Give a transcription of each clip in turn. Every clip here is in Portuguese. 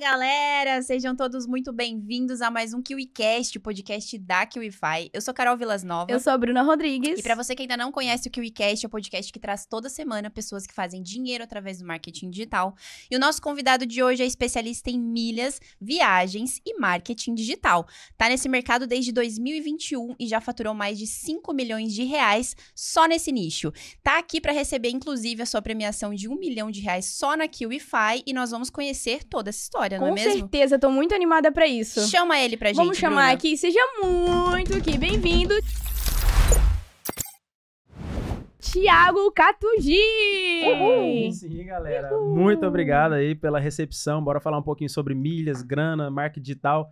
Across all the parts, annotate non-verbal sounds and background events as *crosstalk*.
Olá galera, sejam todos muito bem-vindos a mais um KiwiCast, o podcast da KiwiFi. Eu sou Carol Vilas Nova. Eu sou a Bruna Rodrigues. E para você que ainda não conhece o KiwiCast, é o podcast que traz toda semana pessoas que fazem dinheiro através do marketing digital. E o nosso convidado de hoje é especialista em milhas, viagens e marketing digital. Tá nesse mercado desde 2021 e já faturou mais de 5 milhões de reais só nesse nicho. Tá aqui para receber inclusive a sua premiação de 1 milhão de reais só na KiwiFi e nós vamos conhecer toda essa história história, não é Com é mesmo? Com certeza, tô muito animada para isso. Chama ele pra gente. Vamos chamar Bruna. aqui. Seja muito aqui, bem-vindo. Tiago Catugi! Sim, galera. Uhul. Muito obrigado aí pela recepção. Bora falar um pouquinho sobre milhas, grana, marketing digital.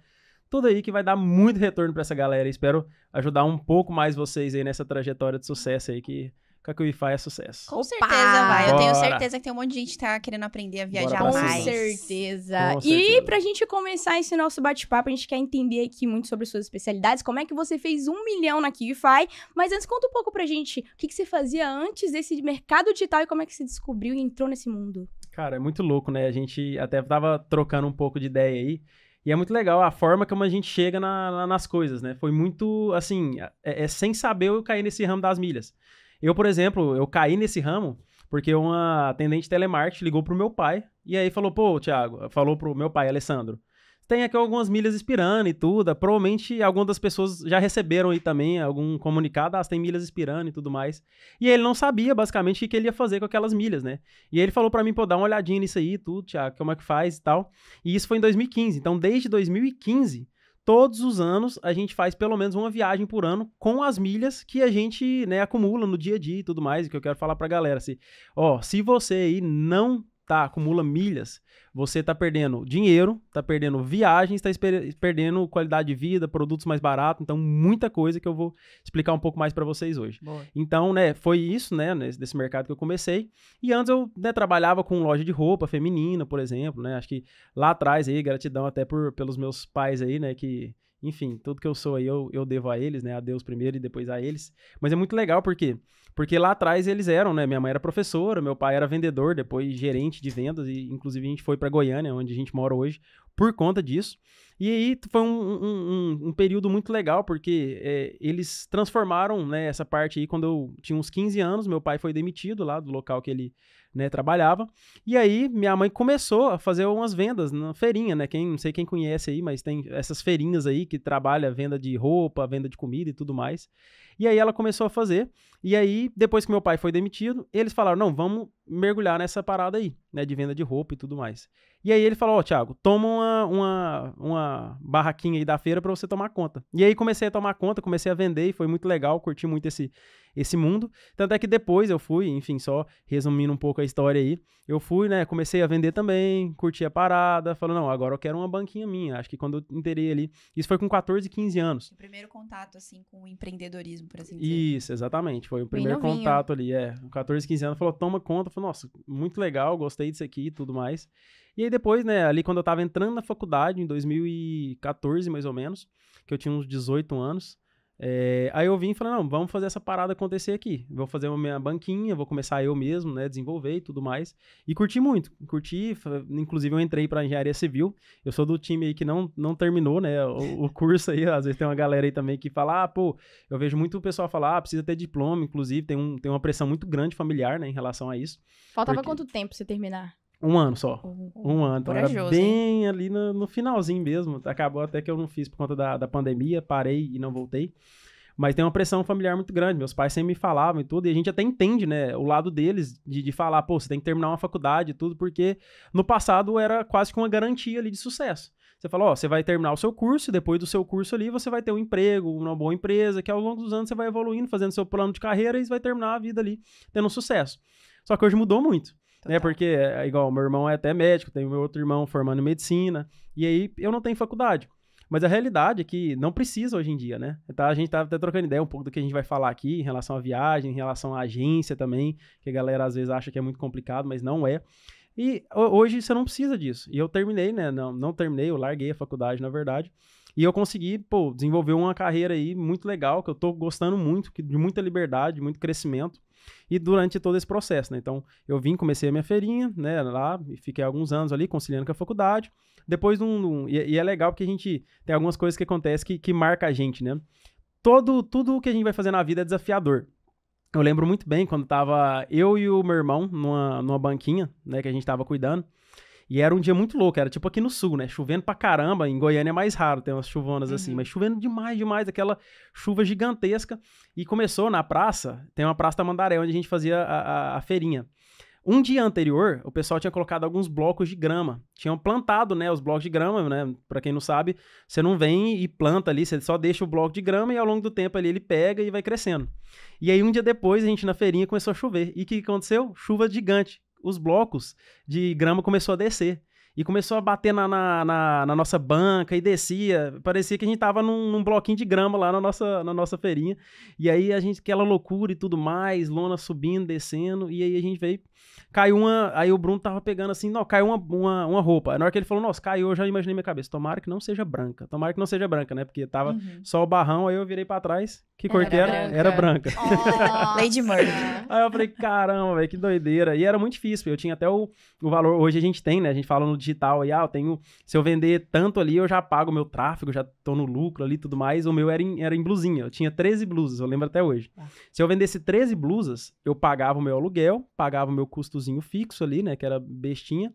Tudo aí que vai dar muito retorno para essa galera. Espero ajudar um pouco mais vocês aí nessa trajetória de sucesso aí que Cacuify é sucesso. Com Opa! certeza vai. Eu tenho certeza que tem um monte de gente que tá querendo aprender a viajar mais. Com certeza. Com certeza. E pra gente começar esse nosso bate-papo, a gente quer entender aqui muito sobre suas especialidades. Como é que você fez um milhão na Kiwify? Mas antes, conta um pouco pra gente o que, que você fazia antes desse mercado digital e como é que você descobriu e entrou nesse mundo. Cara, é muito louco, né? A gente até tava trocando um pouco de ideia aí. E é muito legal a forma como a gente chega na, na, nas coisas, né? Foi muito, assim, é, é, sem saber eu cair nesse ramo das milhas. Eu, por exemplo, eu caí nesse ramo porque uma atendente telemarketing ligou pro meu pai e aí falou, pô, Thiago, falou pro meu pai, Alessandro, tem aqui algumas milhas expirando e tudo, provavelmente algumas das pessoas já receberam aí também algum comunicado, ah, tem milhas expirando e tudo mais. E ele não sabia, basicamente, o que, que ele ia fazer com aquelas milhas, né? E ele falou para mim, pô, dá uma olhadinha nisso aí tudo, Thiago, como é que faz e tal. E isso foi em 2015, então desde 2015 todos os anos a gente faz pelo menos uma viagem por ano com as milhas que a gente né, acumula no dia a dia e tudo mais, e que eu quero falar pra galera. Assim, ó, se você aí não tá, acumula milhas, você tá perdendo dinheiro, tá perdendo viagens, tá perdendo qualidade de vida, produtos mais baratos, então muita coisa que eu vou explicar um pouco mais para vocês hoje. Boa. Então, né, foi isso, né, nesse, desse mercado que eu comecei. E antes eu né, trabalhava com loja de roupa feminina, por exemplo, né, acho que lá atrás aí, gratidão até por, pelos meus pais aí, né, que enfim, tudo que eu sou aí eu, eu devo a eles, né? A Deus primeiro e depois a eles. Mas é muito legal porque porque lá atrás eles eram, né? Minha mãe era professora, meu pai era vendedor, depois gerente de vendas, e inclusive a gente foi para Goiânia, onde a gente mora hoje, por conta disso. E aí foi um, um, um, um período muito legal, porque é, eles transformaram né, essa parte aí quando eu tinha uns 15 anos, meu pai foi demitido lá do local que ele né, trabalhava. E aí minha mãe começou a fazer umas vendas na feirinha, né? Quem, não sei quem conhece aí, mas tem essas feirinhas aí que trabalha venda de roupa, venda de comida e tudo mais. E aí ela começou a fazer. E aí, depois que meu pai foi demitido, eles falaram: "Não, vamos mergulhar nessa parada aí, né, de venda de roupa e tudo mais". E aí ele falou, ó, oh, Thiago, toma uma, uma, uma barraquinha aí da feira para você tomar conta. E aí comecei a tomar conta, comecei a vender e foi muito legal, curti muito esse, esse mundo. Tanto é que depois eu fui, enfim, só resumindo um pouco a história aí, eu fui, né, comecei a vender também, curti a parada, falou não, agora eu quero uma banquinha minha. Acho que quando eu interei ali, isso foi com 14, 15 anos. O primeiro contato, assim, com o empreendedorismo, por assim dizer. Isso, exatamente, foi o primeiro contato ali, é. Com 14, 15 anos, falou, toma conta, falou, nossa, muito legal, gostei disso aqui e tudo mais. E aí depois, né, ali quando eu tava entrando na faculdade, em 2014 mais ou menos, que eu tinha uns 18 anos, é, aí eu vim e falei, não, vamos fazer essa parada acontecer aqui. Vou fazer uma minha banquinha, vou começar eu mesmo, né, desenvolver e tudo mais. E curti muito, curti, inclusive eu entrei para engenharia civil. Eu sou do time aí que não, não terminou, né, o, o, curso aí. *laughs* Às vezes tem uma galera aí também que fala, ah, pô, eu vejo muito o pessoal falar, ah, precisa ter diploma, inclusive tem, um, tem uma pressão muito grande familiar, né, em relação a isso. Faltava porque... quanto tempo pra você terminar? Um ano só. Um ano. Então era bem hein? ali no, no, finalzinho mesmo. Acabou até que eu não fiz por conta da, da pandemia, parei e não voltei. Mas tem uma pressão familiar muito grande. Meus pais sempre me falavam e tudo, e a gente até entende, né, o lado deles de, de falar, pô, você tem que terminar uma faculdade e tudo, porque no passado era quase que uma garantia ali de sucesso. Você falou ó, você vai terminar o seu curso, e depois do seu curso ali você vai ter um emprego, uma boa empresa, que ao longo dos anos você vai evoluindo, fazendo seu plano de carreira e vai terminar a vida ali tendo um sucesso. Só que hoje mudou muito né? Tá. Porque, é, é, igual, meu irmão é até médico, tem meu outro irmão formando em medicina, e aí eu não tenho faculdade. Mas a realidade é que não precisa hoje em dia, né? então a gente tá até trocando ideia um pouco do que a gente vai falar aqui em relação à viagem, em relação à agência também, que a galera às vezes acha que é muito complicado, mas não é. E hoje você não precisa disso. E eu terminei, né? Não, não terminei, eu larguei a faculdade, na verdade. E eu consegui, pô, desenvolver uma carreira aí muito legal, que eu tô gostando muito, de muita liberdade, muito crescimento. E durante todo esse processo, né? Então, eu vim, comecei a minha feirinha, né? Lá, fiquei alguns anos ali, conciliando com a faculdade. Depois, um, um e, é, e, é legal porque a gente tem algumas coisas que acontecem que, que marca a gente, né? Todo, tudo o que a gente vai fazer na vida é desafiador. Eu lembro muito bem quando tava eu e o meu irmão numa, numa banquinha, né? Que a gente tava cuidando. E era um dia muito louco, era tipo aqui no sul, né? Chovendo pra caramba. Em Goiânia é mais raro, ter umas chuvonas assim, uhum. assim, mas chovendo demais, demais, aquela chuva gigantesca. E começou na praça, tem uma praça da Mandaré, onde a gente fazia a, a, a feirinha. Um dia anterior, o pessoal tinha colocado alguns blocos de grama. Tinham plantado, né, os blocos de grama, né? Para quem não sabe, você não vem e planta ali, você só deixa o bloco de grama e ao longo do tempo ali ele pega e vai crescendo. E aí um dia depois, a gente na feirinha começou a chover. E o que aconteceu? Chuva gigante os blocos de grama começou a descer e começou a bater na, na, na, na nossa banca e descia. Parecia que a gente tava num, num, bloquinho de grama lá na nossa, na nossa feirinha. E aí a gente, aquela loucura e tudo mais, lona subindo, descendo, e aí a gente veio. Caiu uma. Aí o Bruno tava pegando assim, não, caiu uma, uma, uma roupa. na hora que ele falou, nossa, caiu, eu já imaginei minha cabeça. Tomara que não seja branca. Tomara que não seja branca, né? Porque tava uhum. só o barrão, aí eu virei para trás. Que cor que era? Branca. Era branca. Oh, Lady Murder. Aí eu falei, caramba, velho, que doideira. E era muito difícil. Eu tinha até o, o valor. Hoje a gente tem, né? A gente fala no digital aí, ah, eu tenho, se eu vender tanto ali, eu já pago o meu tráfego, já tô no lucro ali e tudo mais. O meu era em, era em blusinha, eu tinha 13 blusas, eu lembro até hoje. Tá. Se eu vendesse 13 blusas, eu pagava o meu aluguel, pagava o meu custozinho fixo ali, né, que era bestinha,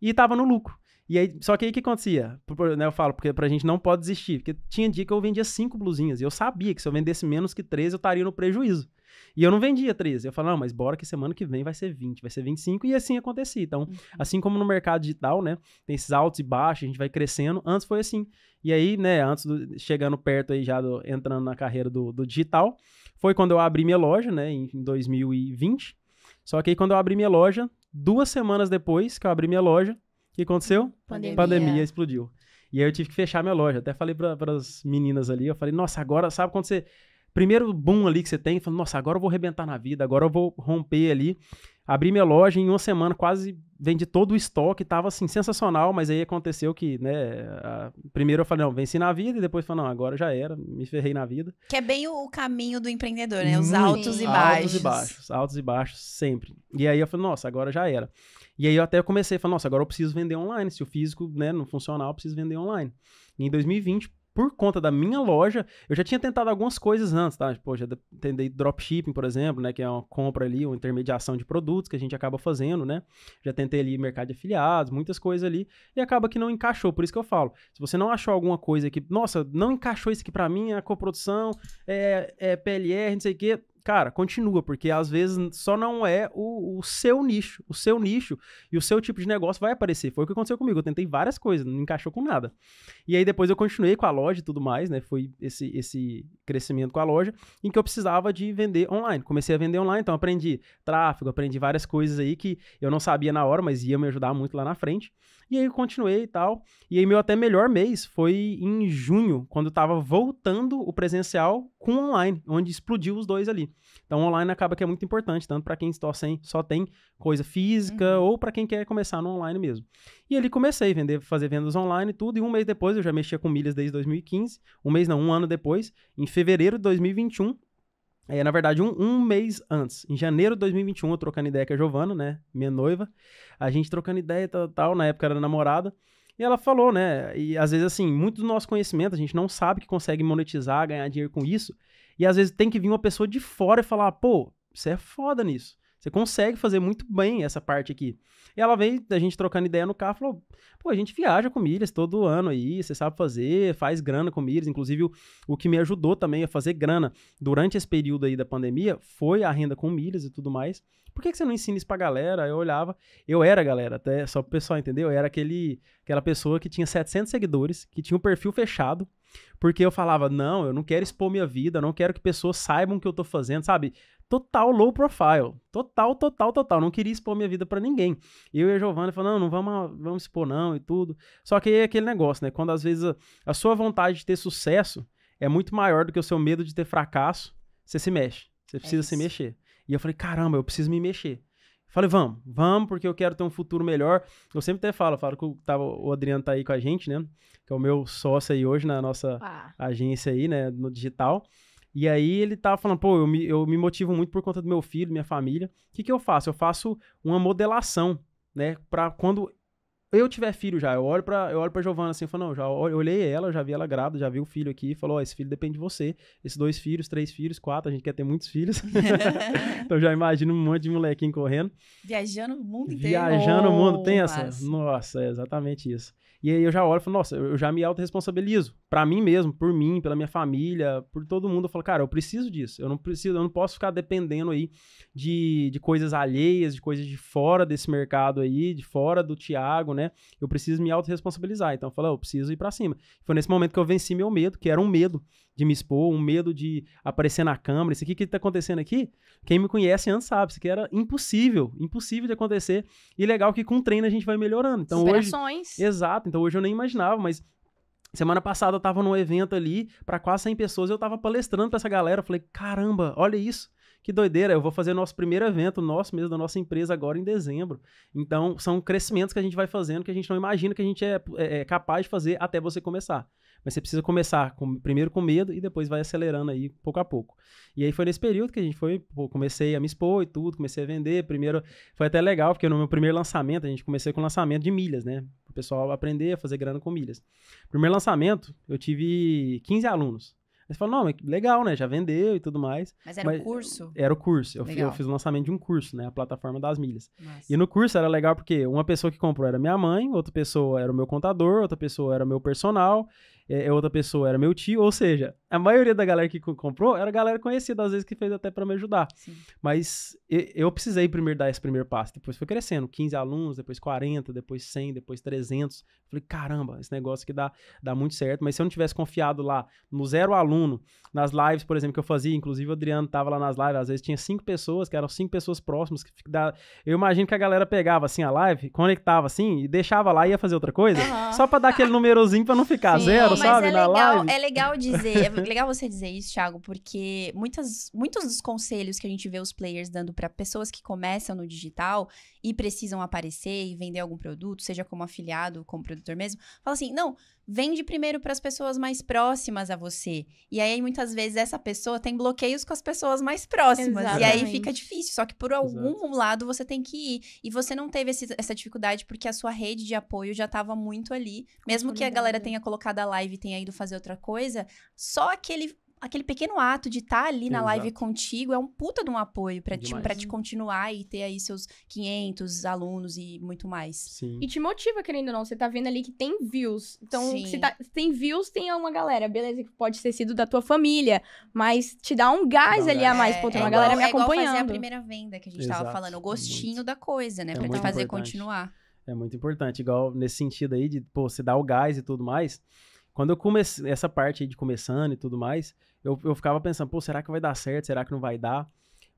e tava no lucro. E aí, só que aí o que acontecia? Né, eu falo, porque pra gente não pode desistir. Porque tinha dia que eu vendia cinco blusinhas. E eu sabia que se eu vendesse menos que três, eu estaria no prejuízo. E eu não vendia 13. Eu falava, não, mas bora que semana que vem vai ser 20, vai ser 25. E assim acontecia. Então, uhum. assim como no mercado digital, né? Tem esses altos e baixos, a gente vai crescendo. Antes foi assim. E aí, né, antes do, chegando perto aí já, do, entrando na carreira do, do digital, foi quando eu abri minha loja, né, em 2020. Só que aí quando eu abri minha loja, duas semanas depois que eu abri minha loja, o que aconteceu? Uhum. Pandemia. Pandemia explodiu. E aí eu tive que fechar minha loja. Até falei para as meninas ali, eu falei, nossa, agora sabe quando você primeiro boom ali que você tem, falando, nossa, agora eu vou arrebentar na vida, agora eu vou romper ali. Abri minha loja em uma semana, quase vendi todo o estoque, tava assim, sensacional, mas aí aconteceu que, né, a, primeiro eu falei, não, venci na vida, e depois falei, não, agora já era, me ferrei na vida. Que é bem o, caminho do empreendedor, né? Os altos e baixos. Altos e baixos, altos e baixos, sempre. E aí eu falei, nossa, agora já era. E aí eu até comecei a nossa, agora eu preciso vender online, se o físico, né, não funcionar, eu preciso vender online. E em 2020, por conta da minha loja, eu já tinha tentado algumas coisas antes, tá? Tipo, já tentei dropshipping, por exemplo, né? Que é uma compra ali, uma intermediação de produtos que a gente acaba fazendo, né? Já tentei ali mercado de afiliados, muitas coisas ali, e acaba que não encaixou. Por isso que eu falo, se você não achou alguma coisa que, nossa, não encaixou isso aqui para mim, é a coprodução, é, é PLR, não sei o quê, cara, continua, porque às vezes só não é o, o, seu nicho. O seu nicho e o seu tipo de negócio vai aparecer. Foi o que aconteceu comigo. Eu tentei várias coisas, não encaixou com nada. E aí depois eu continuei com a loja e tudo mais, né? Foi esse, esse crescimento com a loja, em que eu precisava de vender online. Comecei a vender online, então aprendi tráfego, aprendi várias coisas aí que eu não sabia na hora, mas ia me ajudar muito lá na frente. E aí continuei e tal. E aí meu até melhor mês foi em junho, quando estava voltando o presencial com online, onde explodiu os dois ali. Então online acaba que é muito importante, tanto para quem só, sem, só tem coisa física uhum. ou para quem quer começar no online mesmo. E ali comecei a vender, fazer vendas online e tudo, e um mês depois eu já mexia com milhas desde 2015, um mês não, um ano depois, em fevereiro de 2021, é, na verdade, um, um, mês antes, em janeiro de 2021, eu trocando ideia com a Giovana, né? Minha noiva. A gente trocando ideia e tal, tal, na época era namorada. E ela falou, né? E às vezes, assim, muito do nosso conhecimento, a gente não sabe que consegue monetizar, ganhar dinheiro com isso. E às vezes tem que vir uma pessoa de fora e falar, pô, você é foda nisso. Você consegue fazer muito bem essa parte aqui. E ela veio da gente trocando ideia no carro, falou: pô, a gente viaja com milhas todo ano aí, você sabe fazer, faz grana com milhas. Inclusive, o, o que me ajudou também a fazer grana durante esse período aí da pandemia foi a renda com milhas e tudo mais. Por que, que você não ensina isso pra galera? Eu olhava, eu era, galera, até só pro pessoal entender, eu era aquele, aquela pessoa que tinha 700 seguidores, que tinha um perfil fechado, porque eu falava, não, eu não quero expor minha vida, não quero que pessoas saibam o que eu tô fazendo, sabe? total low profile. Total, total, total. Não queria expor minha vida para ninguém. Eu e a Giovanna falando, não, não vamos, vamos expor não e tudo. Só que é aquele negócio, né? Quando às vezes a, a, sua vontade de ter sucesso é muito maior do que o seu medo de ter fracasso, você se mexe. Você é precisa é se mexer. E eu falei, caramba, eu preciso me mexer. Falei, vamos, vamos, porque eu quero ter um futuro melhor. Eu sempre até falo, falo que tá, o Adriano tá aí com a gente, né? Que é o meu sócio aí hoje na nossa ah. agência aí, né? No digital. E aí ele tava falando, pô, eu me, eu me motivo muito por conta do meu filho, minha família. O que, que eu faço? Eu faço uma modelação, né? Pra quando eu tiver filho já, eu olho pra, eu olho pra Giovana assim, eu falo, não, já olhei ela, já vi ela grávida, já vi o filho aqui, falou, esse filho depende de você, esses dois filhos, três filhos, quatro, a gente quer ter muitos filhos. *laughs* então já imagino um monte de molequinho correndo. Viajando o mundo inteiro. Viajando oh, o mundo, tem essa? Mas... Nossa, é exatamente isso. E aí eu já olho e falo, nossa, eu já me autorresponsabilizo, pra mim mesmo, por mim, pela minha família, por todo mundo, eu falo, cara, eu preciso disso, eu não preciso, eu não posso ficar dependendo aí de, de coisas alheias, de coisas de fora desse mercado aí, de fora do Tiago, né? né? Eu preciso me autorresponsabilizar. Então eu falei, eu preciso ir para cima. Foi nesse momento que eu venci meu medo, que era um medo de me expor, um medo de aparecer na câmera. Isso aqui que tá acontecendo aqui, quem me conhece antes sabe, isso aqui era impossível, impossível de acontecer. E legal que com treino a gente vai melhorando. Então hoje, exato. Então hoje eu nem imaginava, mas Semana passada eu tava num evento ali para quase 100 pessoas, eu tava palestrando para essa galera, eu falei: "Caramba, olha isso". Que doideira, eu vou fazer nosso primeiro evento, nosso mesmo, da nossa empresa, agora em dezembro. Então, são crescimentos que a gente vai fazendo que a gente não imagina que a gente é, é, é, capaz de fazer até você começar. Mas você precisa começar com, primeiro com medo e depois vai acelerando aí pouco a pouco. E aí foi nesse período que a gente foi, pô, comecei a me expor e tudo, comecei a vender. Primeiro, foi até legal, porque no meu primeiro lançamento, a gente comecei com lançamento de milhas, né? o pessoal aprender a fazer grana com milhas. Primeiro lançamento, eu tive 15 alunos. Aí você fala, não, mas legal, né? Já vendeu e tudo mais. Mas era mas, um curso? Era o curso. Eu, fiz, eu fiz o lançamento de um curso, né? A plataforma das milhas. Nossa. E no curso era legal porque uma pessoa que comprou era minha mãe, outra pessoa era o meu contador, outra pessoa era o meu personal. É, é, outra pessoa era meu tio, ou seja, a maioria da galera que comprou era galera conhecida, às vezes que fez até para me ajudar. Sim. Mas eu precisei primeiro dar esse primeiro passo, depois foi crescendo, 15 alunos, depois 40, depois 100, depois 300. Falei, caramba, esse negócio aqui dá, dá muito certo, mas se eu não tivesse confiado lá no zero aluno, nas lives, por exemplo, que eu fazia, inclusive o Adriano tava lá nas lives, às vezes tinha cinco pessoas, que eram cinco pessoas próximas, que dá, eu imagino que a galera pegava assim a live, conectava assim e deixava lá e ia fazer outra coisa, uhum. só para dar aquele *laughs* numerozinho para não ficar Sim, zero, sabe? É na legal, live. é legal dizer, é *laughs* legal você dizer isso, Thiago, porque muitas, muitos dos conselhos que a gente vê os players dando para pessoas que começam no digital e precisam aparecer e vender algum produto, seja como afiliado, como produtor mesmo, fala assim: não, vende primeiro para as pessoas mais próximas a você. E aí, muitas vezes, essa pessoa tem bloqueios com as pessoas mais próximas. Exatamente. E aí fica difícil. Só que por algum Exato. lado você tem que ir. E você não teve esse, essa dificuldade porque a sua rede de apoio já estava muito ali. Mesmo que a galera tenha colocado a live e tenha ido fazer outra coisa, só aquele aquele pequeno ato de estar tá ali Exato. na live contigo é um puta de um apoio para te, pra te continuar e ter aí seus 500 alunos e muito mais. Sim. E te motiva, querendo ou não. Você tá vendo ali que tem views. Então, Sim. Tá, se, tá, tem views, tem uma galera. Beleza, que pode ter sido da tua família. Mas te dá um gás ali a mais. Pô, tem é uma é galera me acompanhando é igual fazer a primeira venda que a gente Exato. tava falando. O é gostinho muito. da coisa, né? Pra é pra te fazer importante. continuar. É muito importante. Igual nesse sentido aí de, pô, você dá o gás e tudo mais. Quando eu comecei essa parte aí de começando e tudo mais, eu, eu ficava pensando, pô, será que vai dar certo? Será que não vai dar?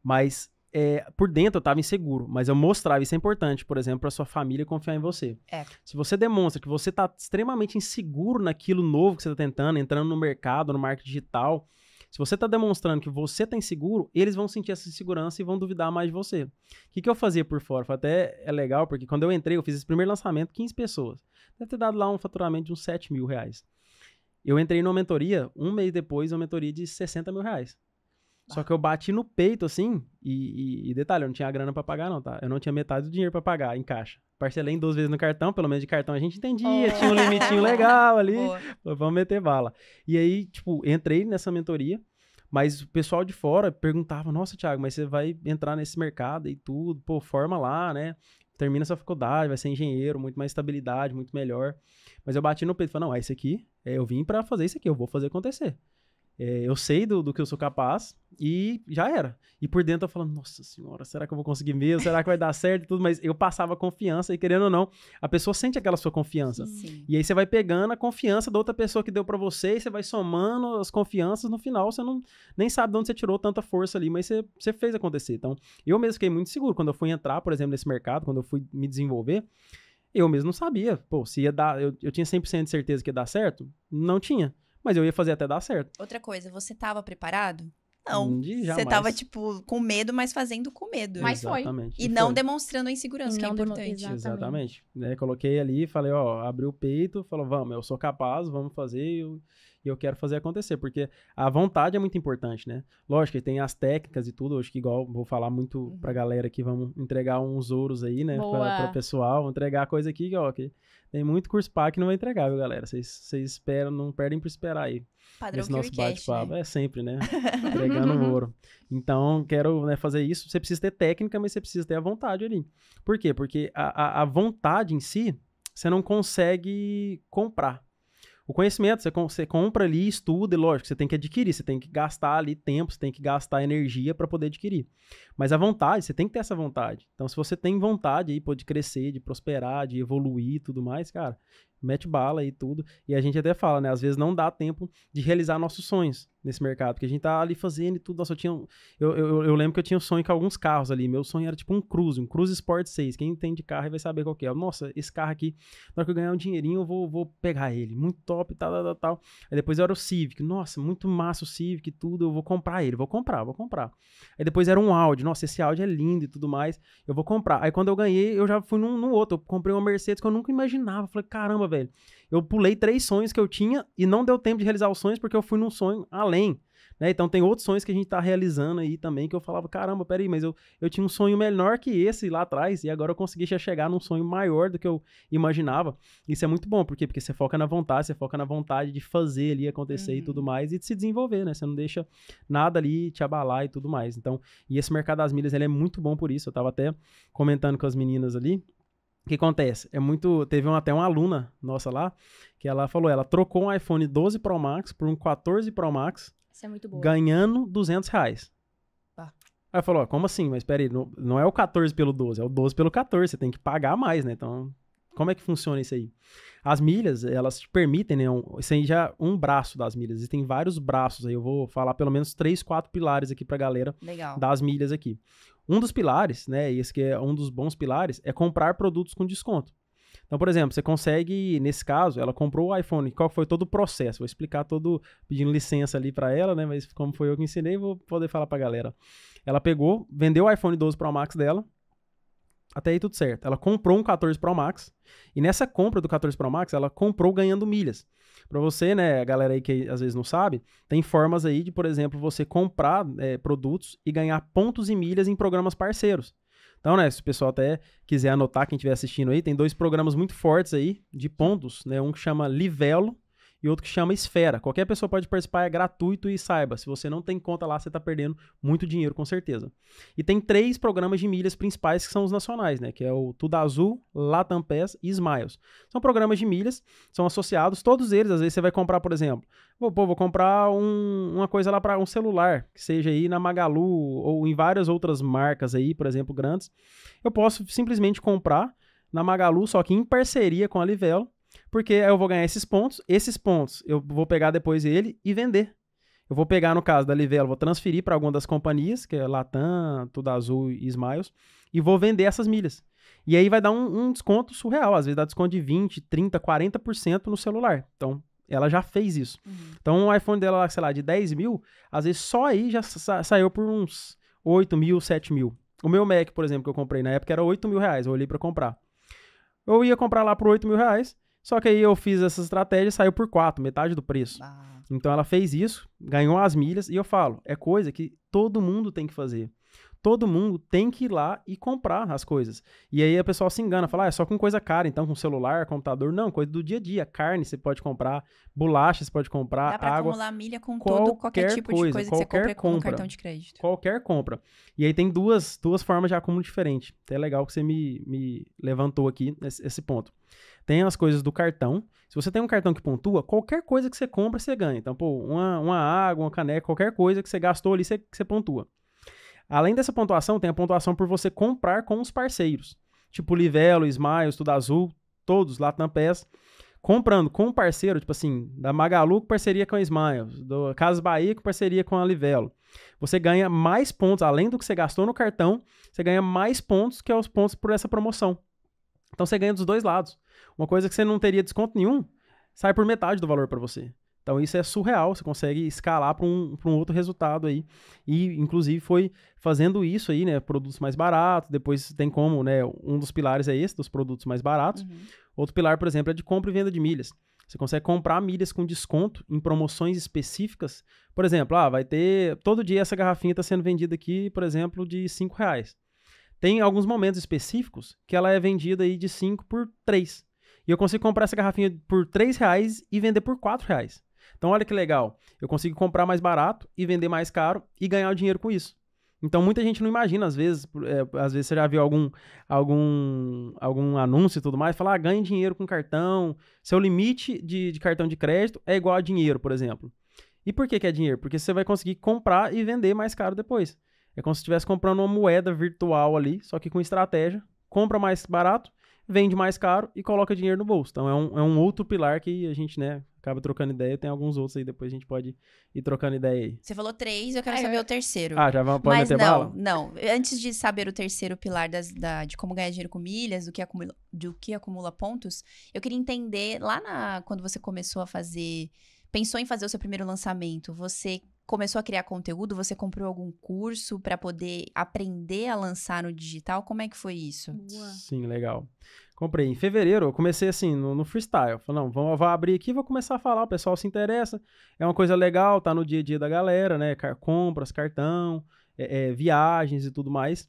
Mas é, por dentro eu estava inseguro, mas eu mostrava isso é importante, por exemplo, para sua família confiar em você. É. Se você demonstra que você está extremamente inseguro naquilo novo que você está tentando, entrando no mercado, no marketing digital, se você está demonstrando que você está inseguro, eles vão sentir essa insegurança e vão duvidar mais de você. O que, que eu fazia por fora? Foi até é legal, porque quando eu entrei, eu fiz esse primeiro lançamento, 15 pessoas. Deve ter dado lá um faturamento de uns 7 mil reais. Eu entrei numa mentoria, um mês depois, uma mentoria de 60 mil reais. Só que eu bati no peito, assim, e, e, e detalhe, eu não tinha grana para pagar, não, tá? Eu não tinha metade do dinheiro para pagar em caixa. Parcelei em duas vezes no cartão, pelo menos de cartão a gente entendia, oh. tinha um oh. limitinho legal ali. Boa. Vamos meter bala. E aí, tipo, entrei nessa mentoria, mas o pessoal de fora perguntava: Nossa, Thiago, mas você vai entrar nesse mercado e tudo, pô, forma lá, né? Termina sua faculdade, vai ser engenheiro, muito mais estabilidade, muito melhor. Mas eu bati no peito e falei, não, é isso aqui, é, eu vim para fazer isso aqui, eu vou fazer acontecer. É, eu sei do, do que eu sou capaz e já era. E por dentro eu falando, nossa senhora, será que eu vou conseguir mesmo? Será que vai dar certo e tudo? Mas eu passava confiança e querendo ou não, a pessoa sente aquela sua confiança. Sim. E aí você vai pegando a confiança da outra pessoa que deu para você e você vai somando as confianças. No final você não, nem sabe de onde você tirou tanta força ali, mas você, você fez acontecer. Então eu mesmo fiquei muito seguro quando eu fui entrar, por exemplo, nesse mercado, quando eu fui me desenvolver eu mesmo não sabia. Pô, se ia dar. Eu, eu tinha 100% de certeza que ia dar certo? Não tinha. Mas eu ia fazer até dar certo. Outra coisa, você tava preparado? Não. Hum, você tava, tipo, com medo, mas fazendo com medo. Mas Exatamente. foi. E, e não foi. demonstrando a insegurança, que é importante. Exatamente. Exatamente. Né, coloquei ali, falei, ó, abri o peito, falou, vamos, eu sou capaz, vamos fazer. Eu e eu quero fazer acontecer, porque a vontade é muito importante, né? Lógico tem as técnicas e tudo, acho que igual vou falar muito uhum. pra galera aqui, vamos entregar uns ouros aí, né, pra, pra, pessoal, entregar coisa aqui, ó, que tem muito curso PAC que não vai entregar, viu, galera? Vocês esperam, não perdem por esperar aí. Padrão esse nosso bate-papo. Né? É sempre, né? *laughs* Entregando ouro. Então, quero né, fazer isso. Você precisa ter técnica, mas você precisa ter a vontade ali. Por quê? Porque a, a, a vontade em si, você não consegue comprar. O conhecimento, você, compra ali, estuda, e lógico, você tem que adquirir, você tem que gastar ali tempo, você tem que gastar energia para poder adquirir. Mas a vontade, você tem que ter essa vontade. Então, se você tem vontade aí, pode de crescer, de prosperar, de evoluir e tudo mais, cara, mete bala e tudo. E a gente até fala, né? Às vezes não dá tempo de realizar nossos sonhos nesse mercado, porque a gente tá ali fazendo e tudo. Nossa, eu tinha. Eu, eu, eu lembro que eu tinha um sonho com alguns carros ali. Meu sonho era tipo um Cruze, um Cruze Sport 6. Quem entende carro vai saber qual que é. Nossa, esse carro aqui, na hora que eu ganhar um dinheirinho, eu vou, vou pegar ele. Muito top, tal, tal, tal. Aí depois era o Civic. Nossa, muito massa o Civic e tudo. Eu vou comprar ele, vou comprar, vou comprar. Aí depois era um Audi. Nossa, esse Audi é lindo e tudo mais. Eu vou comprar. Aí quando eu ganhei, eu já fui num, num outro. Eu comprei uma Mercedes que eu nunca imaginava. Falei, caramba, velho. Eu pulei três sonhos que eu tinha e não deu tempo de realizar os sonhos porque eu fui num sonho além. Né? Então tem outros sonhos que a gente tá realizando aí também que eu falava, caramba, peraí, mas eu, eu tinha um sonho menor que esse lá atrás e agora eu consegui chegar num sonho maior do que eu imaginava. Isso é muito bom, por quê? Porque você foca na vontade, você foca na vontade de fazer ali acontecer uhum. e tudo uhum. mais e de se desenvolver, né? Você não deixa nada ali te abalar e tudo mais. Então, e esse mercado das milhas, ele é muito bom por isso. Eu tava até comentando com as meninas ali, o que acontece? É muito. Teve um, até uma aluna nossa lá que ela falou: ela trocou um iPhone 12 Pro Max por um 14 Pro Max. Isso é muito bom. Ganhando 200 reais. Tá. Aí falou: como assim? Mas peraí, não, não é o 14 pelo 12, é o 12 pelo 14. Você tem que pagar mais, né? Então, como é que funciona isso aí? As milhas, elas te permitem, né? Um, isso aí já é um braço das milhas. Existem vários braços aí. Eu vou falar pelo menos três, quatro pilares aqui pra galera Legal. das milhas aqui. Um dos pilares, né, e esse que é um dos bons pilares, é comprar produtos com desconto. Então, por exemplo, você consegue, nesse caso, ela comprou o iPhone, qual foi todo o processo? Vou explicar todo, pedindo licença ali para ela, né, mas como foi eu que ensinei, vou poder falar pra galera. Ela pegou, vendeu o iPhone 12 Pro Max dela, até aí tudo certo. Ela comprou um 14 Pro Max, e nessa compra do 14 Pro Max, ela comprou ganhando milhas. Para você, né, a galera aí que às vezes não sabe, tem formas aí de, por exemplo, você comprar é, produtos e ganhar pontos e milhas em programas parceiros. Então, né, se o pessoal até quiser anotar, quem estiver assistindo aí, tem dois programas muito fortes aí de pontos, né? Um que chama Livelo, e outro que chama Esfera. Qualquer pessoa pode participar, é gratuito e saiba, se você não tem conta lá, você está perdendo muito dinheiro com certeza. E tem três programas de milhas principais que são os nacionais, né? Que é o Tudo Azul, Latam Pass e Smiles. São programas de milhas, são associados, todos eles, às vezes você vai comprar, por exemplo, vou, pô, vou comprar um, uma coisa lá para um celular, que seja aí na Magalu ou em várias outras marcas aí, por exemplo, grandes. Eu posso simplesmente comprar na Magalu, só que em parceria com a Livelo, porque aí eu vou ganhar esses pontos, esses pontos eu vou pegar depois ele e vender. Eu vou pegar, no caso da Livelo, vou transferir para alguma das companhias, que é Latam, Tudo Azul e Smiles, e vou vender essas milhas. E aí vai dar um, um desconto surreal, às vezes dá desconto de 20, 30, 40% no celular. Então, ela já fez isso. Uhum. Então, o iPhone dela, sei lá, de 10 mil, às vezes só aí já sa saiu por uns 8 mil, 7 mil. O meu Mac, por exemplo, que eu comprei na época, era 8 mil reais, eu olhei para comprar. Eu ia comprar lá por 8 mil reais, só que aí eu fiz essa estratégia e saiu por quatro, metade do preço. Ah. Então ela fez isso, ganhou as milhas, e eu falo, é coisa que todo mundo tem que fazer. Todo mundo tem que ir lá e comprar as coisas. E aí a pessoa se engana, fala, ah, é só com coisa cara, então com celular, computador. Não, coisa do dia a dia. Carne você pode comprar, bolacha você pode comprar, Dá pra água. acumular milha com qualquer todo, qualquer tipo coisa, de coisa que você compra, compra com cartão de crédito. Qualquer compra. E aí tem duas, duas formas de acúmulo diferente. Até é legal que você me, me levantou aqui nesse esse ponto. Tem as coisas do cartão. Se você tem um cartão que pontua, qualquer coisa que você compra, você ganha. Então, pô, uma, uma água, uma caneca, qualquer coisa que você gastou ali, você, você pontua. Além dessa pontuação, tem a pontuação por você comprar com os parceiros. Tipo Livelo, Smiles, Tudo Azul, todos, Latam pes Comprando com um parceiro, tipo assim, da Magalu com parceria com a Smiles, do Casas Bahia com parceria com a Livelo. Você ganha mais pontos, além do que você gastou no cartão, você ganha mais pontos que é os pontos por essa promoção. Então você ganha dos dois lados. Uma coisa que você não teria desconto nenhum, sai por metade do valor para você. Então isso é surreal, você consegue escalar para um, um outro resultado aí. E inclusive foi fazendo isso aí, né, produtos mais baratos, depois tem como, né, um dos pilares é esse, dos produtos mais baratos. Uhum. Outro pilar, por exemplo, é de compra e venda de milhas. Você consegue comprar milhas com desconto em promoções específicas. Por exemplo, ah, vai ter. Todo dia essa garrafinha está sendo vendida aqui, por exemplo, de 5 reais. Tem alguns momentos específicos que ela é vendida aí de 5 por 3. E eu consigo comprar essa garrafinha por 3 reais e vender por 4 reais. Então olha que legal. Eu consigo comprar mais barato e vender mais caro e ganhar o dinheiro com isso. Então muita gente não imagina, às vezes, é, às vezes você já viu algum, algum, algum anúncio e tudo mais, falar, ah, ganhe dinheiro com cartão, seu limite de, de cartão de crédito é igual a dinheiro, por exemplo. E por que, que é dinheiro? Porque você vai conseguir comprar e vender mais caro depois. É como se estivesse comprando uma moeda virtual ali, só que com estratégia. Compra mais barato vende mais caro e coloca dinheiro no bolso. Então é um, é um outro pilar que a gente, né, acaba trocando ideia. Tem alguns outros aí, depois a gente pode ir trocando ideia aí. Você falou três, eu quero ah, saber eu... o terceiro. Ah, já vamos, pode Mas meter não, bala? Não, antes de saber o terceiro pilar das, da, de como ganhar dinheiro com milhas, do que, acumula, do que acumula pontos, eu queria entender, lá na, quando você começou a fazer, pensou em fazer o seu primeiro lançamento, você começou a criar conteúdo? Você comprou algum curso para poder aprender a lançar no digital? Como é que foi isso? Boa. Sim, legal. Comprei em fevereiro, eu comecei assim, no, no freestyle. Falei, não, vou, vou abrir aqui vou começar a falar, o pessoal se interessa. É uma coisa legal, tá no dia a dia da galera, né? Compras, cartão, é, é, viagens e tudo mais.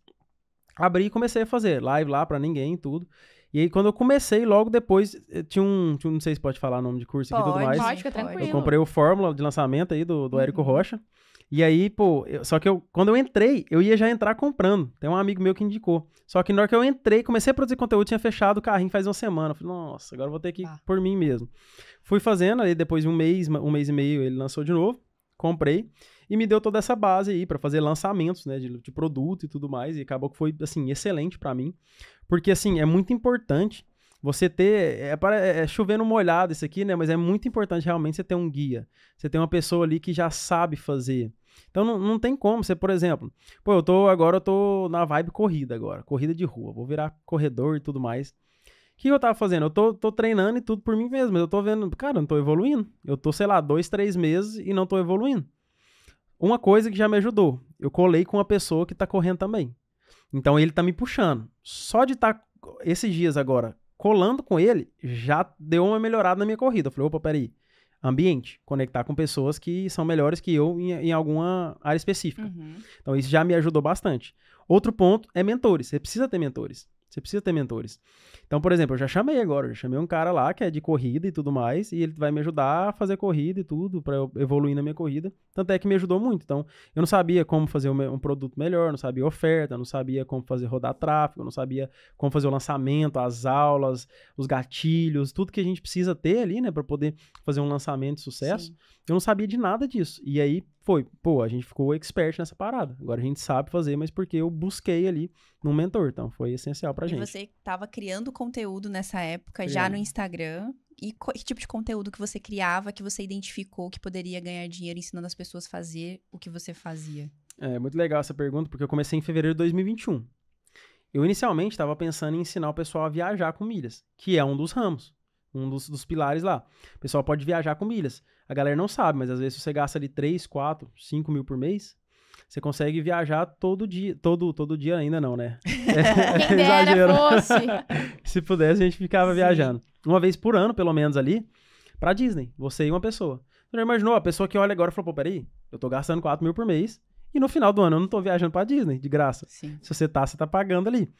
Abri e comecei a fazer live lá para ninguém, tudo. E aí, quando eu comecei, logo depois, eh, tinha um, tinha não sei se pode falar o nome de curso pode, aqui e tudo mais. Pode, fica tranquilo. Eu comprei o Fórmula de lançamento aí do, do Érico uhum. Rocha. E aí, pô, eu, só que eu, quando eu entrei, eu ia já entrar comprando. Tem um amigo meu que indicou. Só que na hora que eu entrei, comecei a produzir conteúdo, tinha fechado o carrinho faz uma semana. Eu falei, nossa, agora eu vou ter que ir ah. por mim mesmo. Fui fazendo, aí depois de um mês, um mês e meio, ele lançou de novo. Comprei e me deu toda essa base aí para fazer lançamentos, né, de, de produto e tudo mais, e acabou que foi, assim, excelente para mim, porque, assim, é muito importante você ter. É, é para, é, é chovendo molhado isso aqui, né? Mas é muito importante realmente você ter um guia. Você ter uma pessoa ali que já sabe fazer. Então não, não tem como. Você, por exemplo, pô, eu tô agora, eu tô na vibe corrida agora, corrida de rua, vou virar corredor e tudo mais. O que eu tava fazendo? Eu tô, tô treinando e tudo por mim mesmo, mas eu tô vendo, cara, eu não tô evoluindo. Eu tô, sei lá, dois, três meses e não tô evoluindo. Uma coisa que já me ajudou, eu colei com uma pessoa que tá correndo também. Então ele tá me puxando. Só de estar tá, esses dias agora colando com ele, já deu uma melhorada na minha corrida. Eu falei, opa, peraí. Ambiente, conectar com pessoas que são melhores que eu em, em alguma área específica. Uhum. Então isso já me ajudou bastante. Outro ponto é mentores. Você precisa ter mentores. Você precisa ter mentores. Então, por exemplo, eu já chamei agora, já chamei um cara lá que é de corrida e tudo mais, e ele vai me ajudar a fazer corrida e tudo, para eu evoluir na minha corrida. Tanto é que me ajudou muito. Então, eu não sabia como fazer um produto melhor, não sabia oferta, não sabia como fazer rodar tráfego, não sabia como fazer o lançamento, as aulas, os gatilhos, tudo que a gente precisa ter ali, né, para poder fazer um lançamento de sucesso. Sim. Eu não sabia de nada disso. E aí, foi, pô, a gente ficou expert nessa parada. Agora a gente sabe fazer, mas porque eu busquei ali um mentor. Então foi essencial pra e gente. E você tava criando conteúdo nessa época, Criando. já no Instagram. E que tipo de conteúdo que você criava, que você identificou que poderia ganhar dinheiro ensinando as pessoas a fazer o que você fazia? É muito legal essa pergunta, porque eu comecei em fevereiro de 2021. Eu inicialmente estava pensando em ensinar o pessoal a viajar com milhas, que é um dos ramos, um dos, dos pilares lá. O pessoal pode viajar com milhas. A galera não sabe, mas às vezes você gasta ali 3, 4, 5 mil por mês, você consegue viajar todo dia. Todo, todo dia ainda não, né? É, *laughs* exagero. *laughs* Se pudesse, a gente ficava Sim. viajando. Uma vez por ano, pelo menos ali, pra Disney. Você e uma pessoa. Você já imaginou? A pessoa que olha agora e falou, pô, peraí, eu tô gastando 4 mil por mês e no final do ano eu não tô viajando pra Disney, de graça. Sim. Se você tá, você tá pagando ali.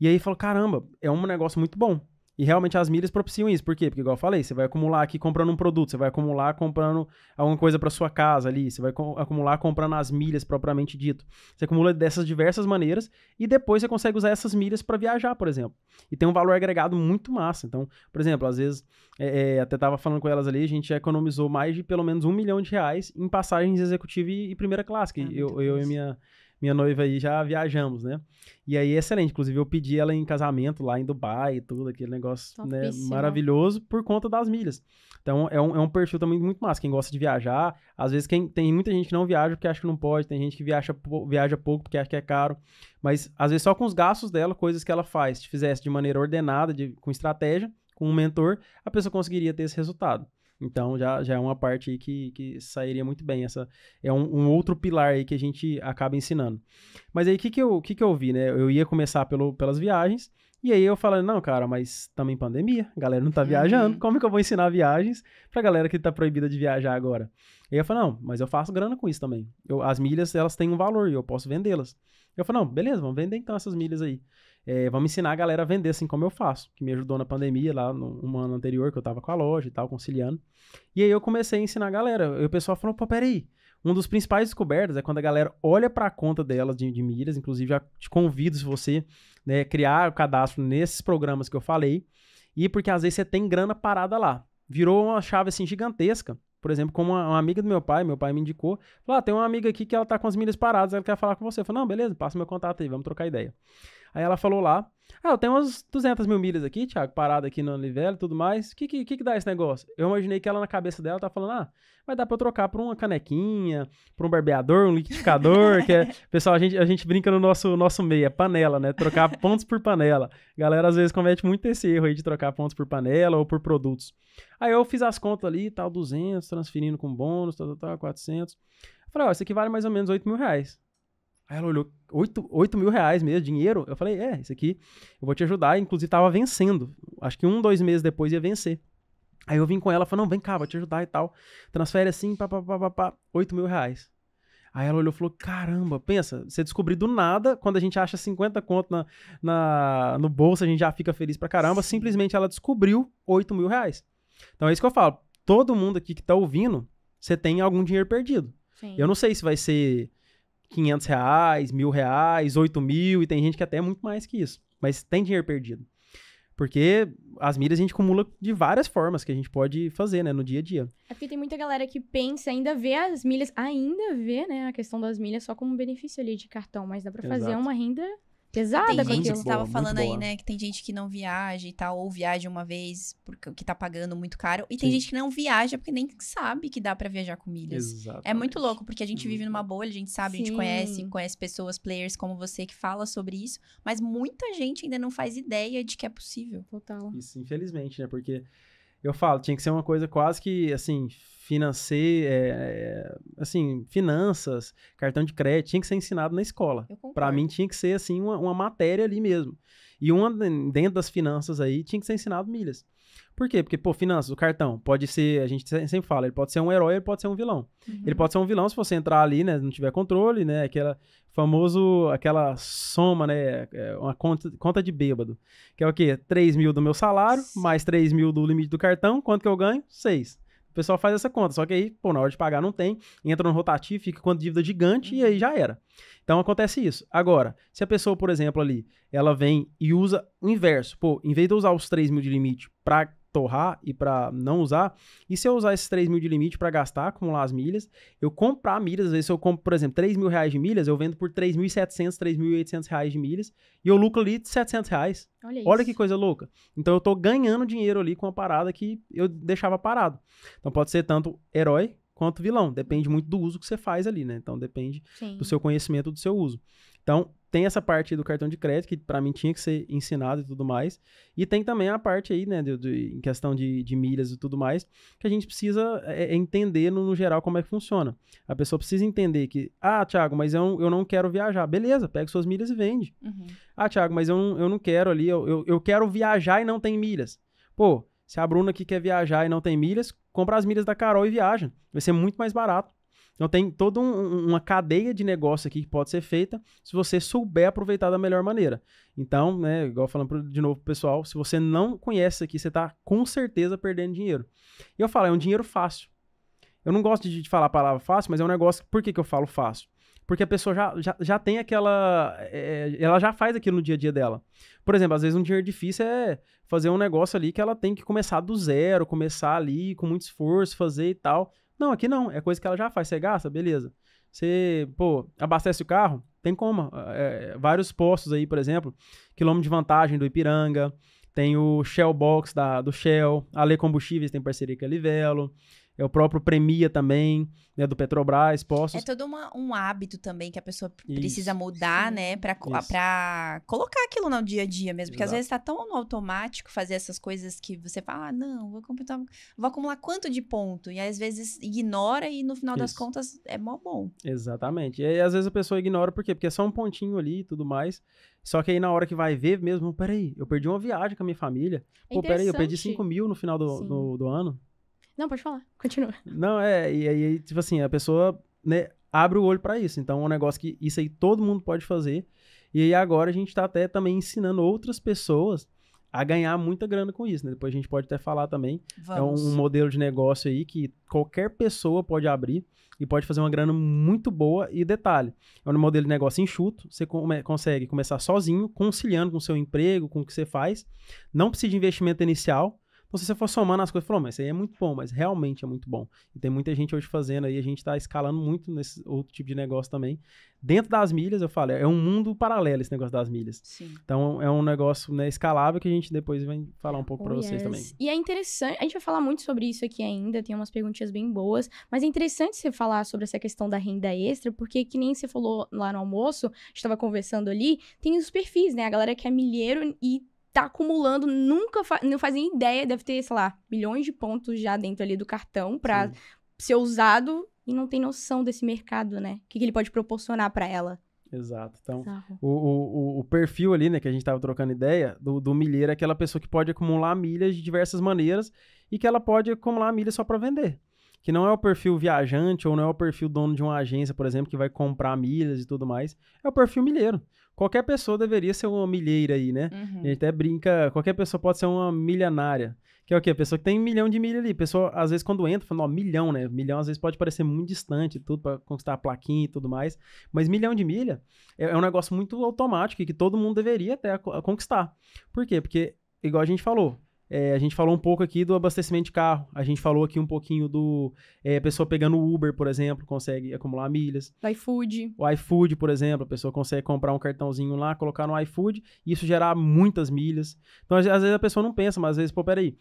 E aí falou, caramba, é um negócio muito bom. E realmente as milhas propiciam isso. Por quê? Porque, igual eu falei, você vai acumular aqui comprando um produto, você vai acumular comprando alguma coisa para sua casa ali, você vai acumular comprando as milhas propriamente dito. Você acumula dessas diversas maneiras e depois você consegue usar essas milhas para viajar, por exemplo. E tem um valor agregado muito massa. Então, por exemplo, às vezes, é, é, até tava falando com elas ali, a gente já economizou mais de pelo menos um milhão de reais em passagens executiva e, e primeira classe, que ah, eu, eu e minha minha noiva aí já viajamos, né? E aí, excelente. Inclusive, eu pedi ela em casamento lá em Dubai e tudo, aquele negócio né, maravilhoso por conta das milhas. Então, é um, é um perfil também muito massa. Quem gosta de viajar, às vezes quem, tem muita gente que não viaja porque acha que não pode, tem gente que viaja, viaja pouco porque acha que é caro. Mas, às vezes, só com os gastos dela, coisas que ela faz, se fizesse de maneira ordenada, de, com estratégia, com um mentor, a pessoa conseguiria ter esse resultado. Então já, já é uma parte aí que, que sairia muito bem. Essa é um, um outro pilar aí que a gente acaba ensinando. Mas aí o que, que, eu, que, que eu vi, né? Eu ia começar pelo, pelas viagens. E aí eu falei, não, cara, mas também pandemia, a galera não tá uhum. viajando, como que eu vou ensinar viagens pra galera que tá proibida de viajar agora? E aí eu falei, não, mas eu faço grana com isso também. Eu, as milhas, elas têm um valor e eu posso vendê-las. Eu falei, não, beleza, vamos vender então essas milhas aí. É, vamos ensinar a galera a vender assim como eu faço, que me ajudou na pandemia lá no um ano anterior, que eu tava com a loja e tal, conciliando. E aí eu comecei a ensinar a galera. E o pessoal falou: pô, peraí. Um dos principais descobertas é quando a galera olha para a conta dela de, de, milhas, inclusive já te convido se você né, criar o cadastro nesses programas que eu falei, e porque às vezes você tem grana parada lá. Virou uma chave assim gigantesca. Por exemplo, como uma, uma, amiga do meu pai, meu pai me indicou, falou: ah, tem uma amiga aqui que ela tá com as milhas paradas, ela quer falar com você. Eu falei, não, beleza, passa meu contato aí, vamos trocar ideia. Aí ela falou lá, ah, eu tenho umas 200 mil milhas aqui, Thiago, parada aqui no nível e tudo mais. O que, que, que dá esse negócio? Eu imaginei que ela na cabeça dela tá falando, ah, vai dar pra eu trocar por uma canequinha, por um barbeador, um liquidificador, que é... *laughs* Pessoal, a gente, a gente brinca no nosso, nosso meio, é panela, né? Trocar pontos por panela. Galera, às vezes, comete muito esse erro aí de trocar pontos por panela ou por produtos. Aí eu fiz as contas ali, tal, 200, transferindo com bônus, tal, tal, tal, 400. falei, ó, isso aqui vale mais ou menos 8 mil reais. Aí ela olhou, 8, oito mil reais mesmo, dinheiro? Eu falei, é, isso aqui eu vou te ajudar. Inclusive, tava vencendo. Acho que um, dois meses depois ia vencer. Aí eu vim com ela, falei, não, vem cá, vou te ajudar e tal. Transfere assim, pá, pá, 8 mil reais. Aí ela olhou e falou: caramba, pensa, você descobriu do nada, quando a gente acha 50 conto na, na, no bolso, a gente já fica feliz pra caramba. Sim. Simplesmente ela descobriu 8 mil reais. Então é isso que eu falo. Todo mundo aqui que tá ouvindo, você tem algum dinheiro perdido. Sim. Eu não sei se vai ser 500 reais, mil reais, 8 mil, e tem gente que até é muito mais que isso. Mas tem dinheiro perdido. Porque as milhas a gente acumula de várias formas que a gente pode fazer, né, no dia a dia. É porque tem muita galera que pensa, ainda vê as milhas, ainda vê, né, a questão das milhas só como benefício ali de cartão, mas dá para fazer uma renda pesada tem gente que você estava falando aí, né? Que tem gente que não viaja e tal, ou viaja uma vez porque tá pagando muito caro. E Sim. tem gente que não viaja porque nem sabe que dá para viajar com milhas. Exatamente. É muito louco, porque a gente vive numa bolha, a gente sabe, Sim. a gente conhece, conhece pessoas, players como você que fala sobre isso, mas muita gente ainda não faz ideia de que é possível. Total. Isso, infelizmente, né? Porque eu falo, tinha que ser uma coisa quase que assim financeiro, é, é, assim, finanças, cartão de crédito, tinha que ser ensinado na escola. Para mim tinha que ser assim uma, uma, matéria ali mesmo. E uma né, dentro das finanças aí tinha que ser ensinado milhas. Por quê? Porque, pô, finanças, o cartão pode ser, a gente sempre fala, ele pode ser um herói, ele pode ser um vilão. Uhum. Ele pode ser um vilão se você entrar ali, né, não tiver controle, né, aquela famoso, aquela soma, né, é, uma conta, conta de bêbado, que é o quê? 3 mil do meu salário, mais 3 mil do limite do cartão, quanto que eu ganho? 6 pessoal faz essa conta. Só que aí, pô, na hora de pagar não tem, entra no rotativo, fica com a dívida gigante e aí já era. Então acontece isso. Agora, se a pessoa, por exemplo, ali, ela vem e usa o inverso, pô, em vez de eu usar os 3 mil de limite para torrar e para não usar. E se eu usar esses 3 mil de limite para gastar, acumular as milhas, eu comprar milhas, às vezes se eu compro, por exemplo, 3 mil reais de milhas, eu vendo por 3.700, 3.800 reais de milhas e eu lucro ali de 700 reais. Olha, Olha que coisa louca. Então eu tô ganhando dinheiro ali com uma parada que eu deixava parado. Então pode ser tanto herói quanto vilão. Depende uhum. muito do uso que você faz ali, né? Então depende Sim. do seu conhecimento, do seu uso. Então, tem essa parte do cartão de crédito, que para mim tinha que ser ensinado e tudo mais. E tem também a parte aí, né, de, de, em questão de, de, milhas e tudo mais, que a gente precisa é, é, entender no, no, geral como é que funciona. A pessoa precisa entender que, ah, Thiago, mas eu, eu não quero viajar. Beleza, pega suas milhas e vende. Uhum. Ah, Thiago, mas eu, eu não quero ali, eu, eu, eu quero viajar e não tem milhas. Pô, se a Bruna que quer viajar e não tem milhas, compra as milhas da Carol e viaja. Vai ser muito mais barato. Então tem toda um, uma cadeia de negócio aqui que pode ser feita se você souber aproveitar da melhor maneira. Então, né, igual falando pro, de novo pro pessoal, se você não conhece aqui, você está com certeza perdendo dinheiro. E eu falo, é um dinheiro fácil. Eu não gosto de, de falar a palavra fácil, mas é um negócio. Por que, que eu falo fácil? porque a pessoa já, já, já tem aquela. É, é ela já faz aquilo no dia a dia dela. Por exemplo, às vezes um dinheiro difícil é fazer um negócio ali que ela tem que começar do zero, começar ali com muito esforço, fazer e tal. Não, aqui não. É coisa que ela já faz. Você gasta, beleza. Você, pô, abastece o carro, tem como. É, vários postos aí, por exemplo, quilômetro de vantagem do Ipiranga, tem o Shell Box da, do Shell, a Lê Combustíveis tem parceria com a Livelo é o próprio Premia também, né, do Petrobras, Postos. É todo uma, um hábito também que a pessoa isso, precisa mudar, sim. né, pra, colocar aquilo no dia a dia mesmo, porque Exato. às vezes tá tão no automático fazer essas coisas que você fala, ah, não, vou, computar, vou acumular quanto de ponto? E às vezes ignora e no final isso. das contas é mó bom. Exatamente. E aí, às vezes a pessoa ignora, por quê? Porque é só um pontinho ali e tudo mais. Só que aí na hora que vai ver mesmo, peraí, eu perdi uma viagem com a minha família. Pô, peraí, eu perdi 5 mil no final do, do, do ano. Não, pode falar, continua. Não, é, e aí, tipo assim, a pessoa né, abre o olho para isso. Então, é um negócio que isso aí todo mundo pode fazer. E aí agora a gente tá até também ensinando outras pessoas a ganhar muita grana com isso, né? Depois a gente pode até falar também. Vamos. É um modelo de negócio aí que qualquer pessoa pode abrir e pode fazer uma grana muito boa. E detalhe, é um modelo de negócio enxuto, você come, consegue começar sozinho, conciliando com o seu emprego, com o que você faz. Não precisa de investimento inicial, então, se você for somando as coisas, falou, mas isso aí é muito bom, mas realmente é muito bom. E tem muita gente hoje fazendo aí, a gente está escalando muito nesse outro tipo de negócio também. Dentro das milhas, eu falei, é um mundo paralelo esse negócio das milhas. Sim. Então, é um negócio né, escalável que a gente depois vai falar um pouco oh, para yes. vocês também. E é interessante, a gente vai falar muito sobre isso aqui ainda, tem umas perguntinhas bem boas, mas é interessante você falar sobre essa questão da renda extra, porque que nem você falou lá no almoço, a gente estava conversando ali, tem os perfis, né? A galera que é milheiro e tá acumulando, nunca fa não fazem ideia, deve ter, sei lá, milhões de pontos já dentro ali do cartão para ser usado e não tem noção desse mercado, né? O que, que ele pode proporcionar para ela. Exato. Então, o, o, o, perfil ali, né, que a gente estava trocando ideia, do, do milheiro é aquela pessoa que pode acumular milhas de diversas maneiras e que ela pode acumular milhas só para vender. Que não é o perfil viajante ou não é o perfil dono de uma agência, por exemplo, que vai comprar milhas e tudo mais. É o perfil milheiro qualquer pessoa deveria ser uma milheira aí, né? Uhum. A gente até brinca, qualquer pessoa pode ser uma milionária. Que é o quê? A pessoa que tem um milhão de milha ali. A pessoa, às vezes, quando entra, fala, ó, milhão, né? Milhão, às vezes, pode parecer muito distante tudo, para conquistar a plaquinha e tudo mais. Mas milhão de milha é, é um negócio muito automático e que todo mundo deveria até conquistar. Por quê? Porque, igual a gente falou, é, a gente falou um pouco aqui do abastecimento de carro, a gente falou aqui um pouquinho do é, pessoa pegando Uber, por exemplo, consegue acumular milhas. O iFood. O iFood, por exemplo, a pessoa consegue comprar um cartãozinho lá, colocar no iFood e isso gerar muitas milhas. Então, às vezes a pessoa não pensa, mas às vezes, pô, peraí,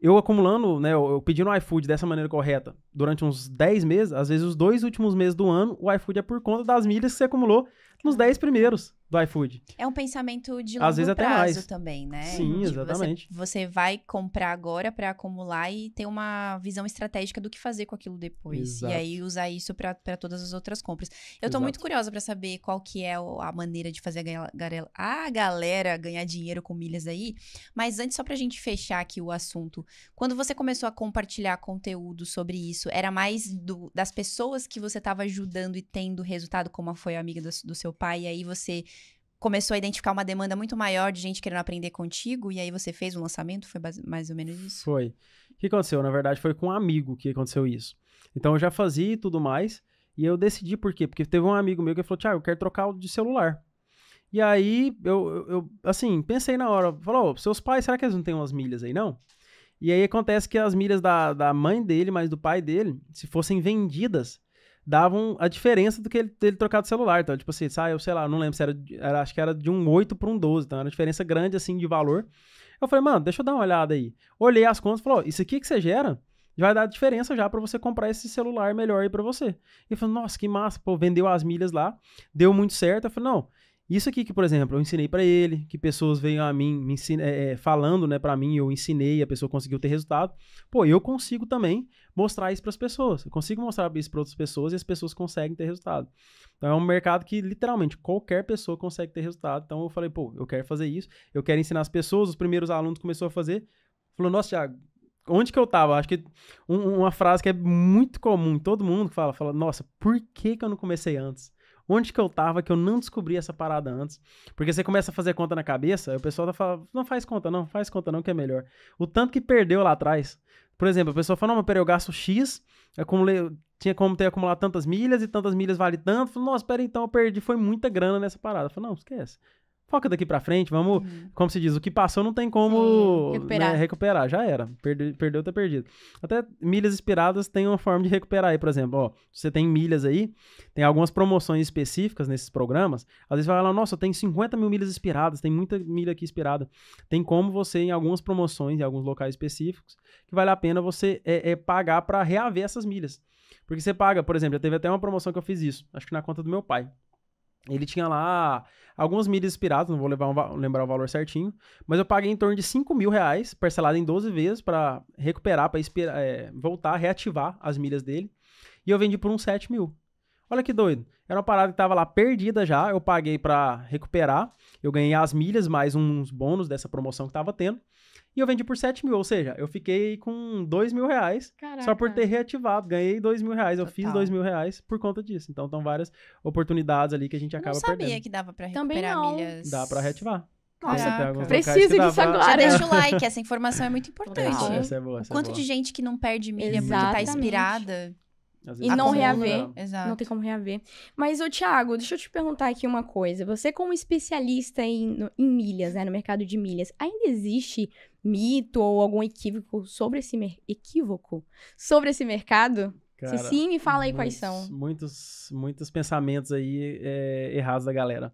eu acumulando, né, eu pedindo o iFood dessa maneira correta durante uns 10 meses, às vezes os dois últimos meses do ano, o iFood é por conta das milhas que você acumulou nos 10 primeiros do iFood. É um pensamento de longo Às vezes prazo mais. também, né? Sim, tipo, exatamente. Você, você vai comprar agora para acumular e ter uma visão estratégica do que fazer com aquilo depois. Exato. E aí usar isso para todas as outras compras. Eu Exato. tô muito curiosa para saber qual que é a maneira de fazer a, a galera ganhar dinheiro com milhas aí. Mas antes, só pra gente fechar aqui o assunto. Quando você começou a compartilhar conteúdo sobre isso, era mais do, das pessoas que você tava ajudando e tendo resultado, como foi a amiga do, do seu pai, e aí você começou a identificar uma demanda muito maior de gente querendo aprender contigo, e aí você fez um lançamento? Foi mais ou menos isso? Foi. O que aconteceu? Na verdade, foi com um amigo que aconteceu isso. Então eu já fazia e tudo mais, e eu decidi por quê? Porque teve um amigo meu que falou: Tiago, eu quero trocar de celular. E aí eu, eu assim, pensei na hora: falou, seus pais, será que eles não têm umas milhas aí não? E aí acontece que as milhas da, da mãe dele, mas do pai dele, se fossem vendidas, davam a diferença do que ele, dele trocar do celular. Então, tipo assim, eu sei lá, não lembro se era, era acho que era de um 8 para um 12, então era uma diferença grande, assim, de valor. Eu falei, mano, deixa eu dar uma olhada aí. Olhei as contas e falou, isso aqui que você gera vai dar diferença já para você comprar esse celular melhor aí para você. E falou, nossa, que massa, pô, vendeu as milhas lá, deu muito certo. Eu falei, não, isso aqui que, por exemplo, eu ensinei para ele, que pessoas veio a mim me ensina, é, é, falando, né, para mim, eu ensinei, a pessoa conseguiu ter resultado. Pô, eu consigo também mostrar isso para as pessoas. Eu consigo mostrar isso para outras pessoas e as pessoas conseguem ter resultado. Então é um mercado que literalmente qualquer pessoa consegue ter resultado. Então eu falei, pô, eu quero fazer isso, eu quero ensinar as pessoas. Os primeiros alunos começaram a fazer. Falou, nossa, Thiago, onde que eu tava? Acho que um, uma frase que é muito comum, todo mundo fala, fala, nossa, por que que eu não comecei antes? Onde que eu tava que eu não descobri essa parada antes? Porque você começa a fazer conta na cabeça, o pessoal tá falando, não faz conta não, faz conta não que é melhor. O tanto que perdeu lá atrás. Por exemplo, a pessoa fala, não, mas peraí, eu gasto X, acumulei, tinha como ter acumulado tantas milhas e tantas milhas vale tanto. Falei, nossa, peraí, então eu perdi, foi muita grana nessa parada. Falei, não, esquece foca daqui para frente, vamos, uhum. como se diz, o que passou não tem como né, recuperar. Né, recuperar. já era, perdeu, perdeu, tá perdido. Até milhas expiradas tem uma forma de recuperar aí, por exemplo, ó, você tem milhas aí, tem algumas promoções específicas nesses programas, às vezes vai lá, nossa, tem 50 mil milhas expiradas, tem muita milha aqui expirada, tem como você, em algumas promoções, em alguns locais específicos, que vale a pena você é, é pagar para reaver essas milhas. Porque você paga, por exemplo, já teve até uma promoção que eu fiz isso, acho que na conta do meu pai. Ele tinha lá algumas milhas piratas, não vou um, lembrar o valor certinho, mas eu paguei em torno de 5 mil reais, parcelado em 12 vezes, para recuperar, para é, voltar, reativar as milhas dele. E eu vendi por uns 7 mil. Olha que doido. Era uma parada que estava lá perdida já, eu paguei para recuperar, eu ganhei as milhas mais uns bônus dessa promoção que estava tendo. E eu vendi por 7 mil, ou seja, eu fiquei com 2 mil reais Caraca. só por ter reativado. Ganhei 2 mil reais, Total. eu fiz 2 mil reais por conta disso. Então, estão várias oportunidades ali que a gente acaba perdendo. Eu sabia que dava pra recuperar Também não. milhas. Dá pra reativar. Nossa, precisa disso agora. Já deixa o *laughs* like, essa informação é muito importante. Legal. Essa é boa, essa é o é quanto é boa. de gente que não perde milha Exatamente. porque tá inspirada. E não reaver. Exato. Não tem como reaver. Mas, ô Thiago, deixa eu te perguntar aqui uma coisa. Você, como especialista em, no, em milhas, né, no mercado de milhas, ainda existe mito ou algum equívoco sobre esse equívoco sobre esse mercado? Cara, Se sim, me fala aí muitos, quais são. Muitos, muitos pensamentos aí é, errados da galera.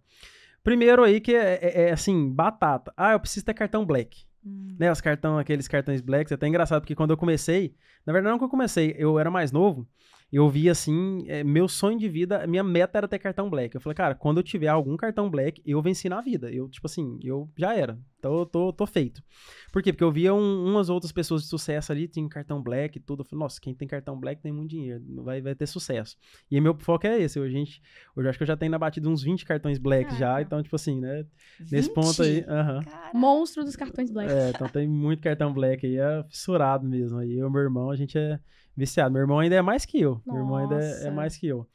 Primeiro aí que é, é, é, assim, batata. Ah, eu preciso ter cartão black. Hum. Né, os cartão, aqueles cartões blacks, é até engraçado, porque quando eu comecei, na verdade não é que eu comecei, eu era mais novo, eu vi assim, é, meu sonho de vida, minha meta era ter cartão black. Eu falei, cara, quando eu tiver algum cartão black, eu venci na vida. Eu, tipo assim, eu já era. Então eu tô, tô feito. Por quê? Porque eu via um, umas outras pessoas de sucesso ali, tinha cartão black e tudo. Eu falei, nossa, quem tem cartão black tem muito dinheiro, vai, vai ter sucesso. E meu foco é esse. Hoje, gente, hoje acho que eu já tenho na batida uns 20 cartões black já, então, tipo assim, né? 20? Nesse ponto aí. Uh -huh. Monstro dos cartões black. É, então tem muito cartão black aí, é fissurado mesmo. Aí eu e meu irmão, a gente é Viciado. Meu irmão ainda é mais que eu. Nossa. Meu irmão ainda é, é mais que eu.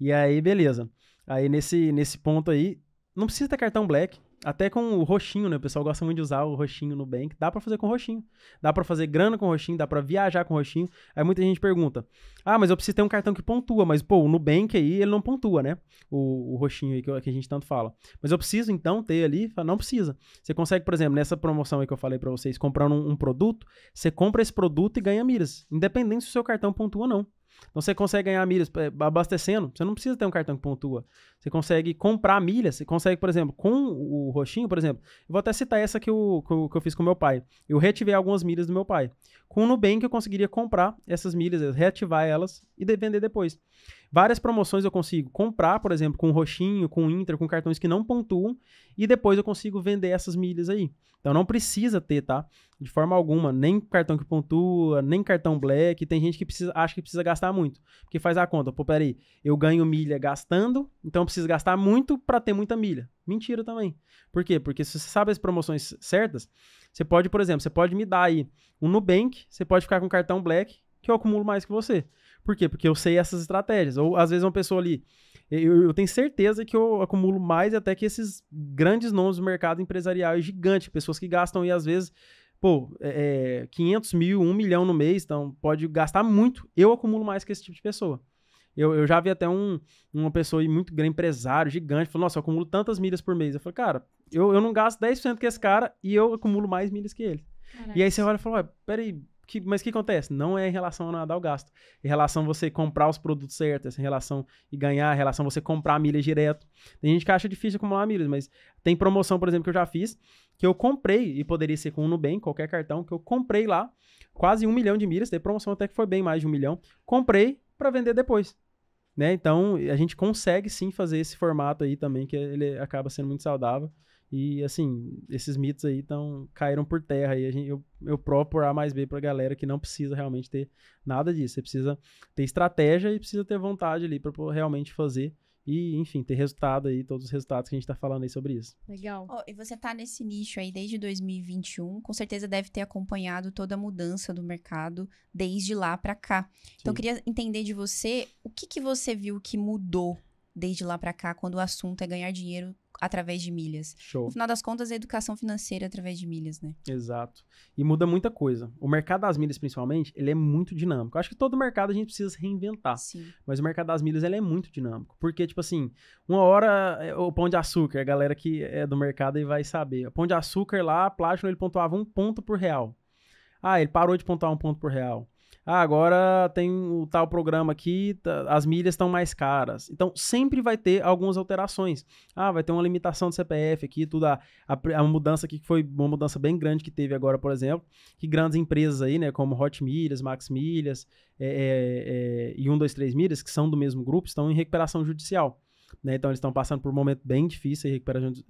E aí, beleza. Aí nesse, nesse ponto aí, não precisa ter cartão black. Até com o roxinho, né? O pessoal gosta muito de usar o roxinho no bank. Dá para fazer com roxinho. Dá para fazer grana com roxinho, dá para viajar com roxinho. Aí muita gente pergunta: "Ah, mas eu preciso ter um cartão que pontua, mas pô, o Nubank aí ele não pontua, né? O, o roxinho aí que, que, a gente tanto fala. Mas eu preciso então ter ali, não precisa. Você consegue, por exemplo, nessa promoção aí que eu falei para vocês, comprando um, um produto, você compra esse produto e ganha milhas, independente se o seu cartão pontua ou não. Então você consegue ganhar milhas eh, abastecendo. Você não precisa ter um cartão que pontua. Você consegue comprar milhas. Você consegue, por exemplo, com o roxinho, por exemplo. vou até citar essa que eu, que eu fiz com meu pai. Eu reativei algumas milhas do meu pai. Com o Nubank eu conseguiria comprar essas milhas, reativar elas e vender depois. Várias promoções eu consigo comprar, por exemplo, com roxinho, com Inter, com cartões que não pontuam, e depois eu consigo vender essas milhas aí. Então não precisa ter, tá? De forma alguma, nem cartão que pontua, nem cartão black. Tem gente que precisa, acha que precisa gastar muito, porque faz a conta, pô, peraí, eu ganho milha gastando, então eu preciso gastar muito para ter muita milha. Mentira também. Por quê? Porque se você sabe as promoções certas, você pode, por exemplo, você pode me dar aí um Nubank, você pode ficar com cartão black, que eu acumulo mais que você. Por quê? Porque eu sei essas estratégias. Ou às vezes uma pessoa ali. Eu, eu tenho certeza que eu acumulo mais até que esses grandes nomes do mercado empresarial é gigante, pessoas que gastam e às vezes, pô, é, 500 é, mil, 1 milhão no mês, então pode gastar muito. Eu acumulo mais que esse tipo de pessoa. Eu, eu já vi até um, uma pessoa muito grande, empresário, gigante, falou: Nossa, eu acumulo tantas milhas por mês. Eu falei: Cara, eu, eu não gasto 10% que esse cara e eu acumulo mais milhas que ele. Caraca. E aí você olha e fala: peraí, que, mas o que acontece? Não é em relação a dar o gasto. Em relação a você comprar os produtos certos, em relação e ganhar, em relação a você comprar milhas direto. Tem gente que acha difícil acumular milhas, mas tem promoção, por exemplo, que eu já fiz, que eu comprei, e poderia ser com o Nubank, qualquer cartão, que eu comprei lá quase um milhão de milhas. Tem promoção até que foi bem mais de um milhão. Comprei para vender depois. Né? Então, a gente consegue sim fazer esse formato aí também, que ele acaba sendo muito saudável. E assim, esses mitos aí tão, caíram por terra. E a gente, eu, eu propo A mais B pra galera que não precisa realmente ter nada disso. Você precisa ter estratégia e precisa ter vontade ali para realmente fazer. E, enfim, ter resultado aí, todos os resultados que a gente tá falando aí sobre isso. Legal. Oh, e você tá nesse nicho aí desde 2021, com certeza deve ter acompanhado toda a mudança do mercado desde lá para cá. Então, Sim. Então, eu queria entender de você o que, que você viu que mudou desde lá para cá quando o assunto é ganhar dinheiro através de milhas. Show. No final das contas, é educação financeira através de milhas, né? Exato. E muda muita coisa. O mercado das milhas, principalmente, ele é muito dinâmico. Eu acho que todo mercado a gente precisa reinventar. Sim. Mas o mercado das milhas, ele é muito dinâmico. Porque, tipo assim, uma hora é, o pão de açúcar, a galera que é do mercado e vai saber. O pão de açúcar lá, Platinum, ele pontuava um ponto por real. Ah, ele parou de pontuar um ponto por real. Ah, agora tem o tal programa aqui, tá, as milhas estão mais caras. Então, sempre vai ter algumas alterações. Ah, vai ter uma limitação do CPF aqui, tudo. A, a, a mudança aqui que foi uma mudança bem grande que teve agora, por exemplo, que grandes empresas aí, né, como Hot Milhas, Max Milhas é, é, é, e 123 Milhas, que são do mesmo grupo, estão em recuperação judicial. Né? Então eles estão passando por um momento bem difícil e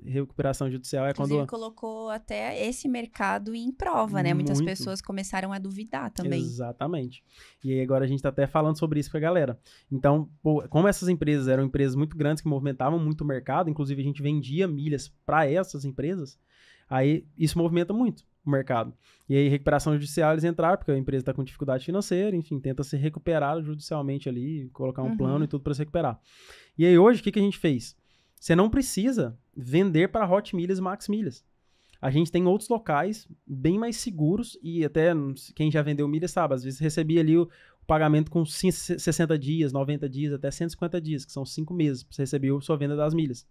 recuperação, judicial é Inclusive, quando. colocou até esse mercado em prova, né? Muito. Muitas pessoas começaram a duvidar também. Exatamente. E aí agora a gente está até falando sobre isso com a galera. Então, como essas empresas eram empresas muito grandes que movimentavam muito o mercado, inclusive a gente vendia milhas para essas empresas, aí isso movimenta muito o mercado. E aí, recuperação judicial, eles entraram, porque a empresa está com dificuldade financeira, enfim, tenta se recuperar judicialmente ali, colocar um uhum. plano e tudo para se recuperar. E aí, hoje, o que, que a gente fez? Você não precisa vender para Hot Milhas Max Milhas. A gente tem outros locais bem mais seguros e até quem já vendeu milhas sabe, às vezes recebia ali o, pagamento com 60 dias, 90 dias, até 150 dias, que são cinco meses, você recebeu sua venda das milhas.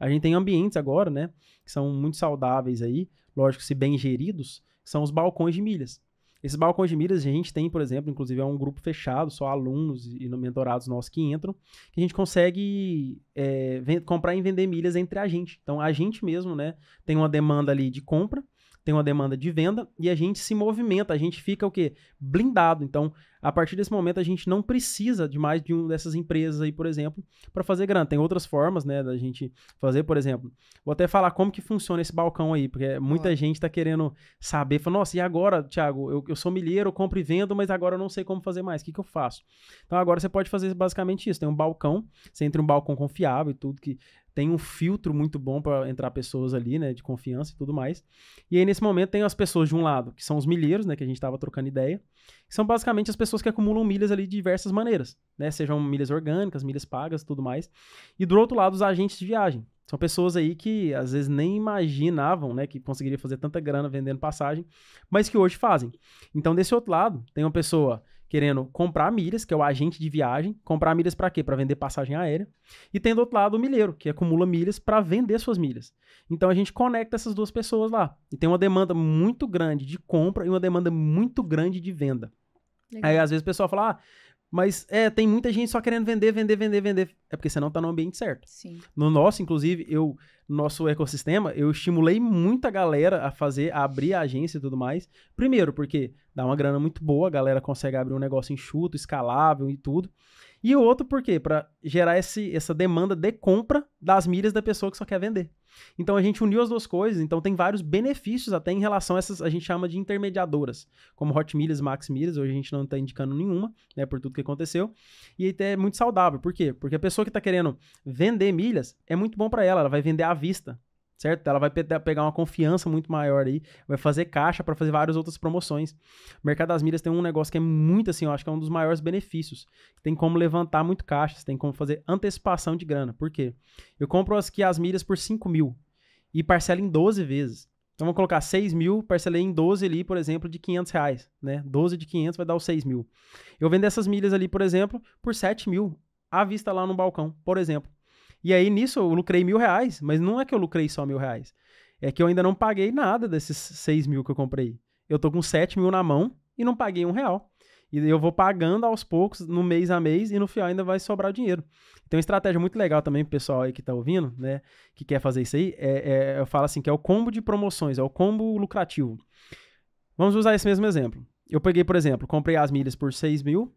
A gente tem ambientes agora, né, que são muito saudáveis aí, lógico, se bem geridos, são os balcões de milhas. Esses balcões de milhas a gente tem, por exemplo, inclusive é um grupo fechado, só alunos e mentorados nossos que entram, que a gente consegue é, comprar e vender milhas entre a gente. Então a gente mesmo, né, tem uma demanda ali de compra, tem uma demanda de venda e a gente se movimenta, a gente fica o quê? Blindado. Então, a partir desse momento, a gente não precisa de mais de uma dessas empresas aí, por exemplo, para fazer grana. Tem outras formas, né, da gente fazer, por exemplo. Vou até falar como que funciona esse balcão aí, porque muita gente está querendo saber. Fala, nossa, e agora, Thiago? Eu, eu sou milheiro, compro e vendo, mas agora eu não sei como fazer mais. O que, que eu faço? Então, agora você pode fazer basicamente isso. Tem um balcão, você entra em um balcão confiável e tudo que tem um filtro muito bom para entrar pessoas ali, né, de confiança e tudo mais. E aí nesse momento tem as pessoas de um lado, que são os milheiros, né, que a gente estava trocando ideia, que são basicamente as pessoas que acumulam milhas ali de diversas maneiras, né, sejam milhas orgânicas, milhas pagas, tudo mais. E do outro lado os agentes de viagem, são pessoas aí que às vezes nem imaginavam, né, que conseguiria fazer tanta grana vendendo passagem, mas que hoje fazem. Então, desse outro lado, tem uma pessoa querendo comprar milhas, que é o agente de viagem, comprar milhas para quê? Para vender passagem aérea. E tem do outro lado o milheiro, que acumula milhas para vender suas milhas. Então a gente conecta essas duas pessoas lá. E tem uma demanda muito grande de compra e uma demanda muito grande de venda. Legal. Aí às vezes o pessoal fala: ah, mas é, tem muita gente só querendo vender, vender, vender, vender. É porque você não tá no ambiente certo. Sim. No nosso, inclusive, eu, nosso ecossistema, eu estimulei muita galera a fazer, a abrir a agência e tudo mais. Primeiro, porque dá uma grana muito boa, a galera consegue abrir um negócio enxuto, escalável e tudo. E o outro, por quê? Para gerar esse, essa demanda de compra das milhas da pessoa que só quer vender. Então a gente uniu as duas coisas, então tem vários benefícios até em relação a essas, a gente chama de intermediadoras, como Hot Milhas, Max Milhas, hoje a gente não está indicando nenhuma, né, por tudo que aconteceu. E até é muito saudável, por quê? Porque a pessoa que está querendo vender milhas, é muito bom para ela, ela vai vender à vista certo? Ela vai pegar uma confiança muito maior aí, vai fazer caixa para fazer várias outras promoções. O mercado das milhas tem um negócio que é muito assim, eu acho que é um dos maiores benefícios. Tem como levantar muito caixa, tem como fazer antecipação de grana. Por quê? Eu compro aqui as milhas por 5 mil e parcela em 12 vezes. Então vamos colocar 6 mil, parcelei em 12 ali, por exemplo, de 500 reais, né? 12 de 500 vai dar os 6 mil. Eu vendo essas milhas ali, por exemplo, por 7 mil à vista lá no balcão, por exemplo. E aí nisso eu lucrei mil reais, mas não é que eu lucrei só mil reais. É que eu ainda não paguei nada desses seis mil que eu comprei. Eu tô com sete mil na mão e não paguei um real. E eu vou pagando aos poucos, no mês a mês, e no final ainda vai sobrar o dinheiro. Tem uma estratégia muito legal também pro pessoal aí que tá ouvindo, né? Que quer fazer isso aí. É, é, eu falo assim, que é o combo de promoções, é o combo lucrativo. Vamos usar esse mesmo exemplo. Eu peguei, por exemplo, comprei as milhas por 6 mil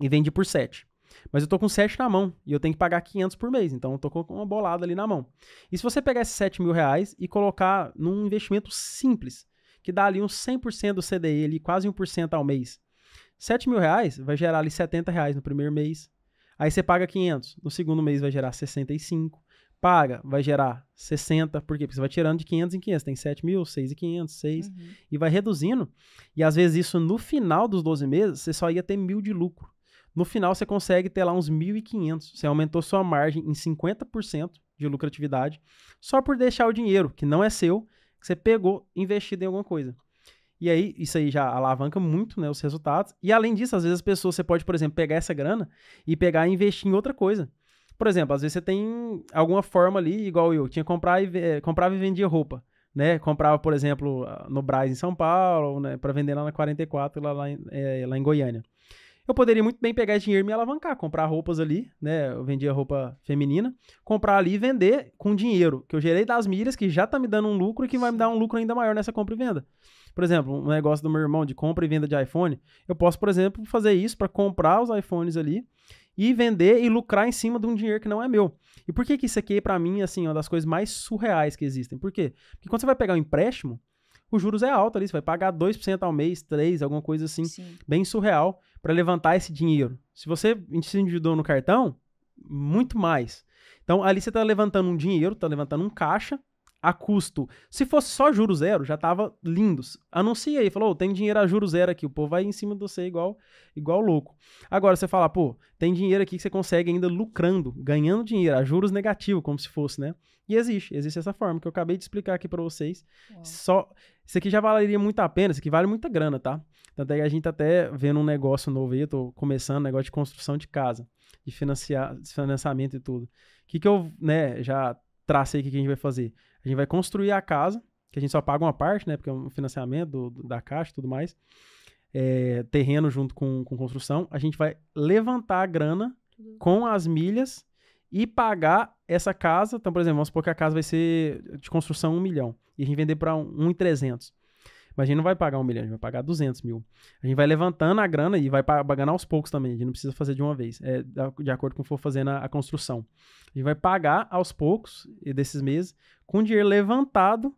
e vendi por 7. Mas eu tô com 7 na mão e eu tenho que pagar 500 por mês, então eu tô com uma bolada ali na mão. E se você pegar esses 7 mil reais e colocar num investimento simples, que dá ali uns 100% do CDI, ali, quase 1% ao mês, 7 mil reais vai gerar ali 70 reais no primeiro mês. Aí você paga 500, no segundo mês vai gerar 65, paga, vai gerar 60, por quê? Porque você vai tirando de 500 em 500, tem 7 mil, 6 e 500, 6, uhum. e vai reduzindo, e às vezes isso no final dos 12 meses, você só ia ter mil de lucro. No final, você consegue ter lá uns 1.500. Você aumentou sua margem em 50% de lucratividade só por deixar o dinheiro, que não é seu, que você pegou investido em alguma coisa. E aí, isso aí já alavanca muito né, os resultados. E além disso, às vezes as pessoas, você pode, por exemplo, pegar essa grana e pegar e investir em outra coisa. Por exemplo, às vezes você tem alguma forma ali, igual eu, tinha comprar e, é, comprava e vendia roupa. Né? Comprava, por exemplo, ah, no Braz em São Paulo, né, para vender lá na 44, lá, lá, é, lá em Goiânia eu poderia muito bem pegar esse dinheiro e me alavancar, comprar roupas ali, né? Eu vendia roupa feminina, comprar ali e vender com dinheiro que eu gerei das milhas, que já tá me dando um lucro e que vai me dar um lucro ainda maior nessa compra e venda. Por exemplo, um negócio do meu irmão de compra e venda de iPhone, eu posso, por exemplo, fazer isso para comprar os iPhones ali e vender e lucrar em cima de um dinheiro que não é meu. E por que que isso aqui, para mim, assim, é, assim, uma das coisas mais surreais que existem? Por quê? Porque quando você vai pegar um empréstimo, os juros é alto ali, você vai pagar 2% ao mês, 3%, alguma coisa assim, Sim. bem surreal, para levantar esse dinheiro. Se você se endividou no cartão, muito mais. Então, ali você está levantando um dinheiro, está levantando um caixa, a custo. Se fosse só juro zero, já tava lindos. Anuncia aí, falou, oh, tem dinheiro a juro zero aqui, o povo vai em cima de você igual igual louco. Agora você fala, pô, tem dinheiro aqui que você consegue ainda lucrando, ganhando dinheiro a juros negativo, como se fosse, né? E existe, existe essa forma que eu acabei de explicar aqui para vocês. Só isso aqui já valeria muito a pena, isso aqui vale muita grana, tá? Tanto é que a gente tá até vendo um negócio novo aí, eu tô começando um negócio de construção de casa, de financiar, de financiamento e tudo. que que eu, né, já tracei que a gente vai fazer? A gente vai construir a casa, que a gente só paga uma parte, né? Porque é um financiamento do, do, da caixa e tudo mais. É, terreno junto com, com construção. A gente vai levantar a grana uhum. com as milhas e pagar essa casa. Então, por exemplo, vamos supor que a casa vai ser de construção 1 milhão e a gente vender para 1,300. Mas a gente não vai pagar um milhão, a gente vai pagar 200 mil. A gente vai levantando a grana e vai pagando aos poucos também. A gente não precisa fazer de uma vez, é, de acordo com o que for fazendo a, a construção. A gente vai pagar aos poucos desses meses com dinheiro levantado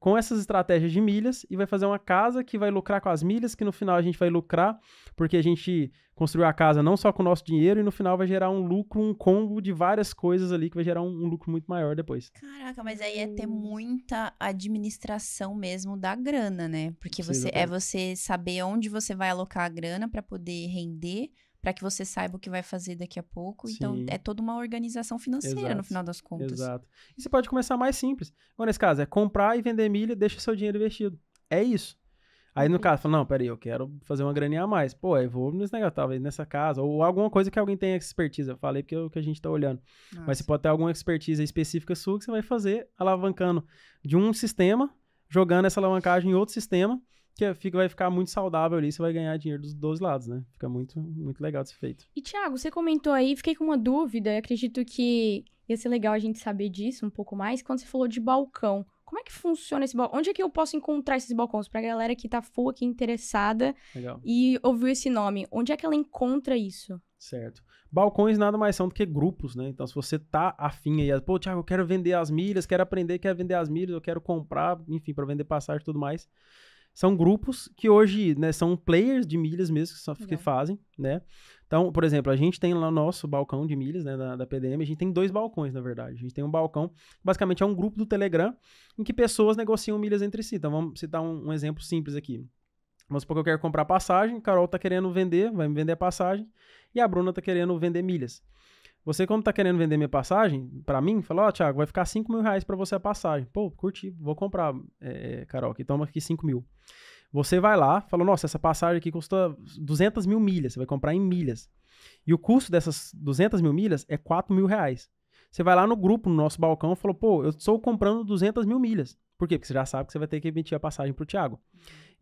com essas estratégias de milhas e vai fazer uma casa que vai lucrar com as milhas, que no final a gente vai lucrar, porque a gente construiu a casa não só com o nosso dinheiro e no final vai gerar um lucro, um combo de várias coisas ali que vai gerar um, um lucro muito maior depois. Caraca, mas aí é ter muita administração mesmo da grana, né? Porque você, é você saber onde você vai alocar a grana para poder render para que você saiba o que vai fazer daqui a pouco. Então, Sim. Então, é toda uma organização financeira Exato. no final das contas. Exato. E você pode começar mais simples. Bom, nesse caso, é comprar e vender milho, deixa seu dinheiro investido. É isso. Aí no uhum. caso, fala, não, peraí, eu quero fazer uma graninha a mais. Pô, aí vou nesse negócio, talvez nessa casa, ou alguma coisa que alguém tenha expertise. Eu falei porque é o que a gente tá olhando. Nossa. Mas você pode ter alguma expertise específica sua que você vai fazer alavancando de um sistema, jogando essa alavancagem em outro sistema, que fica, vai ficar muito saudável ali, você vai ganhar dinheiro dos dois lados, né? Fica muito, muito legal esse feito. E, Thiago, você comentou aí, fiquei com uma dúvida, acredito que ia ser legal a gente saber disso um pouco mais, quando você falou de balcão. Como é que funciona esse balcão? Onde é que eu posso encontrar esses balcões? Pra galera que tá full aqui, interessada legal. e ouviu esse nome, onde é que ela encontra isso? Certo. Balcões nada mais são do que grupos, né? Então, se você tá afim aí, pô, Thiago, eu quero vender as milhas, quero aprender, quero vender as milhas, eu quero comprar, enfim, para vender passagem e tudo mais são grupos que hoje né, são players de milhas mesmo que, só, que fazem, né? Então, por exemplo, a gente tem lá nosso balcão de milhas, né, da, da, PDM, a gente tem dois balcões, na verdade. A gente tem um balcão, basicamente é um grupo do Telegram em que pessoas negociam milhas entre si. Então, vamos citar um, um exemplo simples aqui. Vamos supor que eu quero comprar passagem, Carol tá querendo vender, vai me vender a passagem, e a Bruna tá querendo vender milhas. Você, como tá querendo vender minha passagem para mim, falou, ó, oh, Thiago, vai ficar 5 mil reais pra você a passagem. Pô, curti, vou comprar, é, é Carol, que toma aqui 5 mil. Você vai lá, falou, nossa, essa passagem aqui custa 200 mil milhas, você vai comprar em milhas. E o custo dessas 200 mil milhas é 4 mil reais. Você vai lá no grupo, no nosso balcão, e falou, pô, eu estou comprando 200 mil milhas. Por quê? Porque você já sabe que você vai ter que emitir a passagem para o Thiago.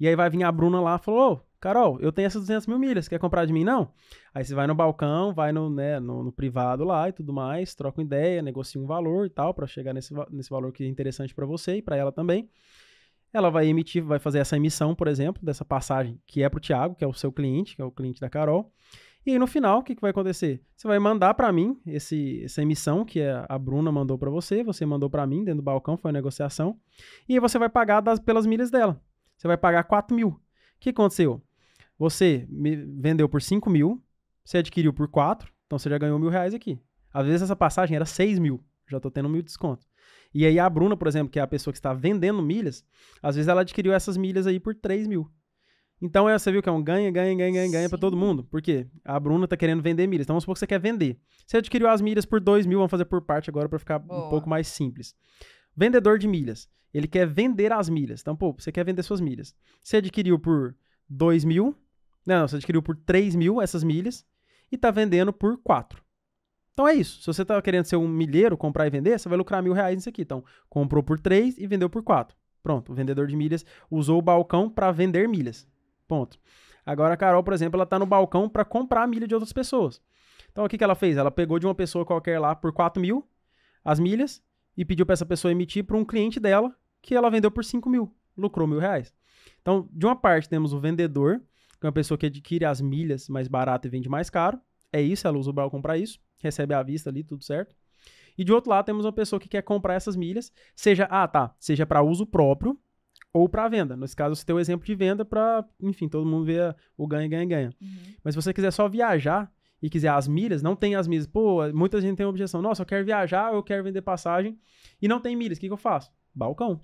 E aí vai vir a Bruna lá e falou, ô, Carol, eu tenho essas 200 mil milhas, quer comprar de mim? Não? Aí você vai no balcão, vai no, né, no, no privado lá e tudo mais, troca uma ideia, negocia um valor e tal, para chegar nesse, nesse valor que é interessante para você e para ela também. Ela vai emitir, vai fazer essa emissão, por exemplo, dessa passagem que é para o Thiago, que é o seu cliente, que é o cliente da Carol. E aí no final, o que, que vai acontecer? Você vai mandar para mim esse, essa emissão que é a Bruna mandou para você, você mandou para mim dentro do balcão, foi uma negociação, e aí você vai pagar das, pelas milhas dela. Você vai pagar 4 mil. O que aconteceu? Você vendeu por 5 mil, você adquiriu por 4, então você já ganhou mil reais aqui. Às vezes essa passagem era 6 mil, já tô tendo mil desconto. E aí a Bruna, por exemplo, que é a pessoa que está vendendo milhas, às vezes ela adquiriu essas milhas aí por 3 mil. Então é, você viu que é um ganha, ganha, ganha, ganha, ganha pra todo mundo. Por quê? A Bruna tá querendo vender milhas. Então vamos supor que você quer vender. Você adquiriu as milhas por 2 mil, vamos fazer por parte agora para ficar Boa. um pouco mais simples. Vendedor de milhas. Ele quer vender as milhas. Então, pô, você quer vender suas milhas. Você adquiriu por 2 mil. Não, você adquiriu por 3 mil essas milhas e tá vendendo por 4. Então é isso. Se você tá querendo ser um milheiro, comprar e vender, você vai lucrar mil reais nisso aqui. Então, comprou por 3 e vendeu por 4. Pronto, o vendedor de milhas usou o balcão para vender milhas. Ponto. Agora a Carol, por exemplo, ela está no balcão para comprar milha de outras pessoas. Então o que, que ela fez? Ela pegou de uma pessoa qualquer lá por 4 mil as milhas e pediu para essa pessoa emitir para um cliente dela que ela vendeu por 5 mil, lucrou mil reais. Então, de uma parte, temos o vendedor, que é uma pessoa que adquire as milhas mais barato e vende mais caro. É isso, ela usa o balcão para isso, recebe à vista ali, tudo certo. E de outro lado, temos uma pessoa que quer comprar essas milhas, seja, ah, tá, seja para uso próprio, ou para venda. Nesse caso, você tem o exemplo de venda para, enfim, todo mundo ver o ganha, ganha, ganha. Uhum. Mas se você quiser só viajar e quiser as milhas, não tem as milhas. Pô, muita gente tem uma objeção. Nossa, eu quero viajar, eu quero vender passagem e não tem milhas. O que, que eu faço? Balcão.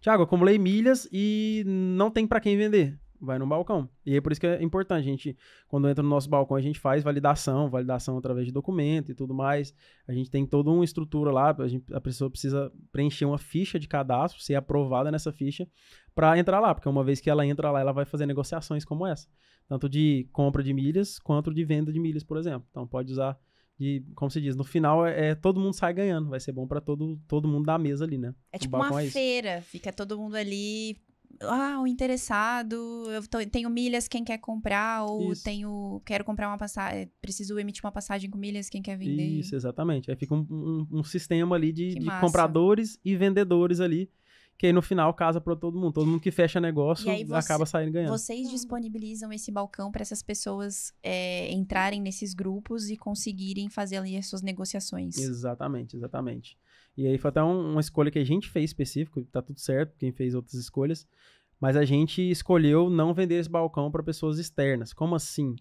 Tiago, acumulei milhas e não tem para quem vender vai no balcão. E é por isso que é importante, a gente, quando entra no nosso balcão, a gente faz validação, validação através de documento e tudo mais. A gente tem toda uma estrutura lá, a, gente, a pessoa precisa preencher uma ficha de cadastro, ser aprovada nessa ficha, para entrar lá, porque uma vez que ela entra lá, ela vai fazer negociações como essa, tanto de compra de milhas quanto de venda de milhas, por exemplo. Então pode usar de, como se diz, no final é, é todo mundo sai ganhando, vai ser bom para todo, todo mundo da mesa ali, né? É tipo uma é feira, fica todo mundo ali ah, o interessado, eu tô, tenho milhas, quem quer comprar, ou Isso. tenho, quero comprar uma passagem, é, preciso emitir uma passagem com milhas, quem quer vender. Isso, exatamente. Aí fica um, um, um sistema ali de, de compradores e vendedores ali, que aí no final casa para todo mundo. Todo mundo que fecha negócio acaba saindo ganhando. Vocês uhum. disponibilizam esse balcão para essas pessoas é, entrarem nesses grupos e conseguirem fazer ali as suas negociações. Exatamente, exatamente. E aí foi até um, uma escolha que a gente fez específico, tá tudo certo, quem fez outras escolhas, mas a gente escolheu não vender esse balcão para pessoas externas. Como assim?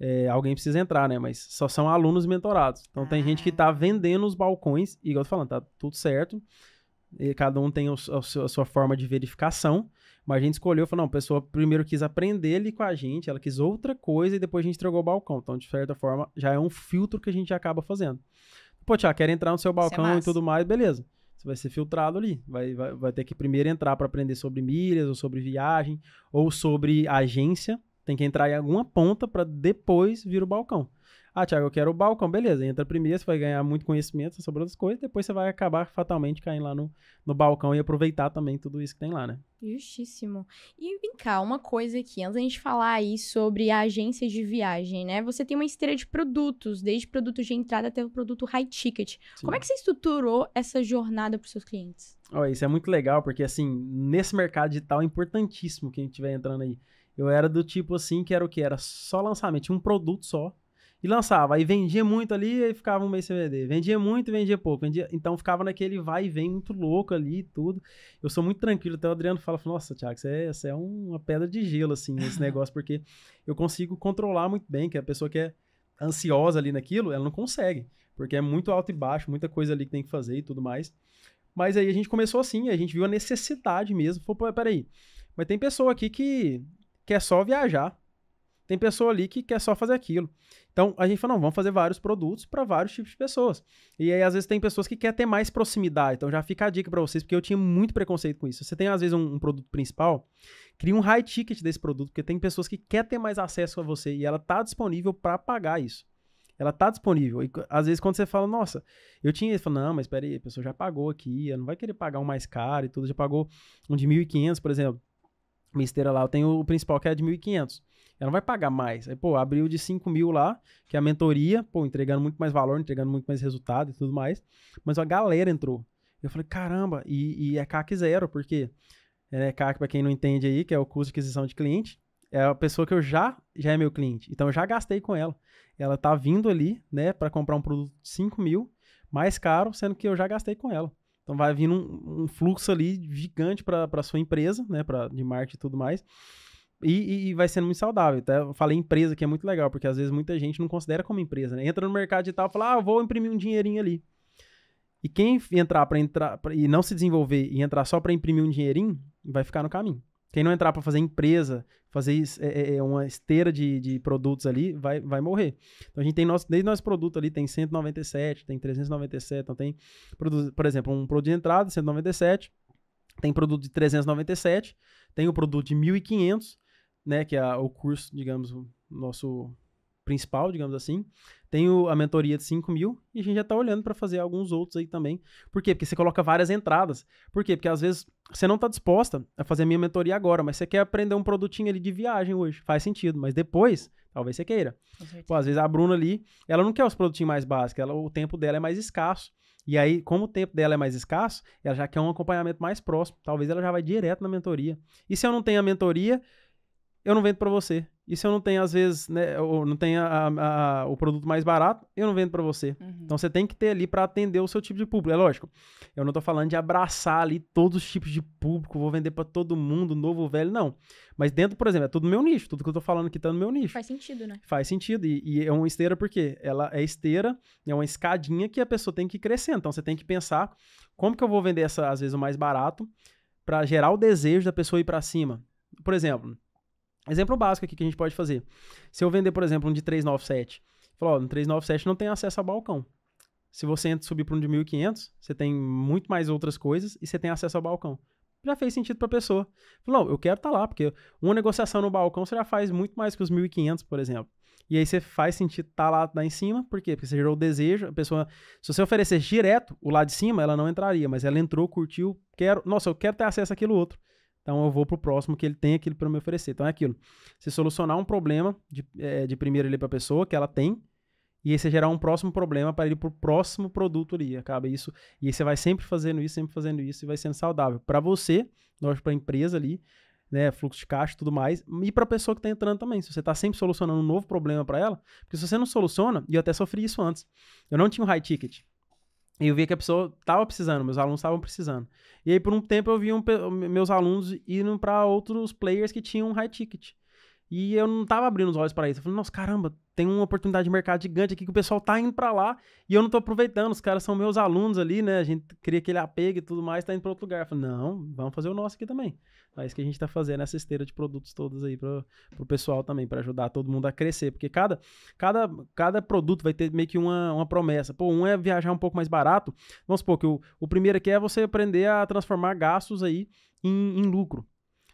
É, alguém precisa entrar, né? Mas só são alunos mentorados. Então ah. tem gente que tá ah. vendendo os balcões, e igual eu tô falando, tá tudo certo. E cada um tem o, a, sua, forma de verificação. Mas a gente escolheu, falou, não, a pessoa primeiro quis aprender ali com a gente, ela quis outra coisa e depois a gente entregou o balcão. Então, de certa forma, já é um filtro que a gente acaba fazendo pô, Tiago, quero entrar no seu é balcão é e tudo mais, beleza. Você vai ser filtrado ali. Vai, vai, vai ter que primeiro entrar para aprender sobre milhas, ou sobre viagem, ou sobre agência. Tem que entrar em alguma ponta para depois vir o balcão. Ah, Thiago, eu quero o balcão. Beleza, entra primeiro, você vai ganhar muito conhecimento sobre outras coisas, depois você vai acabar fatalmente caindo lá no, no balcão e aproveitar também tudo isso que tem lá, né? Justíssimo. E vem cá, uma coisa aqui, antes da gente falar aí sobre a agência de viagem, né? Você tem uma esteira de produtos, desde produto de entrada até o produto high ticket. Sim. Como é que você estruturou essa jornada para os seus clientes? Oh, isso é muito legal, porque assim, nesse mercado digital é importantíssimo quem estiver entrando aí. Eu era do tipo assim que era o que? Era só lançamento, um produto só e lançava. Aí vendia muito ali e ficava um mês sem vender. Vendia muito e vendia pouco. Vendia... Então ficava naquele vai e vem muito louco ali e tudo. Eu sou muito tranquilo. Até o Adriano fala: Nossa, Thiago, você é, você é uma pedra de gelo, assim, esse *laughs* negócio, porque eu consigo controlar muito bem, que a pessoa que é ansiosa ali naquilo, ela não consegue. Porque é muito alto e baixo, muita coisa ali que tem que fazer e tudo mais. Mas aí a gente começou assim, a gente viu a necessidade mesmo. Falou, peraí. Mas tem pessoa aqui que quer só viajar. Tem pessoa ali que quer só fazer aquilo. Então a gente falou não, vamos fazer vários produtos para vários tipos de pessoas. E aí às vezes tem pessoas que querem ter mais proximidade. Então já fica a dica para vocês, porque eu tinha muito preconceito com isso. Você tem às vezes um, um produto principal, cria um high ticket desse produto, porque tem pessoas que querem ter mais acesso a você e ela tá disponível para pagar isso ela tá disponível. E às vezes quando você fala, nossa, eu tinha, você fala, não, mas peraí, a pessoa já pagou aqui, ela não vai querer pagar um mais caro e tudo, já pagou um de 1.500, por exemplo. me esteira lá, eu tenho o principal que é de 1.500. Ela não vai pagar mais. Aí, pô, abriu de 5 mil lá, que é a mentoria, pô, entregando muito mais valor, entregando muito mais resultado e tudo mais. Mas a galera entrou. Eu falei, caramba, e, e é CAC zero, porque é CAC, para quem não entende aí, que é o custo de aquisição de cliente, é a pessoa que eu já já é meu cliente. Então eu já gastei com ela. Ela tá vindo ali, né, para comprar um produto de 5 mil, mais caro, sendo que eu já gastei com ela. Então vai vindo um, um fluxo ali gigante para sua empresa, né, pra, de marketing e tudo mais. E, e, vai sendo muito saudável. Até então, eu falei empresa, que é muito legal, porque às vezes muita gente não considera como empresa, né? Entra no mercado digital e fala, ah, vou imprimir um dinheirinho ali. E quem entrar para entrar pra, e não se desenvolver e entrar só para imprimir um dinheirinho, vai ficar no caminho. Quem não entrar para fazer empresa, fazer é, é, é, uma esteira de, de produtos ali, vai, vai morrer. Então a gente tem nosso, desde nosso produto ali, tem 197, tem 397, então tem, produto, por exemplo, um produto de entrada, 197, tem produto de 397, tem o produto de 1500 né, que é o curso, digamos, o nosso principal, digamos assim. Tem o, a mentoria de 5 mil e a gente já está olhando para fazer alguns outros aí também. Por quê? Porque você coloca várias entradas. Por quê? Porque às vezes você não está disposta a fazer a minha mentoria agora, mas você quer aprender um produtinho ali de viagem hoje. Faz sentido, mas depois talvez você queira. Pô, às vezes a Bruna ali, ela não quer os produtinhos mais básicos, ela, o tempo dela é mais escasso. E aí, como o tempo dela é mais escasso, ela já quer um acompanhamento mais próximo. Talvez ela já vai direto na mentoria. E se eu não tenho a mentoria, eu não vendo para você. E se eu não tenho, às vezes, né, ou não tenho a, a, a, o produto mais barato, eu não vendo para você. Uhum. Então você tem que ter ali para atender o seu tipo de público. É lógico, eu não tô falando de abraçar ali todos os tipos de público, vou vender para todo mundo, novo, velho, não. Mas dentro, por exemplo, é tudo meu nicho, tudo que eu tô falando aqui tá no meu nicho. Faz sentido, né? Faz sentido. E, e é uma esteira porque ela é esteira, é uma escadinha que a pessoa tem que crescer. Então você tem que pensar como que eu vou vender essa, às vezes, o mais barato para gerar o desejo da pessoa ir para cima. Por exemplo, Exemplo básico aqui que a gente pode fazer. Se eu vender, por exemplo, um de 397, falou, no 397 não tem acesso a balcão. Se você subir para um de 1500, você tem muito mais outras coisas e você tem acesso ao balcão. Já fez sentido para a pessoa. Falou, eu quero estar tá lá, porque uma negociação no balcão você já faz muito mais que os 1500, por exemplo. E aí você faz sentido estar tá lá, lá em cima, por quê? Porque você gerou o desejo, a pessoa, se você oferecesse direto o lá de cima, ela não entraria, mas ela entrou, curtiu, quero, nossa, eu quero ter acesso àquilo outro. Então eu vou pro próximo que ele tem aquilo para me oferecer. Então é aquilo. Você solucionar um problema de, é, de primeiro ali para a pessoa que ela tem, e aí você gerar um próximo problema para ele pro próximo produto ali. Acaba isso. E aí você vai sempre fazendo isso, sempre fazendo isso, e vai sendo saudável. Para você, lógico, para a empresa ali, né, fluxo de caixa e tudo mais, e para a pessoa que está entrando também. Se você está sempre solucionando um novo problema para ela, porque se você não soluciona, e eu até sofri isso antes, eu não tinha um high ticket. E eu via que a pessoa estava precisando, meus alunos estavam precisando. E aí, por um tempo, eu via um, meus alunos indo para outros players que tinham high ticket. E eu não tava abrindo os olhos para isso. Eu falei, nossa, caramba, tem uma oportunidade de mercado gigante aqui que o pessoal tá indo para lá e eu não tô aproveitando. Os caras são meus alunos ali, né? A gente cria aquele apego e tudo mais, tá indo para outro lugar. Eu falei, não, vamos fazer o nosso aqui também. É isso que a gente tá fazendo, essa esteira de produtos todos aí pro, pro pessoal também, para ajudar todo mundo a crescer. Porque cada, cada, cada produto vai ter meio que uma, uma promessa. Pô, um é viajar um pouco mais barato. Vamos supor que o, o primeiro aqui é você aprender a transformar gastos aí em, em lucro.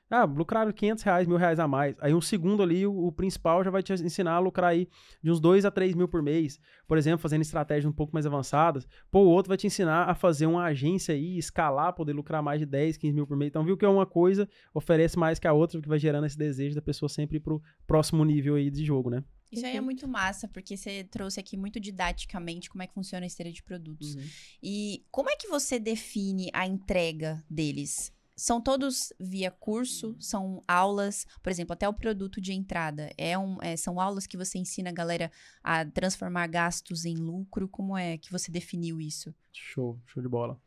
Ah, lucraram 500 reais, mil reais a mais. Aí um segundo ali, o, o, principal já vai te ensinar a lucrar aí de uns 2 a 3 mil por mês. Por exemplo, fazendo estratégias um pouco mais avançadas. Pô, o outro vai te ensinar a fazer uma agência aí, escalar, poder lucrar mais de 10, 15 mil por mês. Então viu que é uma coisa oferece mais que a outra, que vai gerando esse desejo da pessoa sempre ir pro próximo nível aí de jogo, né? Isso aí é muito massa, porque você trouxe aqui muito didaticamente como é que funciona a esteira de produtos. Uhum. E como é que você define a entrega deles? são todos via curso, são aulas, por exemplo, até o produto de entrada. É um, é, são aulas que você ensina a galera a transformar gastos em lucro. Como é que você definiu isso? Show, show de bola.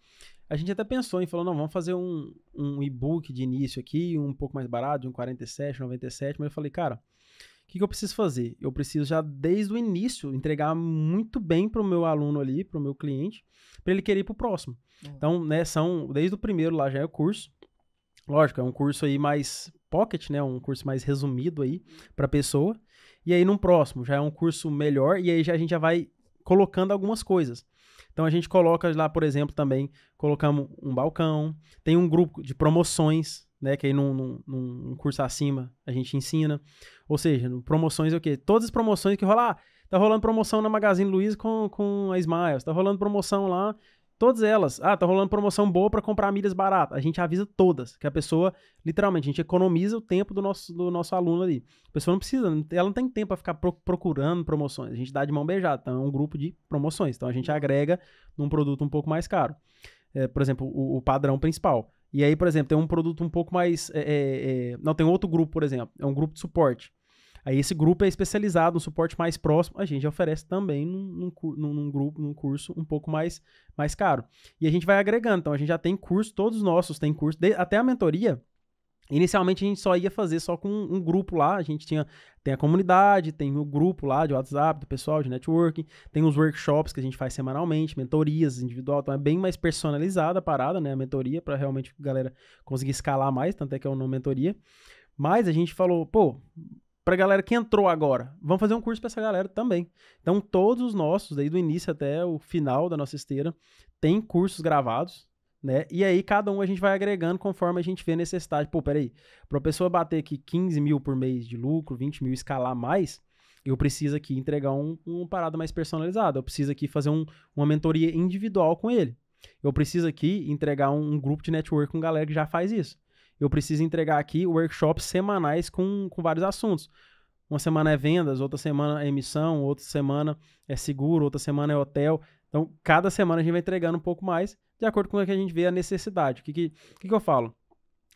A gente até pensou em falou, não, vamos fazer um, um e-book de início aqui, um pouco mais barato, de um 47, 97, mas eu falei, cara, o que, que eu preciso fazer? Eu preciso já desde o início entregar muito bem para o meu aluno ali, para o meu cliente, para ele querer ir para o próximo. Uhum. Então, né, são desde o primeiro lá já é o curso, Lógico, é um curso aí mais pocket, né? Um curso mais resumido aí para pessoa. E aí num próximo já é um curso melhor e aí já, a gente já vai colocando algumas coisas. Então a gente coloca lá, por exemplo, também colocamos um balcão, tem um grupo de promoções, né? Que aí num, num, num curso acima a gente ensina. Ou seja, promoções é o quê? Todas as promoções que rolar. Ah, tá rolando promoção na Magazine Luiza com, com a Smiles, tá rolando promoção lá Todas elas, ah, tá rolando promoção boa para comprar milhas baratas. A gente avisa todas, que a pessoa, literalmente, a gente economiza o tempo do nosso, do nosso aluno ali. A pessoa não precisa, ela não tem tempo para ficar procurando promoções. A gente dá de mão beijada, então é um grupo de promoções. Então a gente agrega num produto um pouco mais caro. É, por exemplo, o, o padrão principal. E aí, por exemplo, tem um produto um pouco mais. É, é, é não, tem outro grupo, por exemplo. É um grupo de suporte. Aí esse grupo é especializado, um suporte mais próximo, a gente oferece também num, num, num, grupo, num curso um pouco mais, mais caro. E a gente vai agregando, então a gente já tem curso, todos nossos tem curso, de, até a mentoria, Inicialmente a gente só ia fazer só com um grupo lá, a gente tinha tem a comunidade, tem o grupo lá de WhatsApp do pessoal de networking, tem os workshops que a gente faz semanalmente, mentorias individual, então é bem mais personalizada a parada, né, a mentoria para realmente a galera conseguir escalar mais, tanto é que é o nome mentoria. Mas a gente falou, pô, Pra galera que entrou agora, vamos fazer um curso para essa galera também. Então, todos os nossos, daí do início até o final da nossa esteira, tem cursos gravados, né? E aí, cada um a gente vai agregando conforme a gente vê a necessidade. Pô, peraí, pra pessoa bater aqui 15 mil por mês de lucro, 20 mil, escalar mais, eu preciso aqui entregar um, um parada mais personalizada. Eu preciso aqui fazer um, uma mentoria individual com ele. Eu preciso aqui entregar um, um grupo de network com galera que já faz isso eu preciso entregar aqui workshops semanais com, com vários assuntos. Uma semana é vendas, outra semana é emissão, outra semana é seguro, outra semana é hotel. Então, cada semana a gente vai entregando um pouco mais, de acordo com o que a gente vê a necessidade. O que, que, que, que eu falo?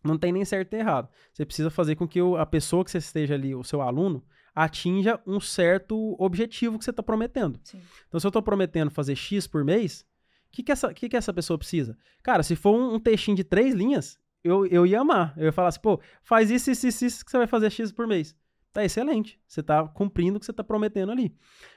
Não tem nem certo e errado. Você precisa fazer com que o, a pessoa que você esteja ali, o seu aluno, atinja um certo objetivo que você está prometendo. Sim. Então, se eu estou prometendo fazer X por mês, o que, que, essa, que, que essa pessoa precisa? Cara, se for um, um textinho de três linhas, eu, eu ia amar. Eu ia falar assim, pô, faz isso, isso, isso, isso que você vai fazer X por mês. Tá excelente. Você tá cumprindo o que você tá prometendo ali.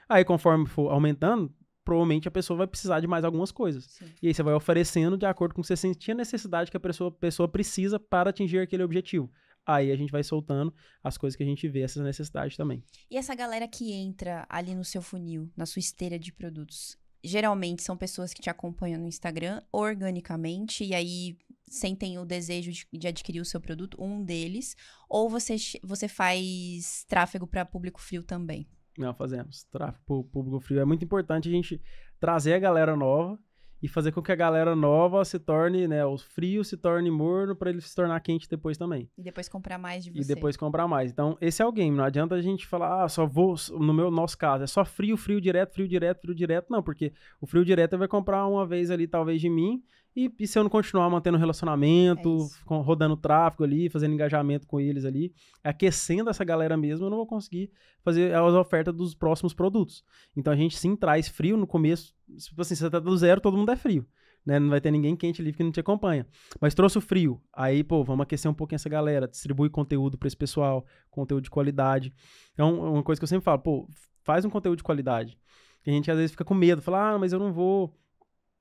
Aí, conforme for aumentando, provavelmente a pessoa vai precisar de mais algumas coisas. Sim. E aí você vai oferecendo de acordo com o que você sentia necessidade que a pessoa, pessoa precisa para atingir aquele objetivo aí a gente vai soltando as coisas que a gente vê, essas necessidades também. E essa galera que entra ali no seu funil, na sua esteira de produtos, geralmente são pessoas que te acompanham no Instagram organicamente e aí sentem o desejo de, de, adquirir o seu produto, um deles, ou você, você faz tráfego para público frio também? Não, fazemos. Tráfego público frio. É muito importante a gente trazer a galera nova e fazer com que a galera nova se torne, né, o frio se torne morno para ele se tornar quente depois também. E depois comprar mais de você. E depois comprar mais. Então, esse é o game, não adianta a gente falar, ah, só vou, no meu nosso caso, é só frio, frio direto, frio direto, frio direto, não, porque o frio direto vai comprar uma vez ali talvez de mim e, e se eu não continuar mantendo relacionamento, é rodando tráfego ali, fazendo engajamento com eles ali, aquecendo essa galera mesmo, eu não vou conseguir fazer as ofertas dos próximos produtos. Então a gente sim traz frio no começo. Tipo assim, você tá do zero, todo mundo é frio. Né? Não vai ter ninguém quente ali que não te acompanha. Mas trouxe o frio. Aí, pô, vamos aquecer um pouquinho essa galera, distribui conteúdo para esse pessoal, conteúdo de qualidade. Então, uma coisa que eu sempre falo, pô, faz um conteúdo de qualidade. a gente às vezes fica com medo, fala, ah, mas eu não vou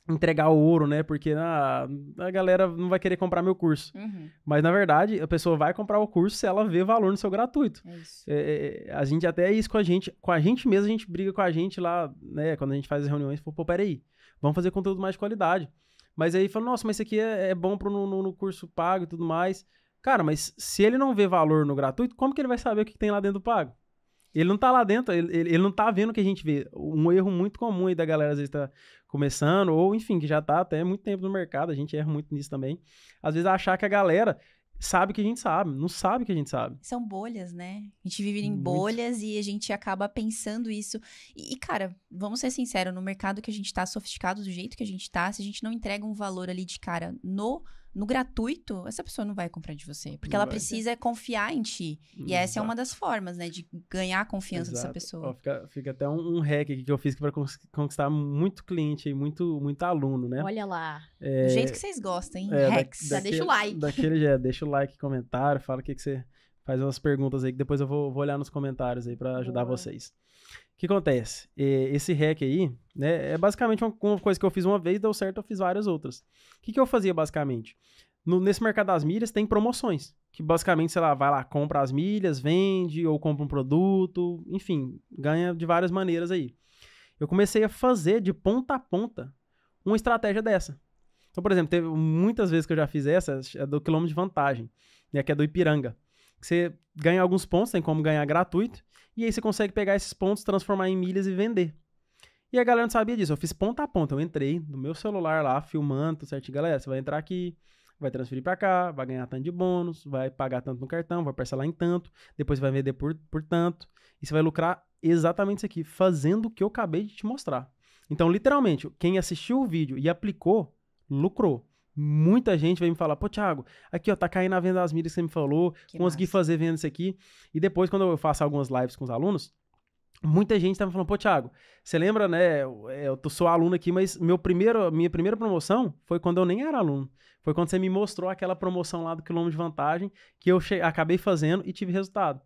entregar o ouro, né? Porque ah, a galera não vai querer comprar meu curso. Uhum. Mas, na verdade, a pessoa vai comprar o curso se ela vê valor no seu gratuito. é, é, é, é a gente até é isso com a gente. Com a gente mesmo, a gente briga com a gente lá, né? Quando a gente faz as reuniões, pô, pô peraí, vamos fazer conteúdo mais de qualidade. Mas aí fala, nossa, mas isso aqui é, é bom pro, no, no, curso pago e tudo mais. Cara, mas se ele não vê valor no gratuito, como que ele vai saber o que tem lá dentro do pago? Ele não tá lá dentro, ele, ele não tá vendo o que a gente vê. Um erro muito comum aí da galera, às vezes, tá começando, ou enfim, que já tá até muito tempo no mercado, a gente erra muito nisso também. Às vezes achar que a galera sabe o que a gente sabe, não sabe o que a gente sabe. São bolhas, né? A gente vive em muito. bolhas e a gente acaba pensando isso. E, e, cara, vamos ser sinceros, no mercado que a gente tá sofisticado do jeito que a gente tá, se a gente não entrega um valor ali de cara no no gratuito, essa pessoa não vai comprar de você. Porque não ela né? precisa confiar em ti. e essa é uma das formas, né? De ganhar a confiança Exato. dessa pessoa. Ó, fica, fica, até um, um hack que eu fiz para conquistar muito cliente e muito, muito aluno, né? Olha lá. É, Do jeito que vocês gostam, hein? É, Hacks. Da, já deixa o like. Daquele já, deixa o like, comentário, fala o que, que você. Faz umas perguntas aí que depois eu vou, vou olhar nos comentários aí para ajudar Boa. vocês. O que acontece? É, esse hack aí, né, é basicamente uma coisa que eu fiz uma vez, deu certo, eu fiz várias outras. O que, que eu fazia basicamente? No, nesse mercado das milhas tem promoções, que basicamente, sei lá, vai lá, compra as milhas, vende ou compra um produto, enfim, ganha de várias maneiras aí. Eu comecei a fazer de ponta a ponta uma estratégia dessa. Então, por exemplo, teve muitas vezes que eu já fiz essa, é do quilômetro de vantagem, né, que é do Ipiranga. Você ganha alguns pontos, tem como ganhar gratuito, e aí você consegue pegar esses pontos, transformar em milhas e vender. E a galera não sabia disso. Eu fiz ponta a ponta. Eu entrei no meu celular lá, filmando, tudo certinho. Galera, você vai entrar aqui, vai transferir para cá, vai ganhar tanto de bônus, vai pagar tanto no cartão, vai parcelar em tanto, depois vai vender por, por tanto. E você vai lucrar exatamente isso aqui, fazendo o que eu acabei de te mostrar. Então, literalmente, quem assistiu o vídeo e aplicou, lucrou muita gente vem me falar, pô, Thiago, aqui, ó, tá caindo a venda das milhas que você me falou, que consegui massa. fazer venda isso aqui. E depois, quando eu faço algumas lives com os alunos, muita gente tá me falando, pô, Thiago, você lembra, né, é, eu, eu sou aluno aqui, mas meu primeiro, minha primeira promoção foi quando eu nem era aluno. Foi quando você me mostrou aquela promoção lá do quilômetro de vantagem, que eu acabei fazendo e tive resultado.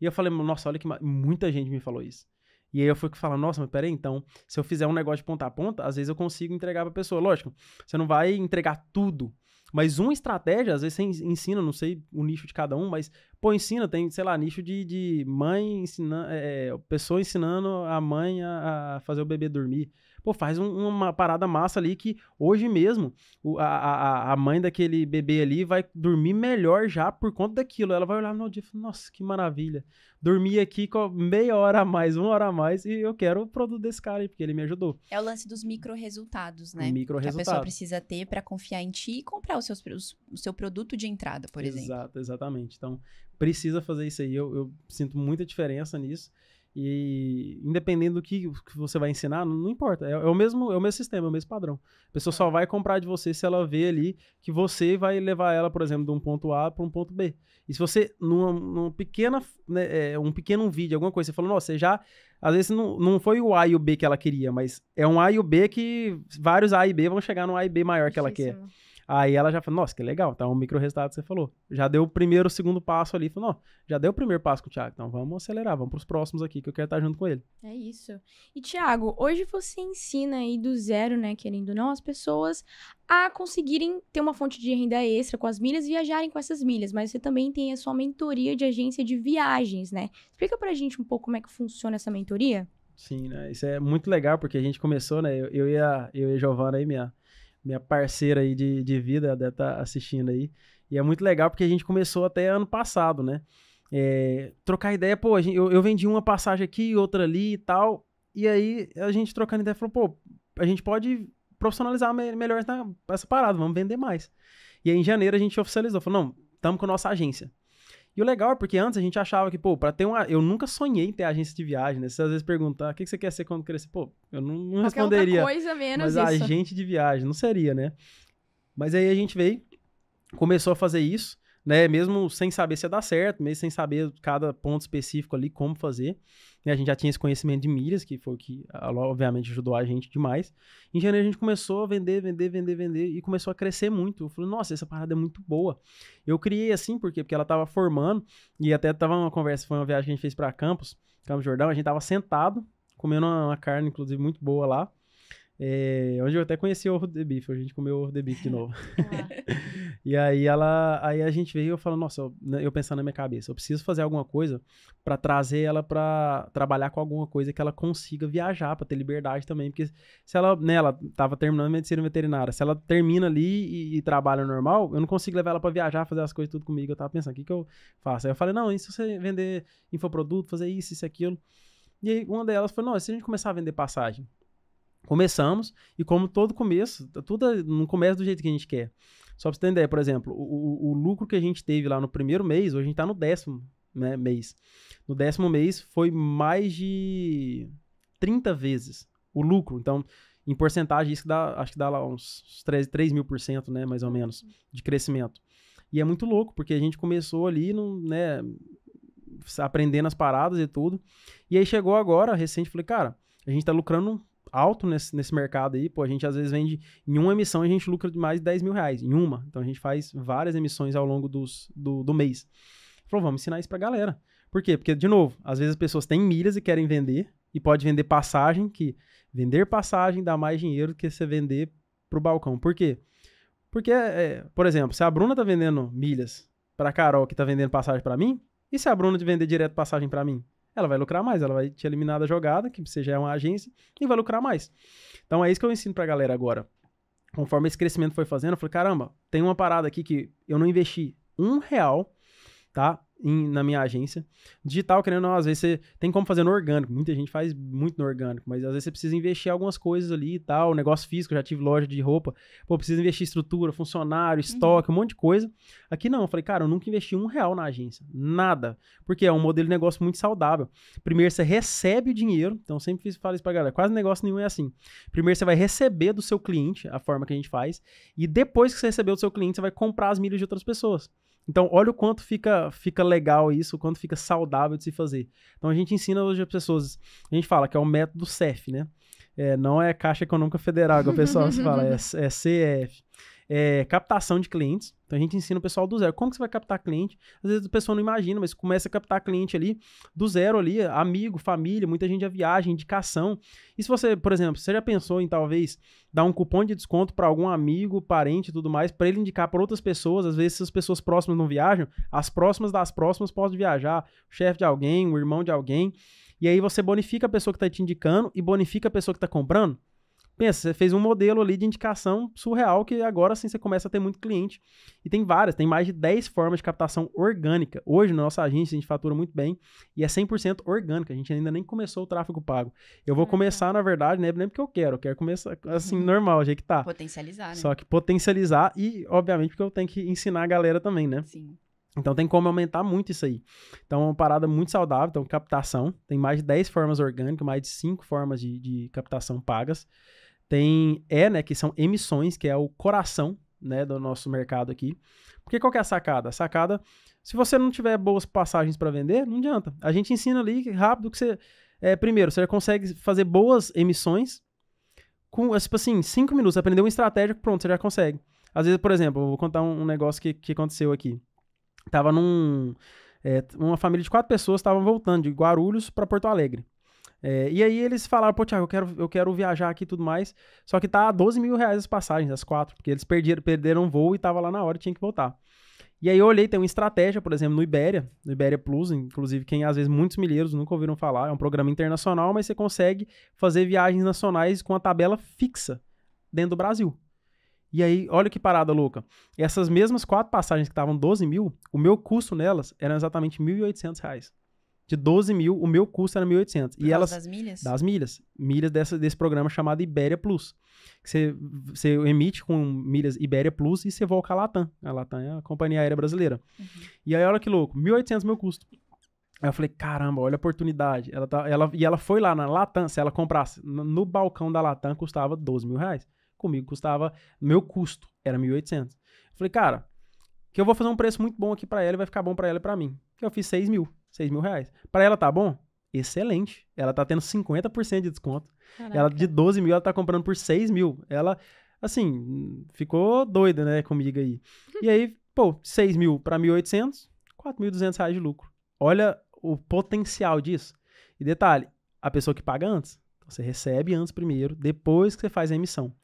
E eu falei, nossa, olha que... Muita gente me falou isso. E aí eu fui falar, nossa, mas peraí, então, se eu fizer um negócio de ponta a ponta, às vezes eu consigo entregar pra pessoa. Lógico, você não vai entregar tudo. Mas uma estratégia, às vezes você ensina, não sei o nicho de cada um, mas, pô, ensina, tem, sei lá, nicho de, de mãe ensinando, é, é, pessoa ensinando a mãe a, a fazer o bebê dormir. Pô, faz um, uma parada massa ali que hoje mesmo a, a, a mãe daquele bebê ali vai dormir melhor já por conta daquilo. Ela vai olhar no dia e falar, nossa, que maravilha. Dormi aqui com meia hora a mais, uma hora a mais e eu quero o produto desse cara aí, porque ele me ajudou. É o lance dos micro resultados, né? Micro que resultado. a pessoa precisa ter para confiar em ti e comprar os seus, o seu produto de entrada, por Exato, exemplo. Exato, exatamente. Então, precisa fazer isso aí. Eu, eu sinto muita diferença nisso. E independendo do que, que você vai ensinar, não, não importa. É, é, o mesmo, é o mesmo sistema, é o mesmo padrão. A pessoa só é. vai comprar de você se ela vê ali que você vai levar ela, por exemplo, de um ponto A para um ponto B. E se você, numa, numa pequena, né, é, um pequeno vídeo, alguma coisa, você falou, nossa, você já. Às vezes não, não foi o A e o B que ela queria, mas é um A e o B que vários A e B vão chegar no A e B maior que ela quer. Aí ela já falou, nossa, que legal, tá um micro resultado que você falou. Já deu o primeiro, o segundo passo ali. Falou, não, já deu o primeiro passo com o Thiago, então vamos acelerar, vamos pros próximos aqui, que eu quero estar junto com ele. É isso. E Thiago, hoje você ensina aí do zero, né, querendo ou não, as pessoas a conseguirem ter uma fonte de renda extra com as milhas e viajarem com essas milhas, mas você também tem a sua mentoria de agência de viagens, né? Explica pra gente um pouco como é que funciona essa mentoria. Sim, né? Isso é muito legal, porque a gente começou, né? Eu, eu, e, a, eu e a Giovana aí, minha minha parceira aí de, de vida, deve estar tá assistindo aí. E é muito legal porque a gente começou até ano passado, né? É, trocar ideia, pô, gente, eu, eu vendi uma passagem aqui, outra ali e tal. E aí a gente trocando ideia falou, pô, a gente pode profissionalizar melhor essa parada, vamos vender mais. E aí em janeiro a gente oficializou, falou, não, estamos com a nossa agência. E o legal é porque antes a gente achava que, pô, pra ter uma. Eu nunca sonhei em ter agência de viagem, né? Você às vezes perguntar o que você quer ser quando crescer, pô, eu não, não responderia. Outra coisa menos mas isso. agente de viagem, não seria, né? Mas aí a gente veio, começou a fazer isso, né? Mesmo sem saber se ia dar certo, mesmo sem saber cada ponto específico ali, como fazer né, a gente já tinha esse conhecimento de milhas, que foi o que, obviamente, ajudou a gente demais. Em janeiro a gente começou a vender, vender, vender, vender e começou a crescer muito. Eu falei, nossa, essa parada é muito boa. Eu criei assim, por quê? Porque ela tava formando e até tava uma conversa, foi uma viagem que a gente fez para Campos, Campos Jordão, a gente tava sentado, comendo uma, uma carne, inclusive, muito boa lá. É, onde eu até conheci o Ovo de bife, a gente comeu o Ovo de bife *laughs* de novo. Ah. *laughs* e aí ela, aí a gente veio e eu falo, nossa, eu, né, eu pensando na minha cabeça, eu preciso fazer alguma coisa para trazer ela para trabalhar com alguma coisa que ela consiga viajar, para ter liberdade também, porque se ela, né, ela tava terminando medicina veterinária, se ela termina ali e, e trabalha normal, eu não consigo levar ela para viajar, fazer as coisas tudo comigo, eu tava pensando, o que que eu faço? Aí eu falei, não, e se você vender infoproduto, fazer isso, isso, aquilo? E aí uma delas falou, não, e se a gente começar a vender passagem? começamos, e como todo começo, tudo não começa do jeito que a gente quer. Só para você entender, por exemplo, o, o, lucro que a gente teve lá no primeiro mês, hoje a gente está no décimo né, mês. No décimo mês foi mais de 30 vezes o lucro. Então, em porcentagem, isso dá, acho que dá lá uns 3, 3 mil por cento, né, mais ou menos, de crescimento. E é muito louco, porque a gente começou ali, no, né, aprendendo as paradas e tudo. E aí chegou agora, recente, falei, cara, a gente está lucrando alto nesse, nesse mercado aí, pô, a gente às vezes vende, em uma emissão a gente lucra de mais de 10 mil reais, em uma. Então a gente faz várias emissões ao longo dos, do, do mês. Falou, vamos ensinar isso pra galera. Por quê? Porque, de novo, às vezes as pessoas têm milhas e querem vender, e pode vender passagem, que vender passagem dá mais dinheiro do que você vender pro balcão. Por quê? Porque, é, por exemplo, se a Bruna tá vendendo milhas pra Carol, que tá vendendo passagem para mim, e se a Bruna de vender direto passagem para mim? ela vai lucrar mais, ela vai te eliminar da jogada, que você já é uma agência, e vai lucrar mais. Então é isso que eu ensino pra galera agora. Conforme esse crescimento foi fazendo, eu falei, caramba, tem uma parada aqui que eu não investi um real, tá? em, na minha agência. Digital, querendo ou não, às vezes você tem como fazer no orgânico. Muita gente faz muito no orgânico, mas às vezes você precisa investir algumas coisas ali e tal. Negócio físico, já tive loja de roupa. Pô, precisa investir em estrutura, funcionário, uhum. estoque, uhum. um monte de coisa. Aqui não, eu falei, cara, eu nunca investi um real na agência. Nada. Porque é um modelo de negócio muito saudável. Primeiro você recebe o dinheiro, então sempre falo isso pra galera, quase negócio nenhum é assim. Primeiro você vai receber do seu cliente, a forma que a gente faz, e depois que você recebeu do seu cliente, você vai comprar as milhas de outras pessoas. Então, olha o quanto fica, fica legal isso, o quanto fica saudável de se fazer. Então, a gente ensina hoje as pessoas, a gente fala que é o método CEF, né? É, não é Caixa Econômica Federal, que o pessoal se fala, é, é CF é, captação de clientes. Então a gente ensina o pessoal do zero. Como que você vai captar cliente? Às vezes a pessoa não imagina, mas começa a captar cliente ali do zero ali, amigo, família, muita gente a viagem, indicação. E se você, por exemplo, você já pensou em talvez dar um cupom de desconto para algum amigo, parente e tudo mais, para ele indicar para outras pessoas, às vezes as pessoas próximas não viajam, as próximas das próximas podem viajar, o chefe de alguém, o irmão de alguém. E aí você bonifica a pessoa que está te indicando e bonifica a pessoa que está comprando. Pensa, você fez um modelo ali de indicação surreal que agora sim você começa a ter muito cliente. E tem várias, tem mais de 10 formas de captação orgânica. Hoje, na nossa agência, a gente fatura muito bem e é 100% orgânica. A gente ainda nem começou o tráfego pago. Eu vou ah, tá. começar, na verdade, né, nem porque eu quero, eu quero começar assim, uhum. normal, jeito que tá. Potencializar, né? Só que potencializar e, obviamente, porque eu tenho que ensinar a galera também, né? Sim. Então tem como aumentar muito isso aí. Então é uma parada muito saudável, então captação. Tem mais de 10 formas orgânicas, mais de 5 formas de, de captação pagas. Tem E, é, né, que são emissões, que é o coração, né, do nosso mercado aqui. Porque qual que é a sacada? A sacada, se você não tiver boas passagens para vender, não adianta. A gente ensina ali rápido que você é, primeiro, você consegue fazer boas emissões com, é, tipo assim, cinco minutos, aprendeu uma estratégia, pronto, você já consegue. Às vezes, por exemplo, eu vou contar um, um negócio que, que aconteceu aqui. Tava num é, uma família de quatro pessoas estavam voltando de Guarulhos para Porto Alegre. É, e aí eles falaram, pô, Thiago, eu quero, eu quero viajar aqui e tudo mais. Só que tá 12 mil reais as passagens, as quatro, porque eles perderam, perderam voo e tava lá na hora e tinha que voltar. E aí eu olhei, tem uma estratégia, por exemplo, no Iberia, no Iberia Plus, inclusive quem às vezes muitos milheiros nunca ouviram falar, é um programa internacional, mas você consegue fazer viagens nacionais com a tabela fixa dentro do Brasil. E aí, olha que parada louca. Essas mesmas quatro passagens que estavam 12 mil, o meu custo nelas era exatamente R$ reais de 12 mil, o meu custo era 1.800. e elas das milhas? Das milhas. Milhas dessa, desse programa chamado Iberia Plus. Que você, você emite com milhas Iberia Plus e você voa com a Latam. A Latam é a companhia aérea brasileira. Uhum. E aí, olha que louco, 1.800 meu custo. Aí eu falei, caramba, olha a oportunidade. Ela tá, ela, e ela foi lá na Latam, se ela comprasse no, no balcão da Latam, custava 12 mil reais. Comigo custava, meu custo era 1.800. Eu falei, cara, que eu vou fazer um preço muito bom aqui para ela e vai ficar bom para ela e pra mim. Que eu fiz 6 mil. 6 mil reais. Pra ela tá bom? Excelente. Ela tá tendo 50% de desconto. Caraca. Ela de 12 mil, ela tá comprando por 6 mil. Ela, assim, ficou doida, né, comigo aí. E aí, pô, 6 mil pra 1.800, 4.200 reais de lucro. Olha o potencial disso. E detalhe, a pessoa que paga antes, você recebe antes primeiro, depois que você faz a emissão.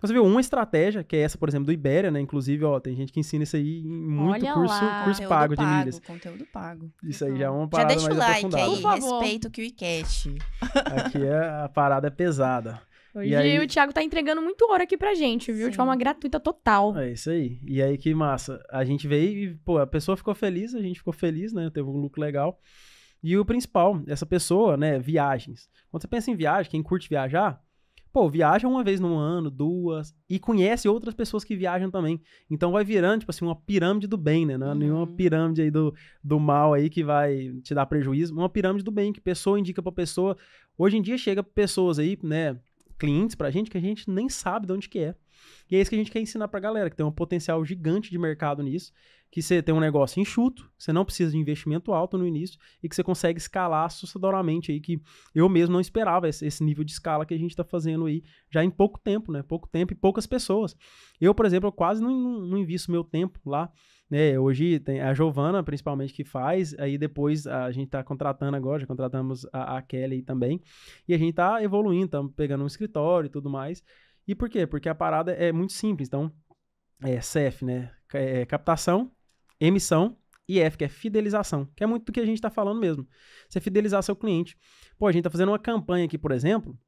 Você viu uma estratégia, que é essa, por exemplo, do Ibéria, né? Inclusive, ó, tem gente que ensina isso aí em muito Olha curso, lá, curso pago, pago de milhas. Conteúdo pago. Isso aí já é uma parada. Já deixa mais o like aí, respeita o QICAT. Aqui é, a parada é pesada. Hoje aí... o Thiago tá entregando muito ouro aqui pra gente, viu? Sim. De forma gratuita total. É isso aí. E aí, que massa. A gente veio e, pô, a pessoa ficou feliz, a gente ficou feliz, né? Teve um lucro legal. E o principal, essa pessoa, né? Viagens. Quando você pensa em viagem, quem curte viajar, pô, viaja uma vez no ano, duas, e conhece outras pessoas que viajam também. Então vai virando, tipo assim, uma pirâmide do bem, né? Não é uhum. nenhuma pirâmide aí do, do mal aí que vai te dar prejuízo. Uma pirâmide do bem, que pessoa indica pra pessoa. Hoje em dia chega pessoas aí, né? Clientes pra gente que a gente nem sabe de onde que é. E é isso que a gente quer ensinar pra galera, que tem um potencial gigante de mercado nisso que você tem um negócio enxuto, você não precisa de investimento alto no início e que você consegue escalar assustadoramente aí, que eu mesmo não esperava esse, nível de escala que a gente está fazendo aí já em pouco tempo, né? Pouco tempo e poucas pessoas. Eu, por exemplo, eu quase não, não invisto meu tempo lá, né? Hoje tem a Giovana, principalmente, que faz, aí depois a gente está contratando agora, já contratamos a, a Kelly também, e a gente está evoluindo, estamos pegando um escritório e tudo mais. E por quê? Porque a parada é muito simples, então... É, CEF, né? É, captação, emissão, e F, que é fidelização, que é muito do que a gente está falando mesmo. Você fidelizar seu cliente. Pô, a gente está fazendo uma campanha aqui, por exemplo,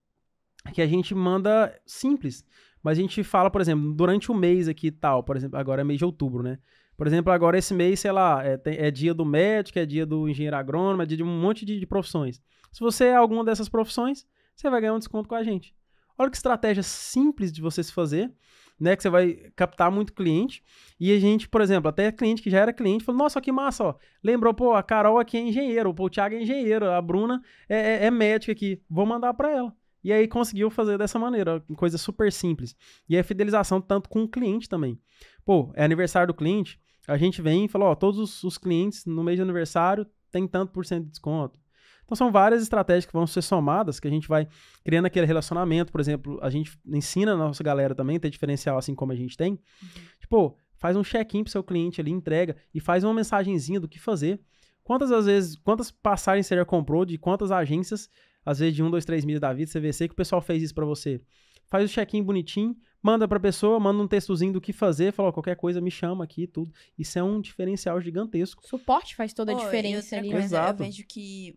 que a gente manda simples, mas a gente fala, por exemplo, durante o mês aqui tal, por exemplo, agora é mês de outubro, né? Por exemplo, agora esse mês, sei lá, é, tem, é dia do médico, é dia do engenheiro agrônomo, é dia de um monte de, de profissões. Se você é alguma dessas profissões, você vai ganhar um desconto com a gente. Olha que estratégia simples de você se fazer né? Que você vai captar muito cliente. E a gente, por exemplo, até cliente que já era cliente, falou, nossa, que massa, ó. Lembrou, pô, a Carol aqui é engenheiro, pô, o Thiago é engenheiro, a Bruna é, é, é médica aqui, vou mandar para ela. E aí conseguiu fazer dessa maneira, coisa super simples. E é fidelização tanto com o cliente também. Pô, é aniversário do cliente, a gente vem e fala, ó, todos os, os clientes no mês de aniversário tem tanto por cento de desconto então são várias estratégias que vão ser somadas, que a gente vai criando aquele relacionamento, por exemplo, a gente ensina a nossa galera também ter diferencial assim como a gente tem. Uhum. Tipo, faz um check-in pro seu cliente ali, entrega e faz uma mensagenzinha do que fazer. Quantas às vezes, quantas passagens você já comprou de quantas agências, às vezes de um, dois, três mil da vida, CVC, que o pessoal fez isso para você? Faz o check-in bonitinho, manda pra pessoa, manda um textozinho do que fazer, fala qualquer coisa, me chama aqui tudo. Isso é um diferencial gigantesco. Suporte faz toda a diferença ali. mas né? Exato. Eu vejo que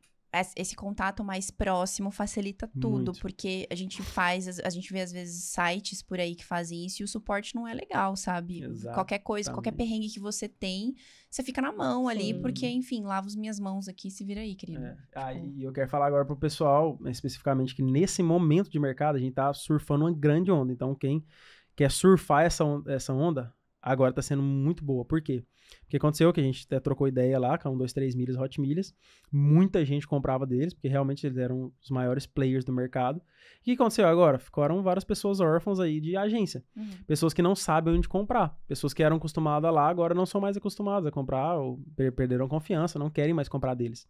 esse contato mais próximo facilita tudo, Muito. porque a gente faz, a gente vê às vezes sites por aí que fazem isso e o suporte não é legal, sabe? Exatamente. Qualquer coisa, qualquer perrengue que você tem, você fica na mão Sim. ali, porque, enfim, lavo as minhas mãos aqui se vira aí, querido. É. Tá e eu quero falar agora pro pessoal, especificamente, que nesse momento de mercado a gente tá surfando uma grande onda. Então, quem quer surfar essa onda, essa onda agora tá sendo muito boa. Por quê? Porque porque aconteceu que a gente até trocou ideia lá, com é um, dois, três milhas, hot milhas. Muita gente comprava deles, porque realmente eles eram os maiores players do mercado. E o que aconteceu agora? Ficaram várias pessoas órfãos aí de agência. Uhum. Pessoas que não sabem onde comprar. Pessoas que eram acostumadas lá, agora não são mais acostumadas a comprar, ou per perderam confiança, não querem mais comprar deles.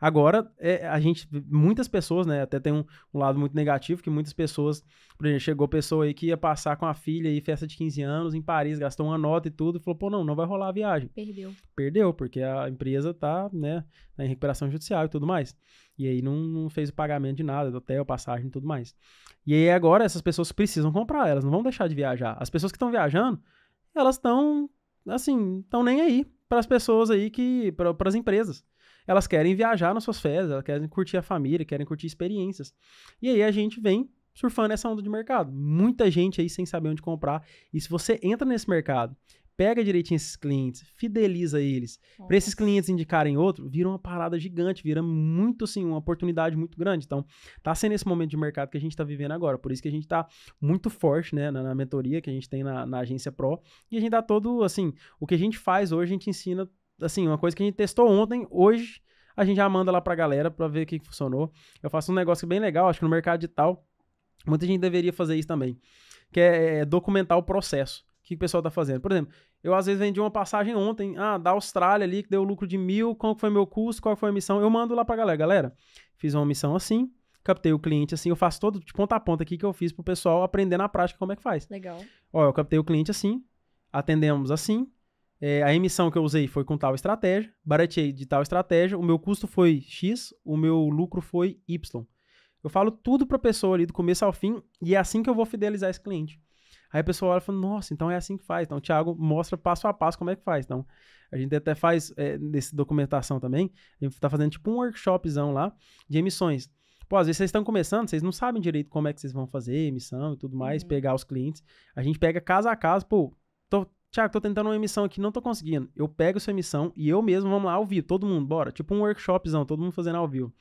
Agora, é, a gente, muitas pessoas, né? Até tem um, um, lado muito negativo, que muitas pessoas, por exemplo, chegou pessoa aí que ia passar com a filha aí, festa de 15 anos, em Paris, gastou uma nota e tudo, e falou, pô, não, não vai rolar a viagem Perdeu. Perdeu, porque a empresa tá, né, tá em recuperação judicial e tudo mais. E aí não, não fez o pagamento de nada, do hotel, passagem e tudo mais. E aí agora essas pessoas precisam comprar, elas não vão deixar de viajar. As pessoas que estão viajando, elas estão, assim, estão nem aí para as pessoas aí que, para as empresas elas querem viajar nas suas férias, elas querem curtir a família, querem curtir experiências. E aí a gente vem surfando essa onda de mercado. Muita gente aí sem saber onde comprar. E se você entra nesse mercado pega direitinho esses clientes, fideliza eles, para esses clientes indicarem outro, vira uma parada gigante, vira muito assim, uma oportunidade muito grande. Então, tá sendo esse momento de mercado que a gente está vivendo agora. Por isso que a gente está muito forte, né, na, na, mentoria que a gente tem na, na agência Pro, e a gente dá todo assim, o que a gente faz hoje, a gente ensina assim, uma coisa que a gente testou ontem, hoje a gente já manda lá pra galera pra ver o que funcionou. Eu faço um negócio bem legal, acho que no mercado digital, muita gente deveria fazer isso também, que é, é documentar o processo. O que o pessoal tá fazendo? Por exemplo, eu, às vezes, vendi uma passagem ontem, ah, da Austrália ali, que deu lucro de mil, qual foi meu custo, qual foi a missão. Eu mando lá pra galera. Galera, fiz uma missão assim, captei o cliente assim, eu faço todo de ponta a ponta aqui que eu fiz pro pessoal aprender na prática como é que faz. Legal. Ó, eu captei o cliente assim, atendemos assim, é, a emissão que eu usei foi com tal estratégia, barateei de tal estratégia, o meu custo foi X, o meu lucro foi Y. Eu falo tudo para a pessoa ali do começo ao fim e é assim que eu vou fidelizar esse cliente. Aí a pessoa olha e fala, nossa, então é assim que faz. Então o Thiago mostra passo a passo como é que faz. Então a gente até faz, é, nesse documentação também, a gente tá fazendo tipo um workshopzão lá de emissões. Pô, às vezes vocês estão começando, vocês não sabem direito como é que vocês vão fazer emissão e tudo mais, uhum. pegar os clientes. A gente pega caso a caso, pô, tô, Tiago, tô tentando uma emissão aqui, não tô conseguindo. Eu pego sua emissão e eu mesmo, vamos lá, ao vivo, todo mundo, bora. Tipo um workshopzão, todo mundo fazendo ao vivo.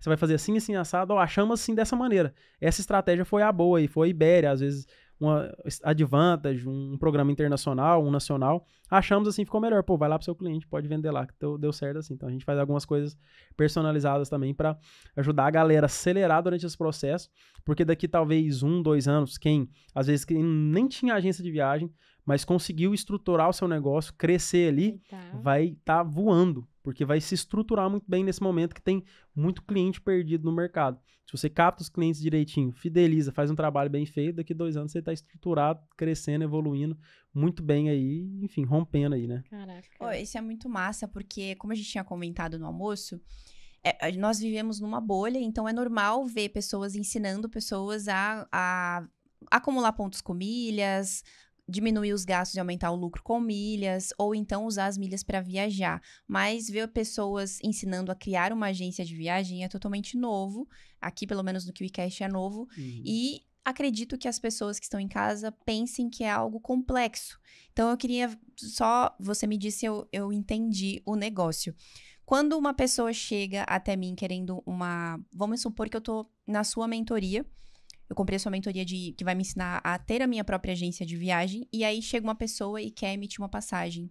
Você vai fazer assim, assim, assado, ó, achamos assim dessa maneira. Essa estratégia foi a boa aí, foi a Ibéria, às vezes uma advantage, um programa internacional, um nacional. Achamos assim, ficou melhor. Pô, vai lá pro seu cliente, pode vender lá, que deu, deu certo assim. Então a gente faz algumas coisas personalizadas também para ajudar a galera a acelerar durante esse processo, porque daqui talvez um, dois anos, quem às vezes quem nem tinha agência de viagem, mas conseguiu estruturar o seu negócio, crescer ali, vai estar tá voando porque vai se estruturar muito bem nesse momento que tem muito cliente perdido no mercado. Se você capta os clientes direitinho, fideliza, faz um trabalho bem feito, daqui dois anos você está estruturado, crescendo, evoluindo muito bem aí, enfim, rompendo aí, né? Caraca. Oh, isso é muito massa, porque como a gente tinha comentado no almoço, é, nós vivemos numa bolha, então é normal ver pessoas ensinando pessoas a, a acumular pontos com milhas, diminuir os gastos e aumentar o lucro com milhas, ou então usar as milhas para viajar. Mas ver pessoas ensinando a criar uma agência de viagem é totalmente novo. Aqui, pelo menos no KiwiCast, é novo. Uhum. E acredito que as pessoas que estão em casa pensem que é algo complexo. Então, eu queria só. Você me disse, eu, eu entendi o negócio. Quando uma pessoa chega até mim querendo uma. Vamos supor que eu estou na sua mentoria eu comprei a sua mentoria de que vai me ensinar a ter a minha própria agência de viagem. E aí chega uma pessoa e quer emitir uma passagem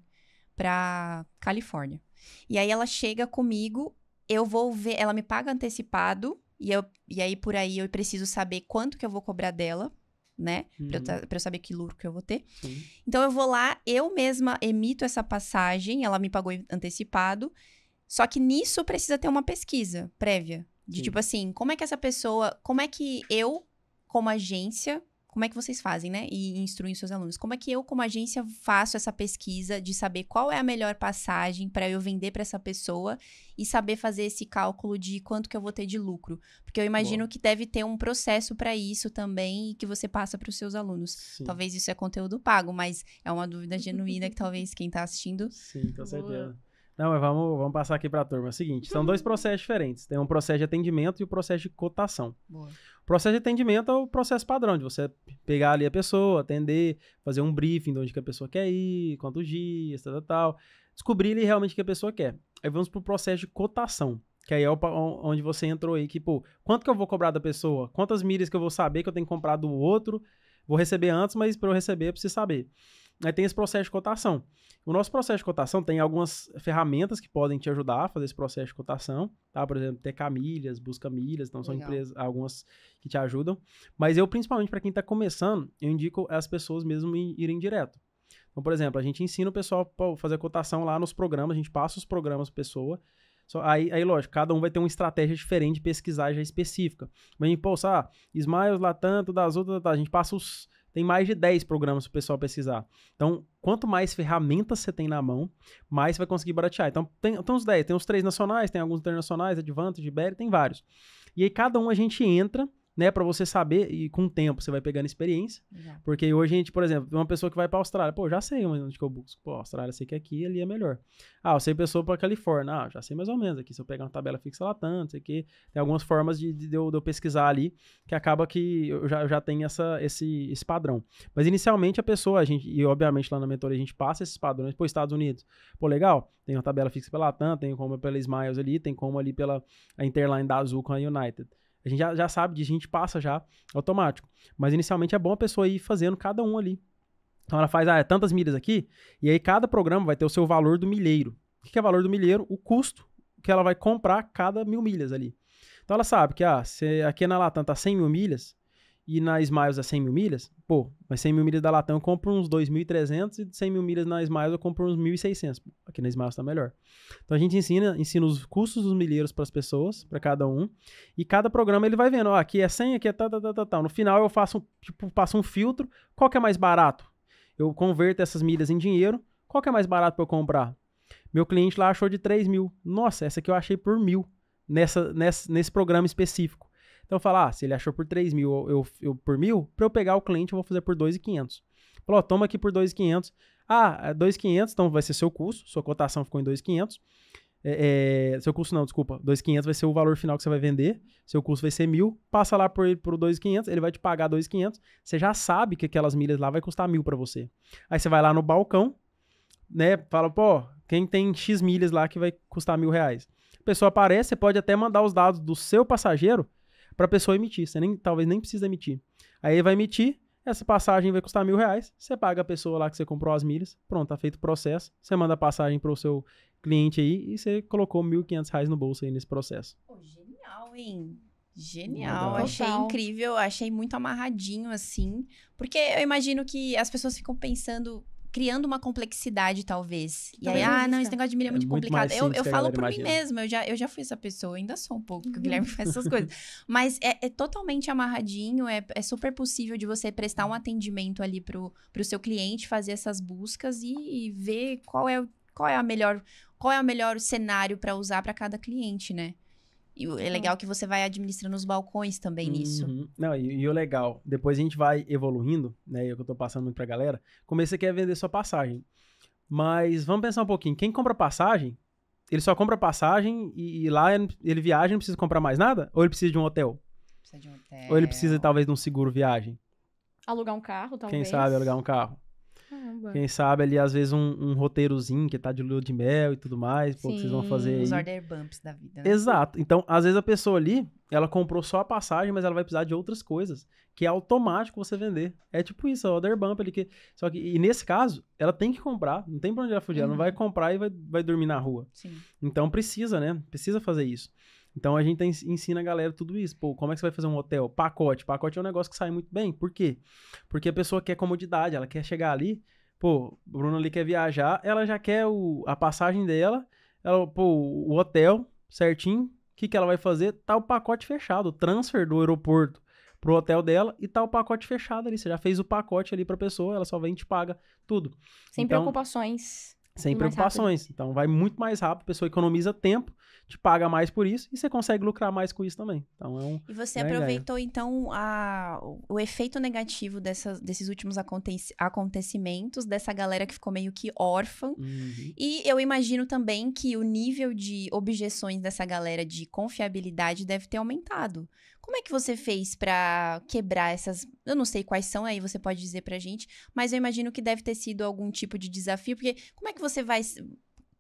para Califórnia. E aí ela chega comigo, eu vou ver, ela me paga antecipado e, eu, e aí por aí eu preciso saber quanto que eu vou cobrar dela, né? Uhum. Pra, eu, uhum. Tá, pra eu saber que lucro que eu vou ter. Sim. Então eu vou lá, eu mesma emito essa passagem, ela me pagou antecipado. Só que nisso precisa ter uma pesquisa prévia. De Sim. tipo assim, como é que essa pessoa, como é que eu como agência, como é que vocês fazem, né? E instruem seus alunos. Como é que eu, como agência, faço essa pesquisa de saber qual é a melhor passagem para eu vender para essa pessoa e saber fazer esse cálculo de quanto que eu vou ter de lucro? Porque eu imagino que deve ter um processo para isso também e que você passa para os seus alunos. Sim. Talvez isso é conteúdo pago, mas é uma dúvida genuína que talvez quem está assistindo. Sim, com certeza. Boa não, mas vamos, vamos passar aqui para a turma. É o seguinte, são dois uhum. processos diferentes. Tem um processo de atendimento e o um processo de cotação. Boa. O processo de atendimento é o processo padrão, de você pegar ali a pessoa, atender, fazer um briefing de onde que a pessoa quer ir, quantos dias, tal, tal, tal. Descobrir ali realmente o que a pessoa quer. Aí vamos para o processo de cotação, que aí é o, onde você entrou aí, que, pô, quanto que eu vou cobrar da pessoa? Quantas milhas que eu vou saber que eu tenho que comprar do outro? Vou receber antes, mas para eu receber, eu preciso saber né, tem esse processo de cotação. O nosso processo de cotação tem algumas ferramentas que podem te ajudar a fazer esse processo de cotação, tá? Por exemplo, TK Milhas, Busca Milhas, então são empresas, algumas que te ajudam. Mas eu, principalmente para quem está começando, eu indico as pessoas mesmo irem direto. Então, por exemplo, a gente ensina o pessoal a fazer cotação lá nos programas, a gente passa os programas pessoa, só, aí, aí, lógico, cada um vai ter uma estratégia diferente de pesquisar já específica. Mas a gente, pô, sabe, Smiles lá tanto, das outras, tá, tá, tá, a gente passa os, tem mais de 10 programas para o pessoal pesquisar. Então, quanto mais ferramentas você tem na mão, mais você vai conseguir baratear. Então, tem, tem uns 10, tem uns três nacionais, tem alguns internacionais, Advantage, Iberia, tem vários. E aí, cada um a gente entra né, para você saber e com o tempo você vai pegando experiência. Porque hoje a gente, por exemplo, uma pessoa que vai para Austrália, pô, já sei onde que eu busco. Pô, Austrália, sei que aqui ali é melhor. Ah, eu sei pessoa para Califórnia, ah, já sei mais ou menos aqui, se eu pegar uma tabela fixa lá tá, tanto, sei que tem algumas formas de, de, de, eu, de eu, pesquisar ali que acaba que eu já, eu já tenho essa esse, esse padrão. Mas inicialmente a pessoa, a gente, e obviamente lá na mentoria a gente passa esses padrões, pô, Estados Unidos. Pô, legal, tem uma tabela fixa pela Latam, tem como pela Smiles ali, tem como ali pela a Interline da Azul com a United. A gente já, já sabe disso, a gente passa já automático. Mas inicialmente é bom a pessoa ir fazendo cada um ali. Então ela faz, ah, é tantas milhas aqui, e aí cada programa vai ter o seu valor do milheiro. O que é valor do milheiro? O custo que ela vai comprar cada mil milhas ali. Então ela sabe que, ah, se aqui na Latam tá 100 mil milhas, e na Smiles é 100 mil milhas, pô, mas 100 mil milhas da Latam eu compro uns 2.300 e 100 mil milhas na Smiles eu compro uns 1.600. Aqui na Smiles tá melhor. Então a gente ensina, ensina os custos dos milheiros para as pessoas, para cada um, e cada programa ele vai vendo, ó, aqui é 100, aqui é tal, tal, tal, tal. Tá. No final eu faço, tipo, passo um filtro, qual que é mais barato? Eu converto essas milhas em dinheiro, qual que é mais barato para eu comprar? Meu cliente lá achou de 3 mil. Nossa, essa aqui eu achei por mil nessa, nessa, nesse programa específico. Então falo, ah, se ele achou por 3 mil, eu, eu por mil, para eu pegar o cliente eu vou fazer por 2,500. Falou, oh, toma aqui por 2,500. Ah, 2,500, é então vai ser seu custo, sua cotação ficou em 2,500. É, é, seu custo não, desculpa, 2,500 vai ser o valor final que você vai vender, seu custo vai ser mil, passa lá por, por 2,500, ele vai te pagar 2,500, você já sabe que aquelas milhas lá vai custar mil para você. Aí você vai lá no balcão, né, fala, pô, quem tem X milhas lá que vai custar mil reais. A pessoa aparece, você pode até mandar os dados do seu passageiro, para a pessoa emitir. Você nem, talvez nem precisa emitir. Aí ele vai emitir, essa passagem vai custar mil reais, você paga a pessoa lá que você comprou as milhas, pronto, tá feito o processo, você manda a passagem para o seu cliente aí e você colocou mil quinhentos reais no bolso aí nesse processo. Oh, genial, hein? Genial, Legal. achei Total. incrível, achei muito amarradinho assim, porque eu imagino que as pessoas ficam pensando criando uma complexidade, talvez. E aí, ah, não, esse né? negócio de milha é, é muito, é muito complicado. Eu, eu falo por imagina. mim mesmo eu já, eu já fui essa pessoa, ainda sou um pouco, que o uhum. Guilherme faz essas coisas. Mas é, é totalmente amarradinho, é, é, super possível de você prestar um atendimento ali pro, pro seu cliente, fazer essas buscas e, e ver qual é, qual é a melhor, qual é o melhor cenário para usar para cada cliente, né? E é, é legal que você vai administrando os balcões também uhum. nisso. Não, e, e, o legal, depois a gente vai evoluindo, né? É o que eu tô passando muito pra galera. você quer vender sua passagem. Mas vamos pensar um pouquinho. Quem compra passagem, ele só compra passagem e, e lá ele viaja e não precisa comprar mais nada? Ou ele precisa de um hotel? Precisa de um hotel. Ou ele precisa, talvez, de um seguro viagem? Alugar um carro, talvez. Quem sabe alugar um carro. Caramba. Quem sabe ali, às vezes, um, um roteirozinho que tá de lua de mel e tudo mais, pô, Sim, vocês vão fazer aí. Os order bumps da vida. Né? Exato. Então, às vezes a pessoa ali, ela comprou só a passagem, mas ela vai precisar de outras coisas, que é automático você vender. É tipo isso, é order bump ali. Que, só que, e nesse caso, ela tem que comprar, não tem pra onde ela fugir, uhum. ela não uhum. vai comprar e vai, vai dormir na rua. Sim. Então, precisa, né? Precisa fazer isso. Então a gente tá ensina a galera tudo isso. Pô, como é que você vai fazer um hotel? Pacote. Pacote é um negócio que sai muito bem. Por quê? Porque a pessoa quer comodidade, ela quer chegar ali. Pô, Bruno ali quer viajar, ela já quer o, a passagem dela, ela, pô, o hotel certinho. O que, que ela vai fazer? Tá o pacote fechado, o transfer do aeroporto pro hotel dela e tá o pacote fechado ali. Você já fez o pacote ali pra pessoa, ela só vem e te paga tudo. Sem então, preocupações sem preocupações. Rápido. Então vai muito mais rápido, a pessoa economiza tempo, te paga mais por isso e você consegue lucrar mais com isso também. Então é um, E você né, aproveitou ideia. então a, o efeito negativo dessas, desses últimos acontecimentos, dessa galera que ficou meio que órfã. Uhum. E eu imagino também que o nível de objeções dessa galera de confiabilidade deve ter aumentado. Como é que você fez para quebrar essas? Eu não sei quais são, aí você pode dizer pra gente, mas eu imagino que deve ter sido algum tipo de desafio, porque como é que você vai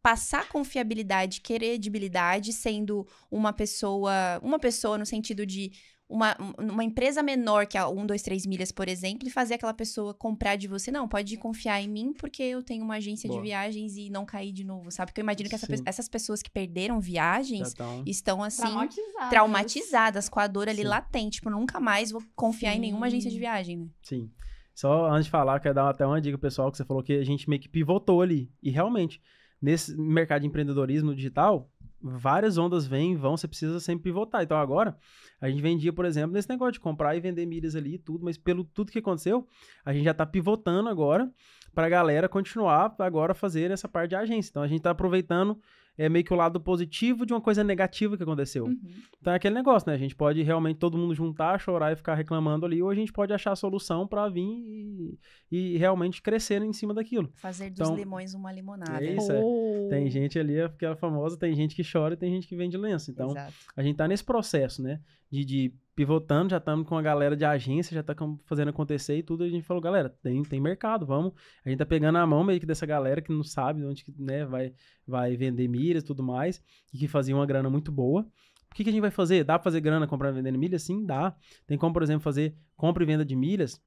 passar confiabilidade, credibilidade, sendo uma pessoa, uma pessoa no sentido de uma, uma empresa menor que a 1, 2, 3 milhas, por exemplo, e fazer aquela pessoa comprar de você. Não, pode uhum. confiar em mim porque eu tenho uma agência Boa. de viagens e não cair de novo, sabe? Porque eu imagino que essa, essas pessoas que perderam viagens tão... estão assim traumatizadas. traumatizadas. com a dor ali Sim. latente, tipo, nunca mais vou confiar Sim. em nenhuma agência de viagem, né? Sim. Só antes de falar, quero dar até uma dica pessoal que você falou que a gente meio que pivotou ali. E realmente, nesse mercado de empreendedorismo digital, várias ondas vêm e vão, você precisa sempre pivotar. Então agora, a gente vendia, por exemplo, nesse negócio de comprar e vender milhas ali e tudo, mas pelo tudo que aconteceu, a gente já está pivotando agora para a galera continuar agora fazer essa parte de agência. Então a gente está aproveitando é meio que o lado positivo de uma coisa negativa que aconteceu. Uhum. Então é aquele negócio, né? A gente pode realmente todo mundo juntar, chorar e ficar reclamando ali, ou a gente pode achar a solução para vir e, e, realmente crescer em cima daquilo. Fazer dos então, limões uma limonada. É isso, é. oh. é. Tem gente ali, aquela é é famosa, tem gente que chora e tem gente que vende lenço. Então Exato. a gente tá nesse processo, né? de, de pivotando, já estamos com a galera de agência, já estamos tá fazendo acontecer e tudo. E a gente falou, galera, tem, tem mercado, vamos. A gente tá pegando a mão meio que dessa galera que não sabe onde que, né, vai, vai vender milhas e tudo mais, e que fazia uma grana muito boa. O que, que a gente vai fazer? Dá pra fazer grana comprando e vendendo milhas? Sim, dá. Tem como, por exemplo, fazer compra e venda de milhas.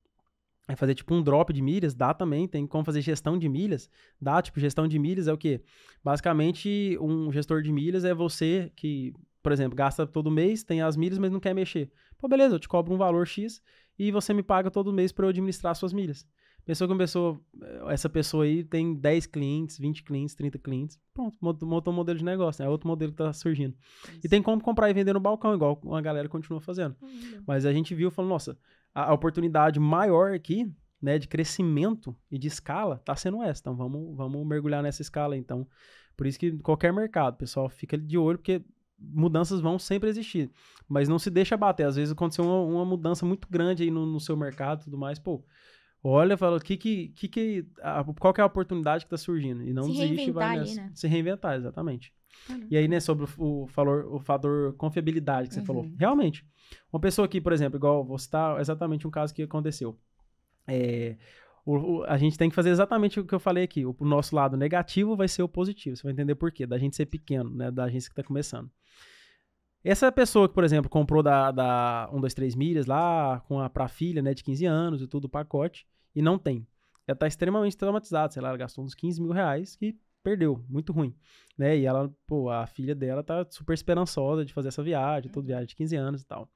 É fazer tipo um drop de milhas, dá também, tem como fazer gestão de milhas, dá, tipo, gestão de milhas é o quê? Basicamente, um gestor de milhas é você que por exemplo, gasta todo mês, tem as milhas, mas não quer mexer. Pô, beleza, eu te cobro um valor X e você me paga todo mês para eu administrar suas milhas. Pensou que uma pessoa, eh, essa pessoa aí tem 10 clientes, 20 clientes, 30 clientes. Pronto, montou um modelo de negócio, né? É outro modelo que tá surgindo. Isso. E tem como comprar e vender no balcão, igual a galera continua fazendo. Uhum. Mas a gente viu falou nossa, a, a oportunidade maior aqui, né, de crescimento e de escala, tá sendo essa. Então vamos, vamos mergulhar nessa escala, então. Por isso que qualquer mercado, pessoal, fica de olho, porque mudanças vão sempre existir. Mas não se deixa bater. Às vezes aconteceu uma, uma mudança muito grande aí no, no seu mercado e tudo mais, pô. Olha, fala, que, que, que, que, a, qual que é a oportunidade que está surgindo? E não se desiste vai nessa, ali, né? se reinventar, exatamente. Uhum. E aí, né, sobre o, o, valor, o fator confiabilidade que você uhum. falou. Realmente, uma pessoa que, por exemplo, igual vou citar tá, é exatamente um caso que aconteceu. É, o, o, a gente tem que fazer exatamente o que eu falei aqui. O, o, nosso lado negativo vai ser o positivo. Você vai entender por quê, da gente ser pequeno, né? Da agência que está começando. Essa pessoa que, por exemplo, comprou da, da 1, 2, 3 milhas lá com a pra filha, né, de 15 anos e tudo, o pacote, e não tem. Ela está extremamente traumatizada, sei lá, ela gastou uns 15 mil reais que perdeu, muito ruim, né? E ela, pô, a filha dela tá super esperançosa de fazer essa viagem, toda uhum. viagem de 15 anos e tal.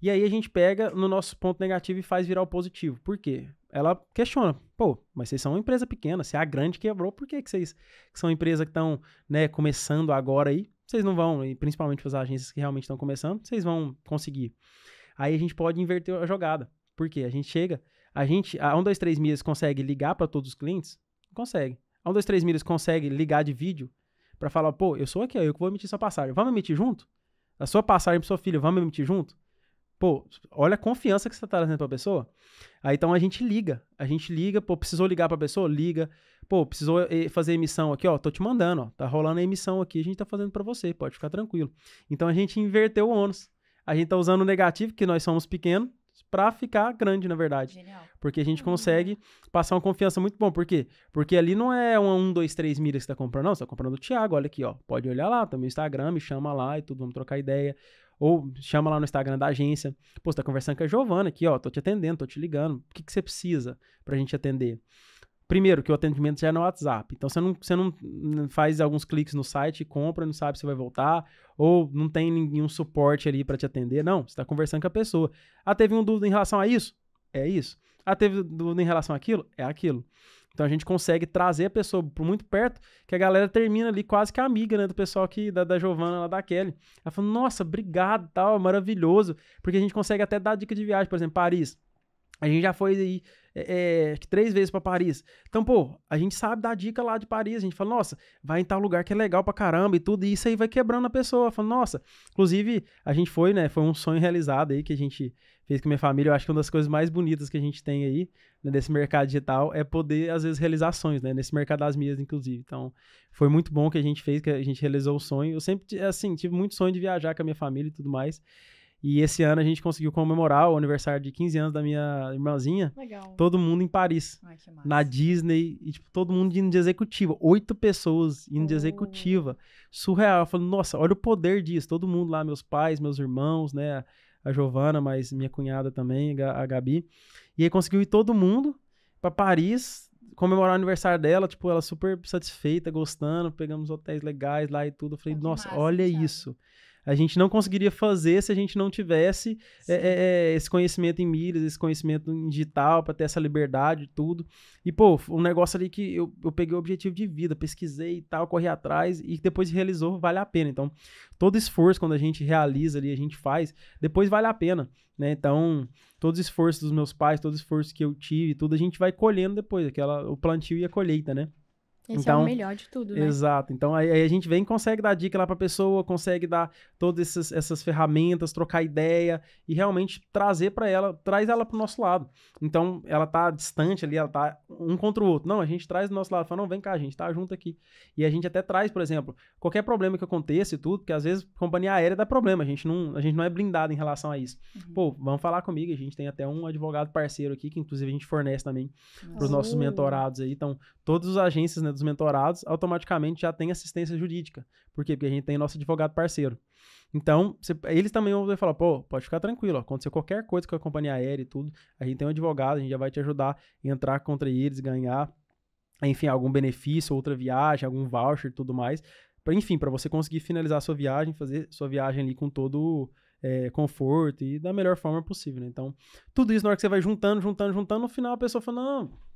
E aí a gente pega no nosso ponto negativo e faz virar o positivo. Por quê? Ela questiona, pô, mas vocês são uma empresa pequena, se é a grande quebrou, por que, que vocês, que são empresa que estão né, começando agora aí, vocês não vão, e principalmente as agências que realmente estão começando, vocês vão conseguir. Aí a gente pode inverter a jogada. Por quê? A gente chega, a gente, a 1, 2, 3 milhas consegue ligar para todos os clientes? Consegue. A 1, 2, 3 milhas consegue ligar de vídeo para falar, pô, eu sou aqui, eu que vou emitir sua passagem. Vamos emitir junto? A sua passagem para seu filho, vamos emitir junto? Pô, olha a confiança que você está trazendo para a pessoa. Aí então a gente liga, a gente liga, pô, precisou ligar para a pessoa? Liga. Pô, precisou eh, fazer emissão aqui, ó, tô te mandando, ó, tá rolando a emissão aqui, a gente tá fazendo para você, pode ficar tranquilo. Então a gente inverteu o ônus. A gente tá usando o negativo, que nós somos pequenos, para ficar grande, na verdade. Genial. Porque a gente uhum. consegue passar uma confiança muito bom. Por quê? Porque ali não é uma 1, 2, 3 milhas que você tá comprando, não. Você tá comprando o Thiago, olha aqui, ó. Pode olhar lá, tá no Instagram, me chama lá e tudo, vamos trocar ideia. Ou chama lá no Instagram da agência. Pô, você tá conversando com a Giovana aqui, ó. Tô te atendendo, tô te ligando. O que, que você precisa pra gente atender? Primeiro, que o atendimento já é no WhatsApp. Então você não, você não faz alguns cliques no site, compra, não sabe se vai voltar, ou não tem nenhum suporte ali para te atender. Não, você está conversando com a pessoa. Ah, teve um dúvida em relação a isso? É isso. Ah, teve dúvida em relação àquilo? É aquilo. Então a gente consegue trazer a pessoa por muito perto, que a galera termina ali quase que amiga, né, do pessoal que da, da Giovana lá da Kelly. Ela falou: "Nossa, obrigado, tal, maravilhoso", porque a gente consegue até dar dica de viagem, por exemplo, Paris. A gente já foi aí é, é três vezes para Paris. Então, pô, a gente sabe dar dica lá de Paris. A gente fala, nossa, vai em tal lugar que é legal pra caramba e tudo. E isso aí vai quebrando a pessoa. falando nossa. Inclusive, a gente foi, né? Foi um sonho realizado aí que a gente fez com minha família. Eu acho que uma das coisas mais bonitas que a gente tem aí né, nesse mercado digital é poder, às vezes, realizar sonhos, né? Nesse mercado das minhas, inclusive. Então, foi muito bom que a gente fez, que a gente realizou o sonho. Eu sempre, assim, tive muito sonho de viajar com a minha família e tudo mais. E esse ano a gente conseguiu comemorar o aniversário de 15 anos da minha irmãzinha. Legal. Todo mundo em Paris. Ai, na Disney. E, tipo, todo mundo indo de executiva. Oito pessoas indo de oh. executiva. Surreal. Eu falei, nossa, olha o poder disso. Todo mundo lá, meus pais, meus irmãos, né? A Giovana, mas minha cunhada também, a Gabi. E aí conseguiu ir todo mundo para Paris comemorar o aniversário dela, tipo, ela super satisfeita, gostando, pegamos hotéis legais lá e tudo. Eu falei, nossa, massa, olha cara. isso a gente não conseguiria fazer se a gente não tivesse é, é, é, esse conhecimento em milhas, esse conhecimento em digital, para ter essa liberdade e tudo. E, pô, um negócio ali que eu, eu peguei o objetivo de vida, pesquisei e tal, corri atrás e depois realizou, vale a pena. Então, todo esforço, quando a gente realiza ali, a gente faz, depois vale a pena. Né? Então, todos os esforços dos meus pais, todo esforço que eu tive, tudo a gente vai colhendo depois, aquela o plantio e a colheita, né? Esse então, é o então, melhor de tudo, né? Exato. Então aí, aí a gente vem e consegue dar dica lá para a pessoa, consegue dar todas essas, essas ferramentas, trocar ideia e realmente trazer para ela, traz ela para o nosso lado. Então ela tá distante ali, ela tá um contra o outro. Não, a gente traz do nosso lado, fala, não, vem cá, a gente tá junto aqui. E a gente até traz, por exemplo, qualquer problema que aconteça e tudo, porque às vezes companhia aérea dá problema, a gente não, a gente não é blindado em relação a isso. Uhum. Pô, vamos falar comigo, a gente tem até um advogado parceiro aqui, que inclusive a gente fornece também para os nossos mentorados aí. Então, todas as agências né, dos mentorados, automaticamente já tem assistência jurídica. Por quê? Porque a gente tem nosso advogado parceiro. Então, eles também vão falar, pô, pode ficar tranquilo, ó, acontecer qualquer coisa com a companhia aérea e tudo, a gente tem um advogado, a gente já vai te ajudar a entrar contra eles, ganhar, enfim, algum benefício, outra viagem, algum voucher e tudo mais. Pra, enfim, para você conseguir finalizar a sua viagem, fazer sua viagem ali com todo é, conforto e da melhor forma possível, né? Então, tudo isso na hora que você vai juntando, juntando, juntando, no final a pessoa fala, não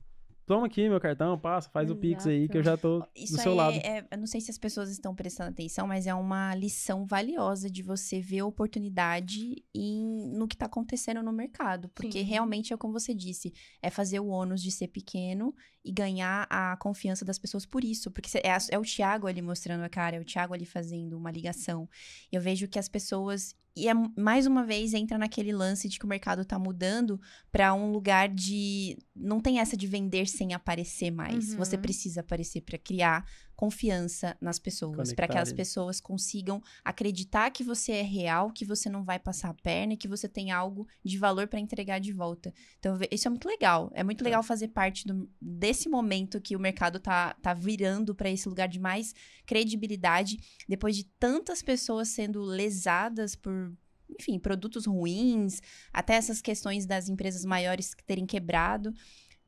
toma aqui meu cartão, passa, faz Exato. o Pix aí que eu já tô Isso do seu lado. É, eu não sei se as pessoas estão prestando atenção, mas é uma lição valiosa de você ver oportunidade em, no que tá acontecendo no mercado. Porque Sim. realmente é como você disse, é fazer o ônus de ser pequeno e ganhar a confiança das pessoas por isso. Porque é, é o Thiago ali mostrando a cara, é o Thiago ali fazendo uma ligação. Eu vejo que as pessoas e é, mais uma vez entra naquele lance de que o mercado está mudando para um lugar de não tem essa de vender sem aparecer mais. Uhum. Você precisa aparecer para criar, confiança nas pessoas, para que as pessoas consigam acreditar que você é real, que você não vai passar a perna, que você tem algo de valor para entregar de volta. Então, isso é muito legal. É muito é. legal fazer parte do, desse momento que o mercado tá, tá virando para esse lugar de mais credibilidade, depois de tantas pessoas sendo lesadas por, enfim, produtos ruins, até essas questões das empresas maiores terem quebrado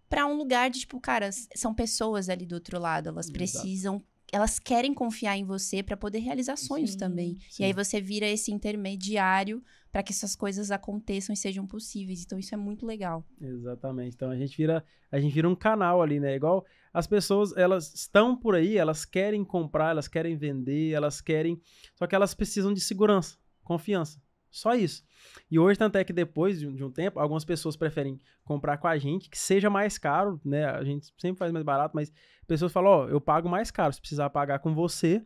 para um lugar de tipo, cara, são pessoas ali do outro lado, elas Exato. precisam elas querem confiar em você para poder realizar sonhos sim, também. Sim. E aí você vira esse intermediário para que essas coisas aconteçam e sejam possíveis. Então isso é muito legal. Exatamente. Então a gente vira a gente vira um canal ali, né? Igual as pessoas, elas estão por aí, elas querem comprar, elas querem vender, elas querem, só que elas precisam de segurança, confiança. Só isso. E hoje, tanto é que depois de um tempo, algumas pessoas preferem comprar com a gente, que seja mais caro, né? A gente sempre faz mais barato, mas pessoas falam, ó, oh, eu pago mais caro, se precisar pagar com você,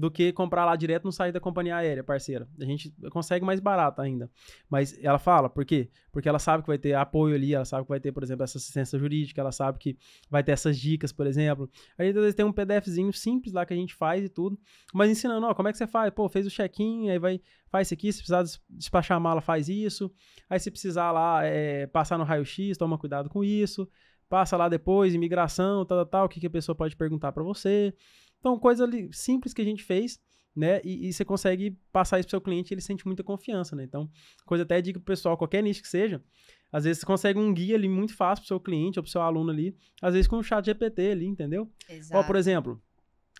do que comprar lá direto no site da companhia aérea, parceira. A gente consegue mais barato ainda. Mas ela fala, por quê? Porque ela sabe que vai ter apoio ali, ela sabe que vai ter, por exemplo, essa assistência jurídica, ela sabe que vai ter essas dicas, por exemplo. A gente às vezes tem um PDFzinho simples lá que a gente faz e tudo, mas ensinando, ó, como é que você faz? Pô, fez o check-in, aí vai, faz isso aqui, se precisar despachar a mala, faz isso. Aí se precisar lá é, passar no raio-x, toma cuidado com isso. Passa lá depois, imigração, tal, tal, tal, o que, que a pessoa pode perguntar para você. Então, coisa simples que a gente fez, né? E, e você consegue passar isso para o seu cliente, ele sente muita confiança, né? Então, coisa até que pro pessoal, qualquer nicho que seja, às vezes você consegue um guia ali muito fácil para o seu cliente ou para o seu aluno ali, às vezes com um chat GPT ali, entendeu? Exato. Ó, por exemplo,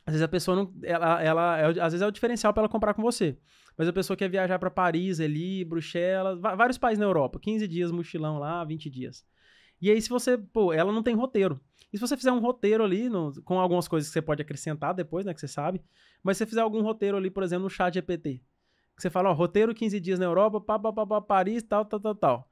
às vezes a pessoa não. Ela, ela, é, às vezes é o diferencial para ela comprar com você. Mas a pessoa quer viajar para Paris ali, Bruxelas, vários países na Europa. 15 dias mochilão lá, 20 dias. E aí, se você. Pô, ela não tem roteiro. E se você fizer um roteiro ali, no, com algumas coisas que você pode acrescentar depois, né, que você sabe, mas se você fizer algum roteiro ali, por exemplo, no chat GPT, que você fala, ó, roteiro 15 dias na Europa, pá, pá, pá, pá, Paris, tal, tal, tal, tal.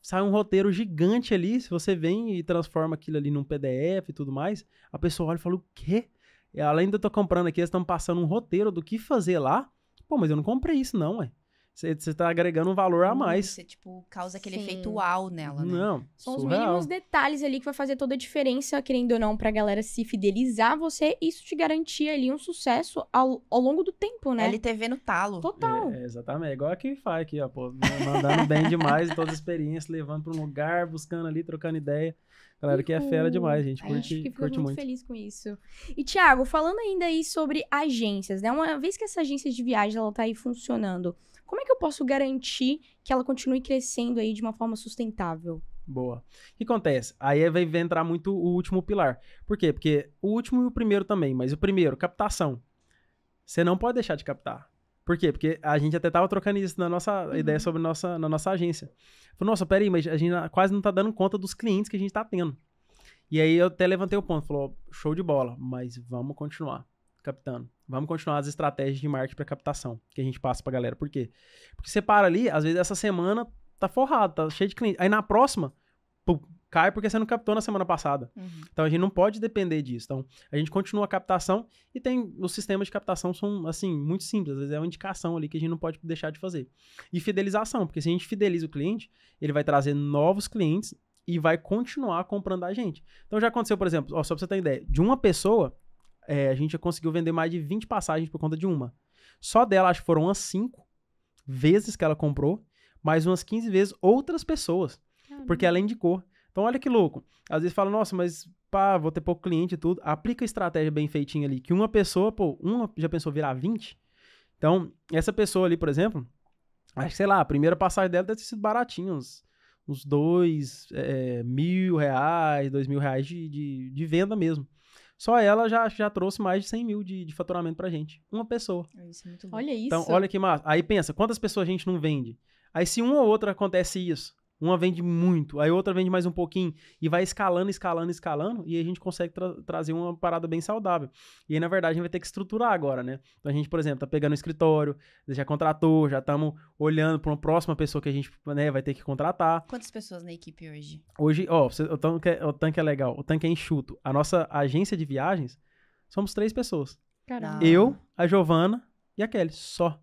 Sai um roteiro gigante ali, se você vem e transforma aquilo ali num PDF e tudo mais, a pessoa olha e fala, o quê? E além de eu tô comprando aqui, eles estão passando um roteiro do que fazer lá. Pô, mas eu não comprei isso não, ué você está agregando um valor a uhum. mais. Você, tipo, causa aquele Sim. efeito uau nela, né? Não, São surreal. os mínimos detalhes ali que vai fazer toda a diferença, querendo ou não, pra galera se fidelizar a você. Isso te garantia ali um sucesso ao, ao longo do tempo, né? LTV no talo. Total. É, é exatamente. É igual a faz aqui, ó, pô. Mandando bem demais todas as experiências, levando pra um lugar, buscando ali, trocando ideia. Galera que é uhum. fera demais, gente. Curte, Acho que fico muito, muito, feliz com isso. E, Thiago, falando ainda aí sobre agências, né? Uma vez que essa agência de viagem ela tá aí funcionando, como é que eu posso garantir que ela continue crescendo aí de uma forma sustentável? Boa. O que acontece? Aí vai entrar muito o último pilar. Por quê? Porque o último e o primeiro também, mas o primeiro, captação. Você não pode deixar de captar. Por quê? Porque a gente até tava trocando isso na nossa uhum. ideia sobre nossa, na nossa agência. Falei, nossa, peraí, mas a gente quase não tá dando conta dos clientes que a gente tá tendo. E aí eu até levantei o ponto, falou, show de bola, mas vamos continuar captando. Vamos continuar as estratégias de marketing para captação que a gente passa para galera. Por quê? Porque você para ali, às vezes essa semana tá forrado, tá cheio de cliente. Aí na próxima, pum, cai porque você não captou na semana passada. Uhum. Então a gente não pode depender disso. Então a gente continua a captação e tem os sistemas de captação são assim muito simples, às vezes é uma indicação ali que a gente não pode deixar de fazer. E fidelização, porque se a gente fideliza o cliente, ele vai trazer novos clientes e vai continuar comprando da gente. Então já aconteceu, por exemplo, ó, só para você ter ideia, de uma pessoa é, a gente já conseguiu vender mais de 20 passagens por conta de uma. Só dela, acho que foram umas 5 vezes que ela comprou, mais umas 15 vezes outras pessoas. Porque ela indicou. Então, olha que louco. Às vezes fala, nossa, mas pá, vou ter pouco cliente e tudo. Aplica a estratégia bem feitinha ali, que uma pessoa, pô, uma já pensou virar 20. Então, essa pessoa ali, por exemplo, acho que, sei lá, a primeira passagem dela deve ter sido baratinha, uns, uns dois é, mil reais, dois mil reais de, de, de venda mesmo. Só ela já, já trouxe mais de 100 mil de, de faturamento pra gente. Uma pessoa. É, isso é muito bom. Olha então, isso. Então, olha que massa. Aí pensa, quantas pessoas a gente não vende? Aí se uma ou outra acontece isso, uma vende muito, aí outra vende mais um pouquinho, e vai escalando, escalando, escalando, e a gente consegue tra trazer uma parada bem saudável. E aí, na verdade, a gente vai ter que estruturar agora, né? Então a gente, por exemplo, tá pegando o escritório, já contratou, já estamos olhando para uma próxima pessoa que a gente né, vai ter que contratar. Quantas pessoas na equipe hoje? Hoje, ó, o tanque, é, o tanque é legal, o tanque é enxuto. A nossa agência de viagens somos três pessoas. Caramba. Eu, a Giovana e a Kelly, só.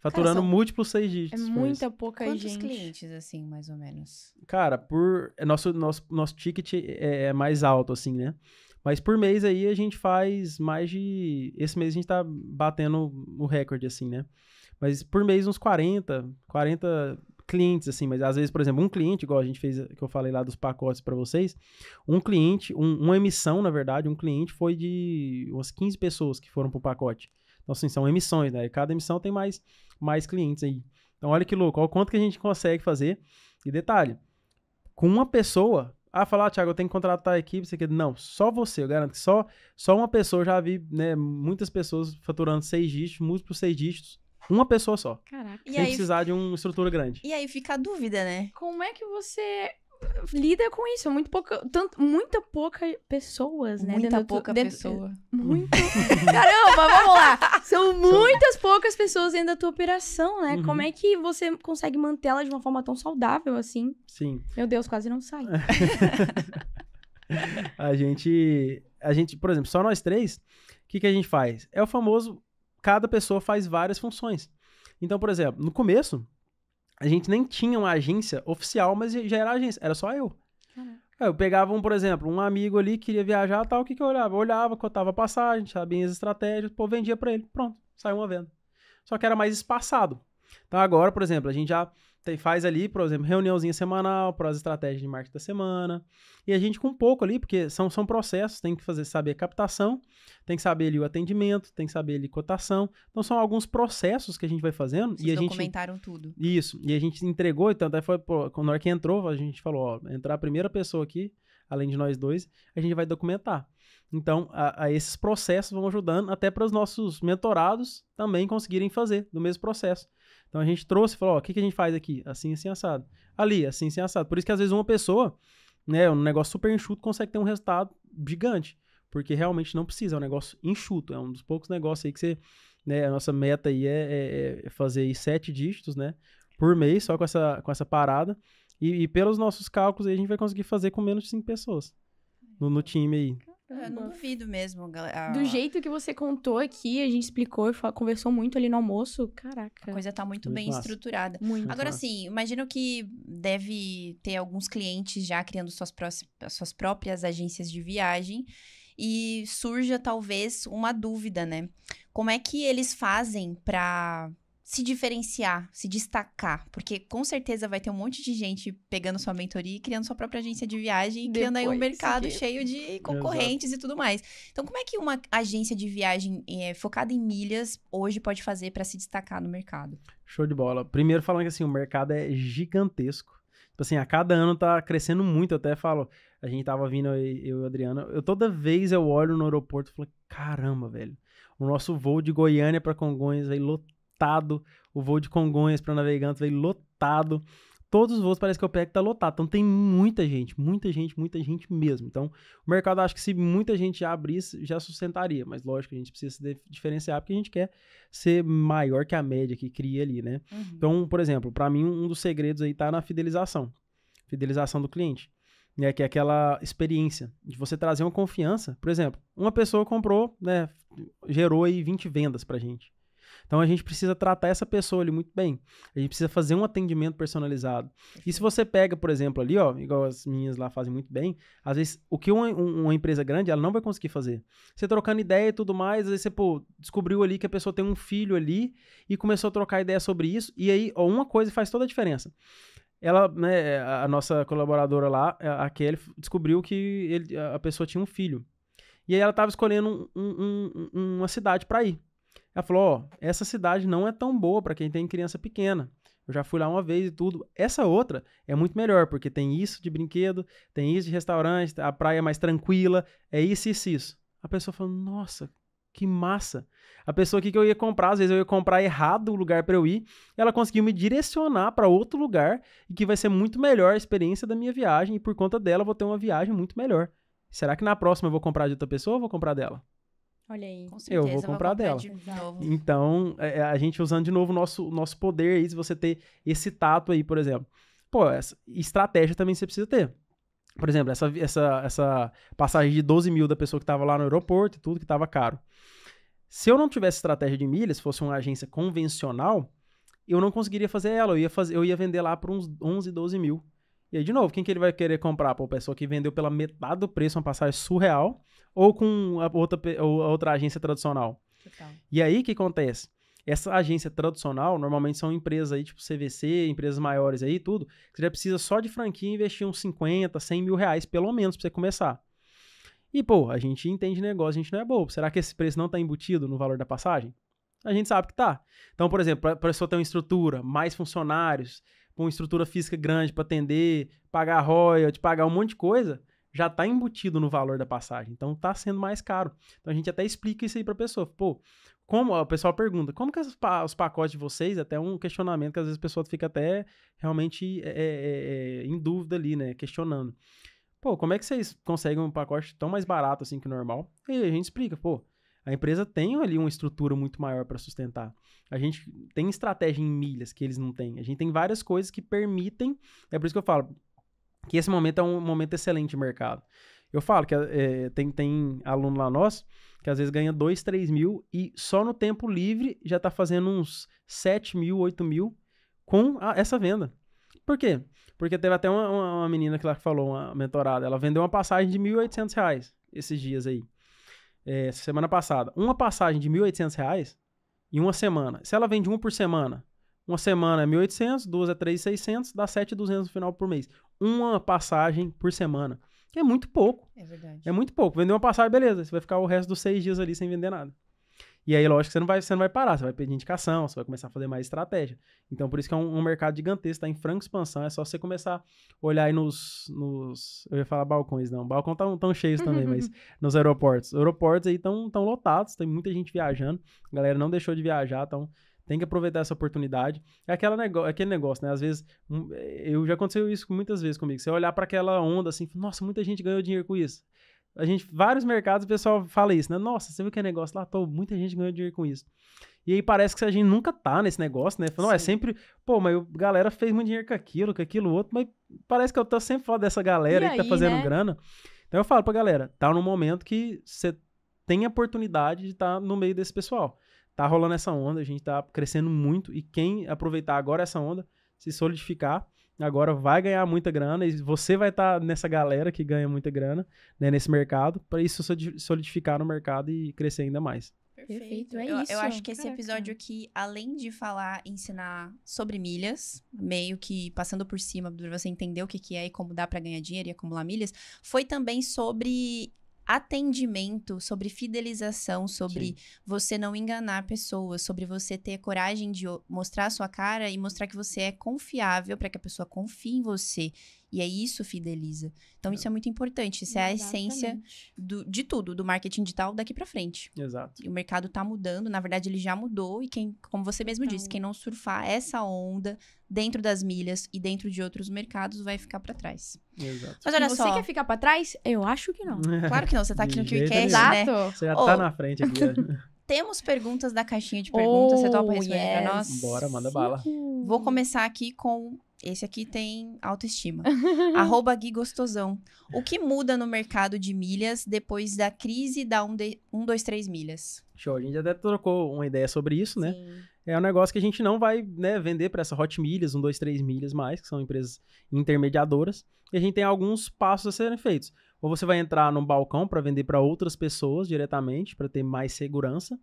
Faturando Cara, múltiplos seis dígitos. É tipo muita pouca Quantos gente. clientes, assim, mais ou menos? Cara, por... É nosso, nosso, nosso ticket é, é mais alto, assim, né? Mas por mês aí a gente faz mais de. Esse mês a gente tá batendo o recorde, assim, né? Mas por mês uns 40, 40 clientes, assim. Mas às vezes, por exemplo, um cliente, igual a gente fez, que eu falei lá dos pacotes para vocês, um cliente, um, uma emissão, na verdade, um cliente foi de umas 15 pessoas que foram pro pacote. Então, assim, são emissões, né? E cada emissão tem mais, mais clientes aí. Então, olha que louco, olha quanto que a gente consegue fazer. E detalhe, com uma pessoa, ah, falar, ah, Thiago, eu tenho que contratar a equipe, você quer? Não, só você, eu garanto que só, só uma pessoa, já vi, né, muitas pessoas faturando seis dígitos, múltiplos seis dígitos, uma pessoa só. Caraca. Sem aí, precisar de uma estrutura grande. E aí fica a dúvida, né? Como é que você lida com isso. É muito pouca, tanto, muita pouca pessoas, né? Muita dentro pouca dentro, pessoa. Muito. *laughs* Caramba, vamos lá. São muitas poucas pessoas dentro da tua operação, né? Uhum. Como é que você consegue mantê-la de uma forma tão saudável assim? Sim. Meu Deus, quase não sai. *laughs* a gente, a gente, por exemplo, só nós três, o que, que a gente faz? É o famoso, cada pessoa faz várias funções. Então, por exemplo, no começo, a gente nem tinha uma agência oficial, mas já era agência, era só eu. Eu pegava um, por exemplo, um amigo ali queria viajar tal, o que, que eu olhava? Eu olhava, cotava passagem, sabia as estratégias, pô, vendia para ele. Pronto, saiu uma venda. Só que era mais espaçado. Então agora, por exemplo, a gente já tem, faz ali, por exemplo, reuniãozinha semanal para as estratégias de marketing da semana. E a gente com pouco ali, porque são, são processos, tem que fazer saber captação, tem que saber ali o atendimento, tem que saber ali cotação. Então são alguns processos que a gente vai fazendo Vocês e a gente documentaram tudo. Isso. E a gente entregou, então até foi, pô, na hora que entrou, a gente falou, ó, entrar a primeira pessoa aqui, além de nós dois, a gente vai documentar. Então, a, a esses processos vão ajudando até para os nossos mentorados também conseguirem fazer do mesmo processo. Então a gente trouxe e falou: ó, o que, que a gente faz aqui? Assim, assim, assado. Ali, assim, assim, assado. Por isso que às vezes uma pessoa, né, um negócio super enxuto consegue ter um resultado gigante. Porque realmente não precisa, é um negócio enxuto. É um dos poucos negócios aí que você. Né, a nossa meta aí é, é, é fazer aí sete dígitos, né? Por mês, só com essa, com essa parada. E, e pelos nossos cálculos aí, a gente vai conseguir fazer com menos de cinco pessoas no, no time aí. Eu é, não duvido mesmo, galera. Do jeito que você contou aqui, a gente explicou conversou muito ali no almoço. Caraca. A coisa tá muito, muito bem massa. estruturada. Muito. Agora, sim, imagino que deve ter alguns clientes já criando suas, suas próprias agências de viagem e surja talvez uma dúvida, né? Como é que eles fazem para se diferenciar, se destacar, porque com certeza vai ter um monte de gente pegando sua mentoria e criando sua própria agência de viagem e criando aí um mercado cheio de concorrentes Exato. e tudo mais. Então, como é que uma agência de viagem é, focada em milhas hoje pode fazer para se destacar no mercado? Show de bola. Primeiro falando que assim, o mercado é gigantesco. Tipo assim, a cada ano tá crescendo muito, eu até falo, a gente tava vindo eu e o Adriano, eu toda vez eu olho no aeroporto e falo, caramba, velho. O nosso voo de Goiânia para Congonhas aí lotado lotado. O voo de Congonhas para Navegantes veio lotado. Todos os voos parece que o PEC tá lotado. Então tem muita gente, muita gente, muita gente mesmo. Então o mercado acho que se muita gente já abrisse, já sustentaria. Mas lógico, a gente precisa se diferenciar porque a gente quer ser maior que a média que cria ali, né? Uhum. Então, por exemplo, para mim um dos segredos aí tá na fidelização. Fidelização do cliente né, que é aquela experiência de você trazer uma confiança. Por exemplo, uma pessoa comprou, né, gerou aí 20 vendas pra gente. Então a gente precisa tratar essa pessoa ali muito bem. A gente precisa fazer um atendimento personalizado. E se você pega, por exemplo, ali, ó, igual as minhas lá fazem muito bem, às vezes o que uma, uma empresa grande ela não vai conseguir fazer. Você trocando ideia e tudo mais, às vezes você pô, descobriu ali que a pessoa tem um filho ali e começou a trocar ideia sobre isso. E aí, ó, uma coisa faz toda a diferença ela, né, a nossa colaboradora lá, a Kelly, descobriu que ele, a pessoa tinha um filho. E aí ela estava escolhendo um, um, um, uma cidade para ir. Ela falou: Ó, essa cidade não é tão boa para quem tem criança pequena. Eu já fui lá uma vez e tudo. Essa outra é muito melhor, porque tem isso de brinquedo, tem isso de restaurante, a praia é mais tranquila, é isso, isso, isso. A pessoa falou: Nossa, que massa. A pessoa aqui que eu ia comprar, às vezes eu ia comprar errado o lugar para eu ir, ela conseguiu me direcionar para outro lugar e que vai ser muito melhor a experiência da minha viagem e por conta dela eu vou ter uma viagem muito melhor. Será que na próxima eu vou comprar de outra pessoa ou vou comprar dela? Olha aí. Com certeza, eu vou comprar, comprar dela. De então, é, é, a gente usando de novo o nosso, nosso poder aí, se você ter esse tato aí, por exemplo. Pô, essa estratégia também você precisa ter. Por exemplo, essa, essa, essa passagem de 12 mil da pessoa que estava lá no aeroporto e tudo, que estava caro. Se eu não tivesse estratégia de milhas, fosse uma agência convencional, eu não conseguiria fazer ela. Eu ia, fazer, eu ia vender lá por uns 11, 12 mil. E aí, de novo, quem que ele vai querer comprar? Pô, pessoa que vendeu pela metade do preço, uma passagem surreal ou com a outra, ou a outra agência tradicional. Total. E aí, o que acontece? Essa agência tradicional, normalmente são empresas aí, tipo CVC, empresas maiores aí, tudo. Você já precisa só de franquia investir uns 50, 100 mil reais, pelo menos, pra você começar. E, pô, a gente entende negócio, a gente não é bobo. Será que esse preço não tá embutido no valor da passagem? A gente sabe que tá. Então, por exemplo, para a pessoa ter uma estrutura, mais funcionários, uma estrutura física grande para atender, pagar royalty, pagar um monte de coisa, já está embutido no valor da passagem, então está sendo mais caro. Então a gente até explica isso aí para a pessoa. Pô, como o pessoal pergunta, como que os pacotes de vocês, até um questionamento que às vezes a pessoa fica até realmente é, é, é, é, em dúvida ali, né? Questionando. Pô, como é que vocês conseguem um pacote tão mais barato assim que o normal? E a gente explica, pô, a empresa tem ali uma estrutura muito maior para sustentar. A gente tem estratégia em milhas que eles não têm. A gente tem várias coisas que permitem. É por isso que eu falo, que esse momento é um momento excelente de mercado. Eu falo que é, tem, tem aluno lá nosso que às vezes ganha 2, 3 mil e só no tempo livre já está fazendo uns 7 mil, 8 mil com a, essa venda. Por quê? Porque teve até uma, uma, uma menina que lá falou, uma mentorada, ela vendeu uma passagem de 1.800 reais esses dias aí. É, semana passada. Uma passagem de 1.800 reais em uma semana. Se ela vende um por semana, uma semana é 1.800, duas é 3.600, dá 7.200 no final por mês. Uma passagem por semana. é muito pouco. É verdade. É muito pouco. Vender uma passagem, beleza. Você vai ficar o resto dos seis dias ali sem vender nada. E aí, lógico, você não vai, você não vai parar, você vai pedir indicação, você vai começar a fazer mais estratégia. Então, por isso que é um, um mercado gigantesco, está em franca expansão. É só você começar a olhar aí nos. nos eu ia falar balcões, não. Balcão tá tão cheios também, mas *laughs* nos aeroportos. Aeroportos aí estão tão lotados, tem muita gente viajando. A galera não deixou de viajar, então tem que aproveitar essa oportunidade. É aquela é aquele negócio, né? Às vezes, um... É, eu já aconteceu isso muitas vezes comigo. Você olhar para aquela onda assim, nossa, muita gente ganhou dinheiro com isso. A gente, vários mercados, o pessoal fala isso, né? Nossa, você viu que negócio lá? Tô, muita gente ganhou dinheiro com isso. E aí parece que a gente nunca tá nesse negócio, né? não é sempre, pô, mas a galera fez muito dinheiro com aquilo, com aquilo outro, mas parece que eu tô sempre falando dessa galera aí, que tá fazendo né? grana. Então eu falo pra galera, tá no momento que você tem a oportunidade de estar tá no meio desse pessoal tá rolando essa onda, a gente tá crescendo muito e quem aproveitar agora essa onda, se solidificar, agora vai ganhar muita grana e você vai estar tá nessa galera que ganha muita grana, né, nesse mercado, para isso solidificar no mercado e crescer ainda mais. Perfeito, é isso. Eu acho que esse episódio aqui, além de falar, ensinar sobre milhas, meio que passando por cima para você entender o que, que é e como dá para ganhar dinheiro e acumular milhas, foi também sobre atendimento, sobre fidelização, sobre Sim. você não enganar pessoas, sobre você ter coragem de mostrar a sua cara e mostrar que você é confiável para que a pessoa confie em você e é isso fideliza. Então, isso é muito importante. Isso Exatamente. é a essência do, de tudo, do marketing digital daqui para frente. Exato. E o mercado está mudando, na verdade, ele já mudou. E quem, como você mesmo então... disse, quem não surfar essa onda dentro das milhas e dentro de outros mercados vai ficar para trás. Exato. Mas olha você só. Você quer ficar para trás? Eu acho que não. *laughs* Claro que não. Você está aqui no QuiCast, né? Exato. Né? Você já está na frente aqui. Né? *laughs* Temos perguntas da caixinha de perguntas. Oh, você topa responder yes. pra nós? Bora, manda bala. Vou começar aqui com esse aqui tem autoestima. *laughs* Arroba Gui Gostosão. O que muda no mercado de milhas depois da crise da um, 2, 3 milhas? Show, a gente até trocou uma ideia sobre isso, né? é um negócio que a gente não vai né, vender para essa Hot Milhas, um, dois, três milhas mais, que são empresas intermediadoras. E a gente tem alguns passos a serem feitos. Ou você vai entrar num balcão para vender para outras pessoas diretamente, para ter mais segurança.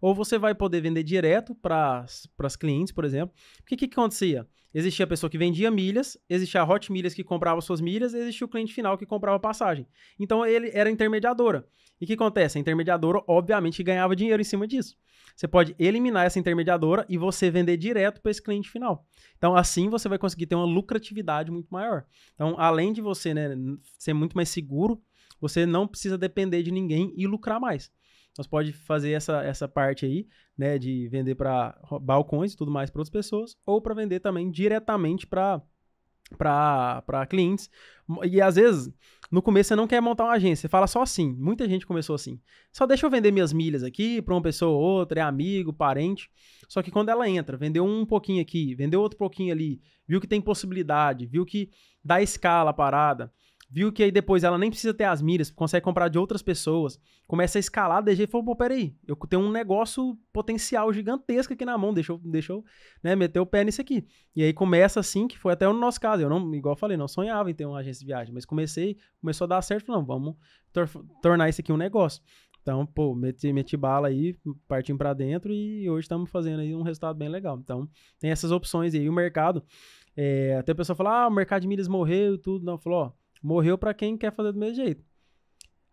Ou você vai poder vender direto para as clientes, por exemplo. Porque o que, que acontecia? Existia a pessoa que vendia milhas, existia a Hot Milhas que comprava suas milhas, existia o cliente final que comprava passagem. Então ele era intermediadora. E o que acontece? A intermediadora, obviamente, ganhava dinheiro em cima disso você pode eliminar essa intermediadora e você vender direto para esse cliente final. Então, assim você vai conseguir ter uma lucratividade muito maior. Então, além de você né, ser muito mais seguro, você não precisa depender de ninguém e lucrar mais. Então, você pode fazer essa, essa parte aí, né, de vender para balcões e tudo mais para outras pessoas, ou para vender também diretamente para para clientes. E às vezes, no começo você não quer montar uma agência, você fala só assim. Muita gente começou assim. Só deixa eu vender minhas milhas aqui para uma pessoa ou outra, é amigo, parente. Só que quando ela entra, vendeu um pouquinho aqui, vendeu outro pouquinho ali, viu que tem possibilidade, viu que dá escala a parada, viu que aí depois ela nem precisa ter as miras, consegue comprar de outras pessoas, começa a escalar, DG falou, pô, peraí, eu tenho um negócio potencial gigantesco aqui na mão, deixa eu, deixa eu né, meter o pé nisso aqui. E aí começa assim, que foi até o no nosso caso, eu não, igual eu falei, não sonhava em ter uma agência de viagem, mas comecei, começou a dar certo, não, vamos tor tornar isso aqui um negócio. Então, pô, meti, meti bala aí, partimos para dentro e hoje estamos fazendo aí um resultado bem legal. Então, tem essas opções aí. O mercado, é, até a pessoa fala, ah, o mercado de milhas morreu e tudo. Não, falou, ó, Morreu para quem quer fazer do mesmo jeito.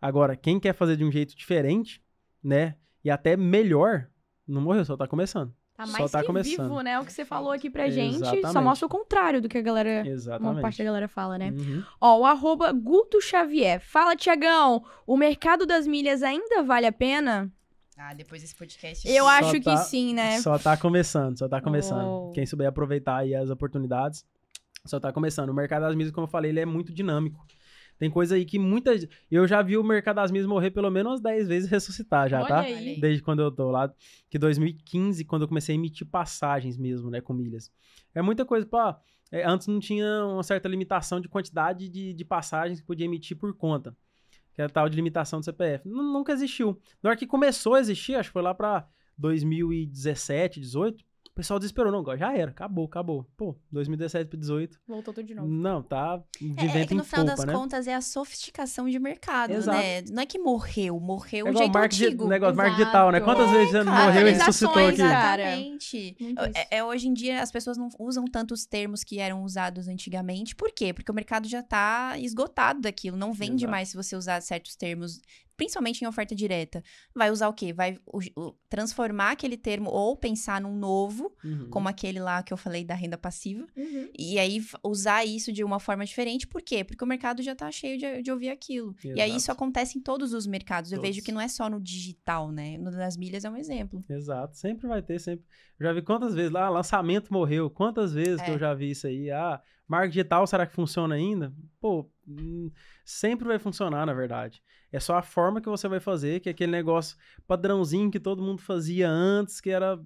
Agora, quem quer fazer de um jeito diferente, né? E até melhor, não morreu, só tá começando. Tá mais só tá que começando. vivo, né? O que você falou aqui pra gente Exatamente. só mostra o contrário do que a galera. Exatamente. Uma parte da galera fala, né? Uhum. Ó, o arroba Guto Xavier. Fala, Tiagão, o mercado das milhas ainda vale a pena? Ah, depois desse podcast. Eu acho tá, que sim, né? Só tá começando, só tá começando. Oh. Quem souber aproveitar aí as oportunidades, só tá começando. O mercado das mídias, como eu falei, ele é muito dinâmico. Tem coisa aí que muitas. Eu já vi o mercado das mídias morrer pelo menos umas 10 vezes e ressuscitar já, tá? Olha tá? Aí. Desde quando eu tô lá. Que 2015, quando eu comecei a emitir passagens mesmo, né, com milhas. É muita coisa, pá. É, antes não tinha uma certa limitação de quantidade de, de passagens que podia emitir por conta. Que era tal de limitação do CPF. N nunca existiu. Na hora que começou a existir, acho que foi lá pra 2017, 18 o pessoal desesperou, não, agora já era, acabou, acabou. Pô, 2017 para 18. Voltou tudo de novo. Não, tá de é, vento é que no final das né? contas é a sofisticação de mercado, Exato. né? Não é que morreu, morreu é igual jeito marketing, antigo. Negócio, marketing digital, né? Quantas é, vezes cara, morreu e ressuscitou aqui? Exatamente. É, é, hoje em dia as pessoas não usam tantos termos que eram usados antigamente. Por quê? Porque o mercado já tá esgotado daquilo, não vende Exato. mais se você usar certos termos principalmente em oferta direta, vai usar o quê? Vai o, o, transformar aquele termo ou pensar num novo, uhum. como aquele lá que eu falei da renda passiva, uhum. e aí usar isso de uma forma diferente. Por quê? Porque o mercado já está cheio de, de, ouvir aquilo. Exato. E aí isso acontece em todos os mercados. Todos. Eu vejo que não é só no digital, né? No das milhas é um exemplo. Exato. Sempre vai ter, sempre. já vi quantas vezes lá, ah, lançamento morreu. Quantas vezes é. que eu é. já vi isso aí? Ah, marketing digital, será que funciona ainda? Pô, sempre vai funcionar, na verdade. É só a forma que você vai fazer, que é aquele negócio padrãozinho que todo mundo fazia antes, que era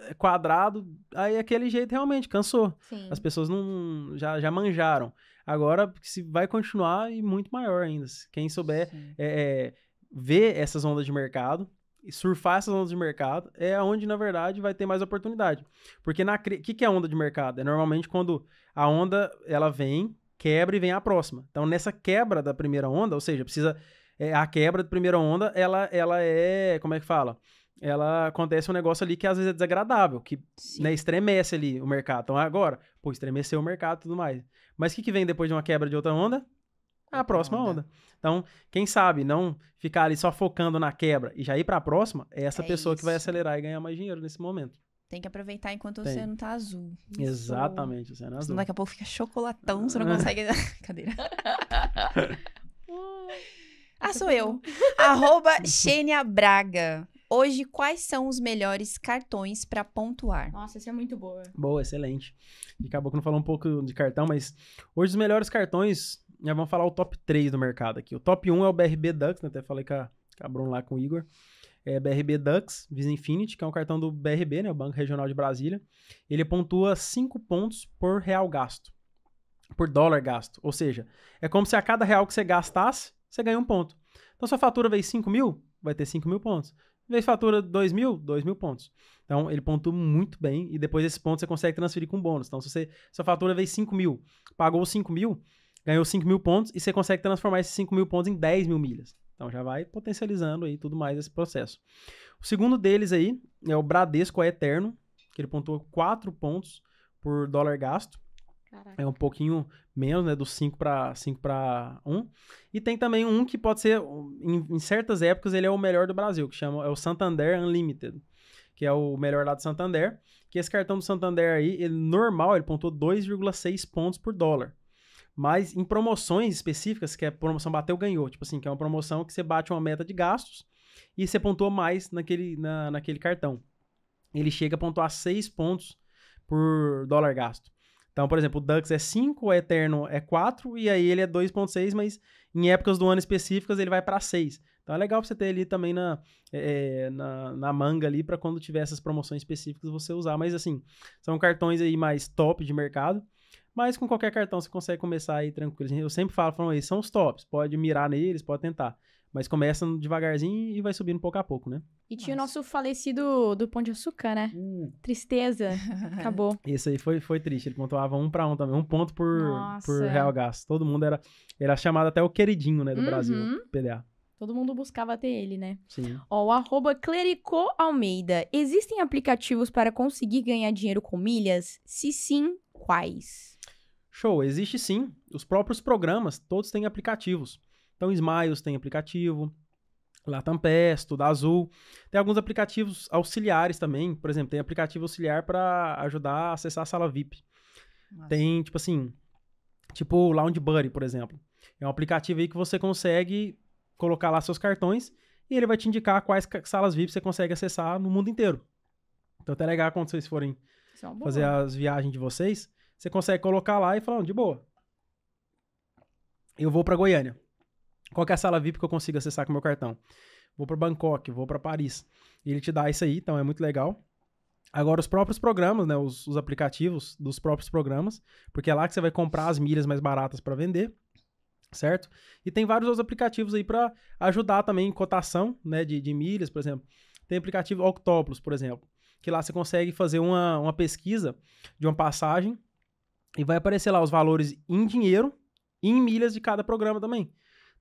eh, quadrado, aí aquele jeito realmente cansou. Sim. As pessoas não já, já manjaram. Agora se vai continuar e muito maior ainda. Quem souber é, é, ver essas ondas de mercado e surfar essas ondas de mercado é onde na verdade vai ter mais oportunidade. Porque na que que é onda de mercado? É normalmente quando a onda ela vem, quebra e vem a próxima. Então nessa quebra da primeira onda, ou seja, precisa é, a quebra da primeira onda, ela, ela é. Como é que fala? Ela acontece um negócio ali que às vezes é desagradável, que né, estremece ali o mercado. Então agora, pô, estremeceu o mercado e tudo mais. Mas o que, que vem depois de uma quebra de outra onda? A próxima onda. onda. Então, quem sabe não ficar ali só focando na quebra e já ir para a próxima, é essa é pessoa isso. que vai acelerar e ganhar mais dinheiro nesse momento. Tem que aproveitar enquanto Tem. o oceano tá azul. Exatamente, o oceano é azul. Senão daqui a pouco fica chocolatão, você não *laughs* consegue. Né? *laughs* Cadeira. *laughs* Ah, sou eu. *laughs* Arroba *laughs* Xenia Braga. Hoje, quais são os melhores cartões para pontuar? Nossa, essa é muito boa. Boa, excelente. E acabou que não falou um pouco de cartão, mas hoje os melhores cartões, já vamos falar o top 3 do mercado aqui. O top 1 é o BRB Ducks, né? até falei com a, com a Bruno lá com o Igor. É BRB Ducks, Visa Infinity, que é um cartão do BRB, né? o Banco Regional de Brasília. Ele pontua 5 pontos por real gasto, por dólar gasto. Ou seja, é como se a cada real que você gastasse, você ganha um ponto. Então, sua fatura veio 5 mil, vai ter 5 mil pontos. Veio fatura 2 mil, 2 mil pontos. Então, ele pontua muito bem e depois esse ponto você consegue transferir com bônus. Então, se você, sua fatura veio 5 mil, pagou 5 mil, ganhou 5 mil pontos e você consegue transformar esses 5 mil pontos em 10 mil milhas. Então, já vai potencializando aí tudo mais esse processo. O segundo deles aí é o Bradesco Eterno, que ele pontua 4 pontos por dólar gasto. Caraca. É um pouquinho menos, né? Do 5 para 5 para 1. E tem também um que pode ser, em, em, certas épocas, ele é o melhor do Brasil, que chama é o Santander Unlimited, que é o melhor lá do Santander. Que esse cartão do Santander aí, ele normal, ele pontuou 2,6 pontos por dólar. Mas em promoções específicas, que é promoção bateu, ganhou. Tipo assim, que é uma promoção que você bate uma meta de gastos e você pontua mais naquele, na, naquele cartão. Ele chega a pontuar 6 pontos por dólar gasto. Então, por exemplo, o DUX é 5, o Eterno é 4, e aí ele é 2.6, mas em épocas do ano específicas ele vai para 6. Então é legal você ter ali também na, é, é na, na, manga ali para quando tiver essas promoções específicas você usar. Mas assim, são cartões aí mais top de mercado. Mas com qualquer cartão você consegue começar aí tranquilo. Eu sempre falo, falam aí, são os tops. Pode mirar neles, pode tentar. Mas começa devagarzinho e vai subindo pouco a pouco, né? E tinha Nossa. o nosso falecido do Pão de Açúcar, né? Hum. Tristeza. *laughs* Acabou. Isso aí foi, foi triste. Ele pontuava um para um também. Um ponto por, por real gasto. Todo mundo era, era chamado até o queridinho, né? Do uhum. Brasil, PDA. Todo mundo buscava ter ele, né? Sim. Ó, o arroba Almeida. Existem aplicativos para conseguir ganhar dinheiro com milhas? Se sim, quais? Show, existe sim. Os próprios programas, todos têm aplicativos. Então, Smiles tem aplicativo, Pesto, da Azul. Tem alguns aplicativos auxiliares também. Por exemplo, tem aplicativo auxiliar para ajudar a acessar a sala VIP. Nossa. Tem, tipo assim, tipo Lounge Buddy, por exemplo. É um aplicativo aí que você consegue colocar lá seus cartões e ele vai te indicar quais salas VIP você consegue acessar no mundo inteiro. Então, até legal quando vocês forem é fazer as viagens de vocês, você consegue colocar lá e falar, de boa. Eu vou para Goiânia. Qual é a sala VIP que eu consigo acessar com meu cartão? Vou para Bangkok, vou para Paris. E ele te dá isso aí, então é muito legal. Agora, os próprios programas, né, os, os, aplicativos dos próprios programas, porque é lá que você vai comprar as milhas mais baratas para vender, certo? E tem vários outros aplicativos aí para ajudar também em cotação né, de, de milhas, por exemplo. Tem aplicativo Octopus, por exemplo, que lá você consegue fazer uma, uma pesquisa de uma passagem e vai aparecer lá os valores em dinheiro e em milhas de cada programa também.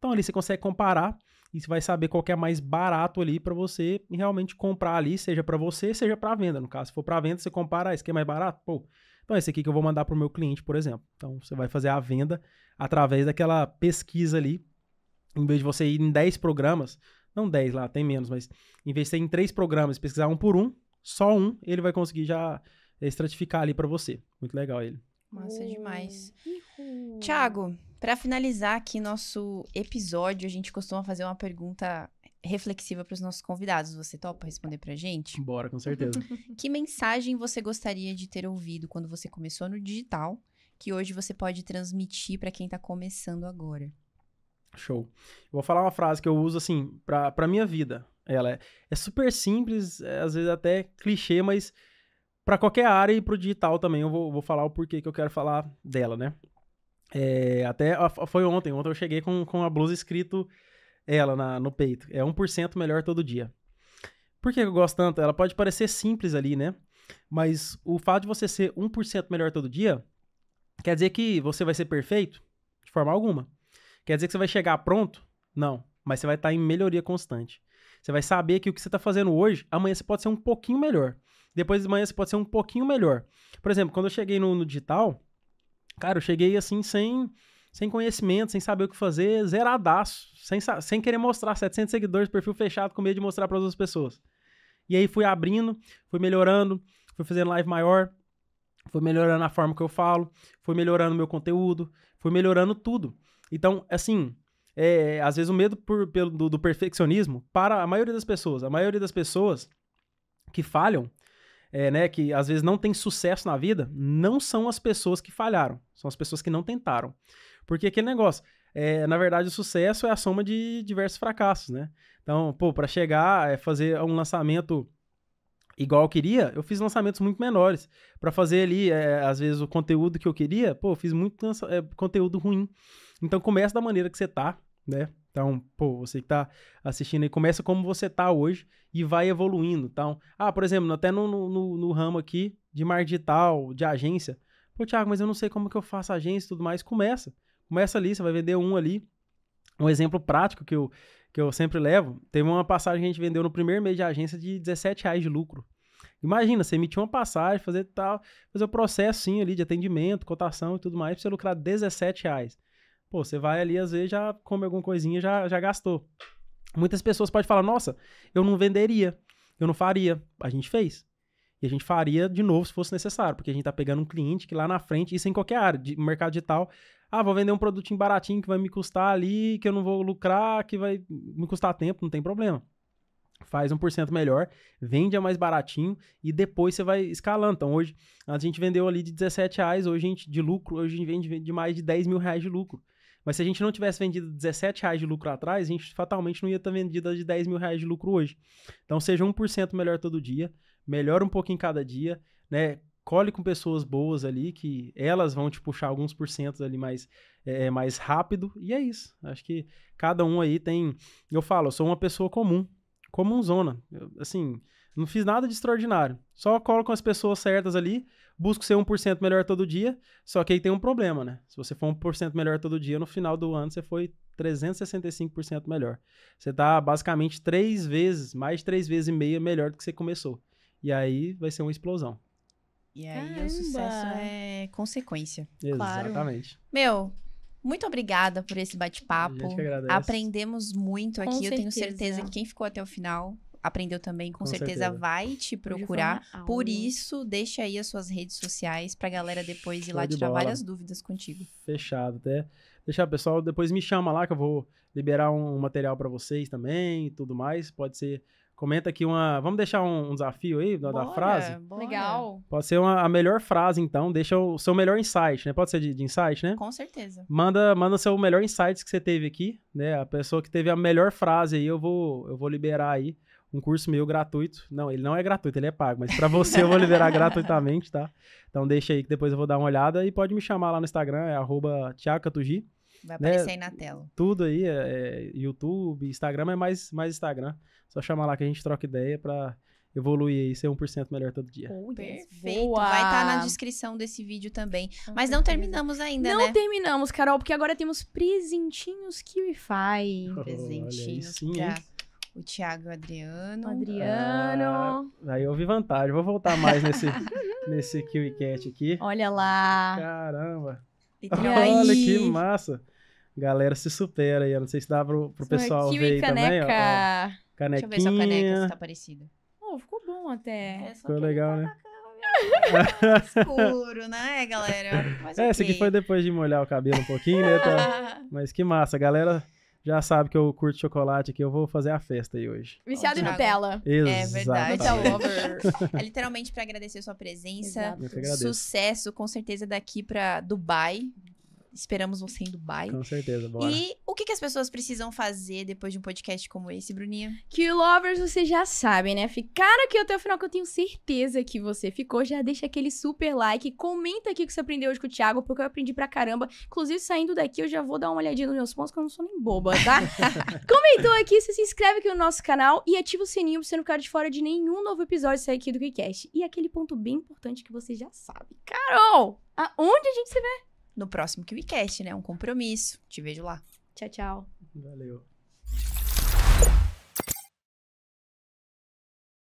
Então ali você consegue comparar e você vai saber qual é mais barato ali para você realmente comprar ali, seja para você, seja para venda. No caso, se for para venda, você compara, ah, esse aqui é mais barato? Pô, então é esse aqui que eu vou mandar para o meu cliente, por exemplo. Então você vai fazer a venda através daquela pesquisa ali. Em vez de você ir em 10 programas, não 10 lá, tem menos, mas em vez de você ir em 3 programas pesquisar um por um, só um, ele vai conseguir já estratificar ali para você. Muito legal ele. Massa demais. Uhum. Tiago, para finalizar aqui nosso episódio, a gente costuma fazer uma pergunta reflexiva para os nossos convidados. Você topa responder para gente? Bora, com certeza. *laughs* que mensagem você gostaria de ter ouvido quando você começou no digital, que hoje você pode transmitir para quem está começando agora? Show. Eu vou falar uma frase que eu uso assim para pra minha vida. Ela é, é super simples, é, às vezes até clichê, mas para qualquer área e para o digital também eu vou, vou falar o porquê que eu quero falar dela, né? É, até foi ontem, ontem eu cheguei com, com a blusa escrito ela na, no peito. É 1% melhor todo dia. Por que eu gosto tanto? Ela pode parecer simples ali, né? Mas o fato de você ser 1% melhor todo dia quer dizer que você vai ser perfeito? De forma alguma. Quer dizer que você vai chegar pronto? Não. Mas você vai estar tá em melhoria constante. Você vai saber que o que você está fazendo hoje, amanhã você pode ser um pouquinho melhor. Depois de amanhã você pode ser um pouquinho melhor. Por exemplo, quando eu cheguei no, no digital, Cara, eu cheguei assim sem sem conhecimento, sem saber o que fazer, zeradaço, sem, sem querer mostrar 700 seguidores, perfil fechado, com medo de mostrar para outras pessoas. E aí fui abrindo, fui melhorando, fui fazendo live maior, fui melhorando a forma que eu falo, fui melhorando meu conteúdo, fui melhorando tudo. Então, assim, é, às vezes o medo por, pelo, do, do perfeccionismo, para a maioria das pessoas, a maioria das pessoas que falham, é, né, que às vezes não tem sucesso na vida, não são as pessoas que falharam, são as pessoas que não tentaram. Porque aquele negócio, é, na verdade, o sucesso é a soma de diversos fracassos, né? Então, pô, para chegar, é fazer um lançamento igual eu queria, eu fiz lançamentos muito menores. Para fazer ali, é, às vezes, o conteúdo que eu queria, pô, eu fiz muito é, conteúdo ruim. Então, começa da maneira que você tá, né? Então, pô, você que tá assistindo aí, começa como você tá hoje e vai evoluindo. Tá? Então, ah, por exemplo, até no, no, no ramo aqui de mar digital, de agência. Pô, Thiago, mas eu não sei como que eu faço agência e tudo mais. Começa. Começa ali, você vai vender um ali. Um exemplo prático que eu, que eu sempre levo. Teve uma passagem que a gente vendeu no primeiro mês de agência de 17 reais de lucro. Imagina, você emitir uma passagem, fazer tal, fazer o um processinho ali de atendimento, cotação e tudo mais, pra você lucrar 17 reais. Pô, você vai ali, às vezes, já come alguma coisinha já já gastou. Muitas pessoas podem falar, nossa, eu não venderia, eu não faria. A gente fez. E a gente faria de novo se fosse necessário, porque a gente tá pegando um cliente que lá na frente, isso é em qualquer área, de mercado digital, ah, vou vender um produtinho baratinho que vai me custar ali, que eu não vou lucrar, que vai me custar tempo, não tem problema faz um cento melhor, vende a mais baratinho e depois você vai escalando. Então hoje, a gente vendeu ali de 17 reais, hoje a gente de lucro, hoje a gente vende de mais de 10 mil reais de lucro. Mas se a gente não tivesse vendido 17 reais de lucro atrás, a gente fatalmente não ia estar vendido de 10 mil reais de lucro hoje. Então seja 1% melhor todo dia, melhora um pouquinho cada dia, né? Cole com pessoas boas ali, que elas vão te puxar alguns porcentos ali mais, é, é, mais rápido. E é isso. Acho que cada um aí tem. Eu falo, eu sou uma pessoa comum, comum zona. assim, não fiz nada de extraordinário. Só colo com as pessoas certas ali busco ser 1% melhor todo dia, só que aí tem um problema, né? Se você for 1% melhor todo dia, no final do ano você foi 365% melhor. Você está basicamente três vezes, mais de três vezes e meia melhor do que você começou. E aí vai ser uma explosão. E aí Caramba. o sucesso é consequência. Exatamente. Claro. Meu, muito obrigada por esse bate-papo. Aprendemos muito aqui. Com eu certeza. tenho certeza que quem ficou até o final aprendeu também, com, com certeza, certeza, vai te procurar. Por isso, deixa aí as suas redes sociais pra galera depois ir lá de tirar bola. várias dúvidas contigo. Fechado, até. Deixar, pessoal, depois me chama lá que eu vou liberar um material para vocês também e tudo mais. Pode ser Comenta aqui uma. Vamos deixar um, um desafio aí da, bora, da frase? Bora. Legal. Pode ser uma, a melhor frase, então. Deixa o seu melhor insight, né? Pode ser de, de insight, né? Com certeza. Manda manda seu melhor insight que você teve aqui, né? A pessoa que teve a melhor frase aí, eu vou, eu vou liberar aí um curso meu gratuito. Não, ele não é gratuito, ele é pago, mas para você eu vou liberar *laughs* gratuitamente, tá? Então deixa aí que depois eu vou dar uma olhada e pode me chamar lá no Instagram, é arroba Vai né? aparecer né? aí na tela. Tudo aí, é, é, YouTube, Instagram, é mais, mais Instagram. Só chamar lá que a gente troca ideia para evoluir e ser 1% melhor todo dia. Ui, Perfeito. Boa. Vai estar tá na descrição desse vídeo também. Com Mas certeza. não terminamos ainda, não né? Não terminamos, Carol, porque agora temos presentinhos QIFI. *laughs* Oh, Presentinhos. Sim, pra o Thiago e o Adriano. O Adriano. Ah, aí houve vantagem. Vou voltar mais nesse, *laughs* nesse KiwiCat aqui. Olha lá. Caramba. *laughs* Olha que massa. Galera se supera aí. Eu não sei se dá pro, pro é pessoal Kiwi ver aí caneca. também. Ó, ó. Canequinha. Deixa eu ver é a caneca tá parecida. Oh, ficou bom até. É, ficou legal, tá né? *laughs* escuro, né, galera? Mas é, okay. esse aqui foi depois de molhar o cabelo um pouquinho, né? Tá... Mas que massa, galera já sabe que eu curto chocolate aqui, eu vou fazer a festa aí hoje. Viciado em Nutella. É, é verdade. Então, *laughs* é literalmente para agradecer sua presença. Sucesso, com certeza, daqui para Dubai. Esperamos você em Dubai Com certeza, bora. E o que, que as pessoas precisam fazer depois de um podcast como esse, Bruninha? Que lovers, você já sabe né? Ficaram aqui até o final, que eu tenho certeza que você ficou. Já deixa aquele super like, comenta aqui o que você aprendeu hoje com o Thiago, porque eu aprendi pra caramba. Inclusive, saindo daqui, eu já vou dar uma olhadinha nos meus pontos, que eu não sou nem boba, tá? *laughs* Comentou aqui, você se inscreve aqui no nosso canal e ativa o sininho pra você não ficar de fora de nenhum novo episódio sair aqui do QuiCast. E aquele ponto bem importante que você já sabe. Carol, aonde a gente se vê? no próximo QICast, né? Um compromisso. Te vejo lá. Tchau, tchau. Valeu.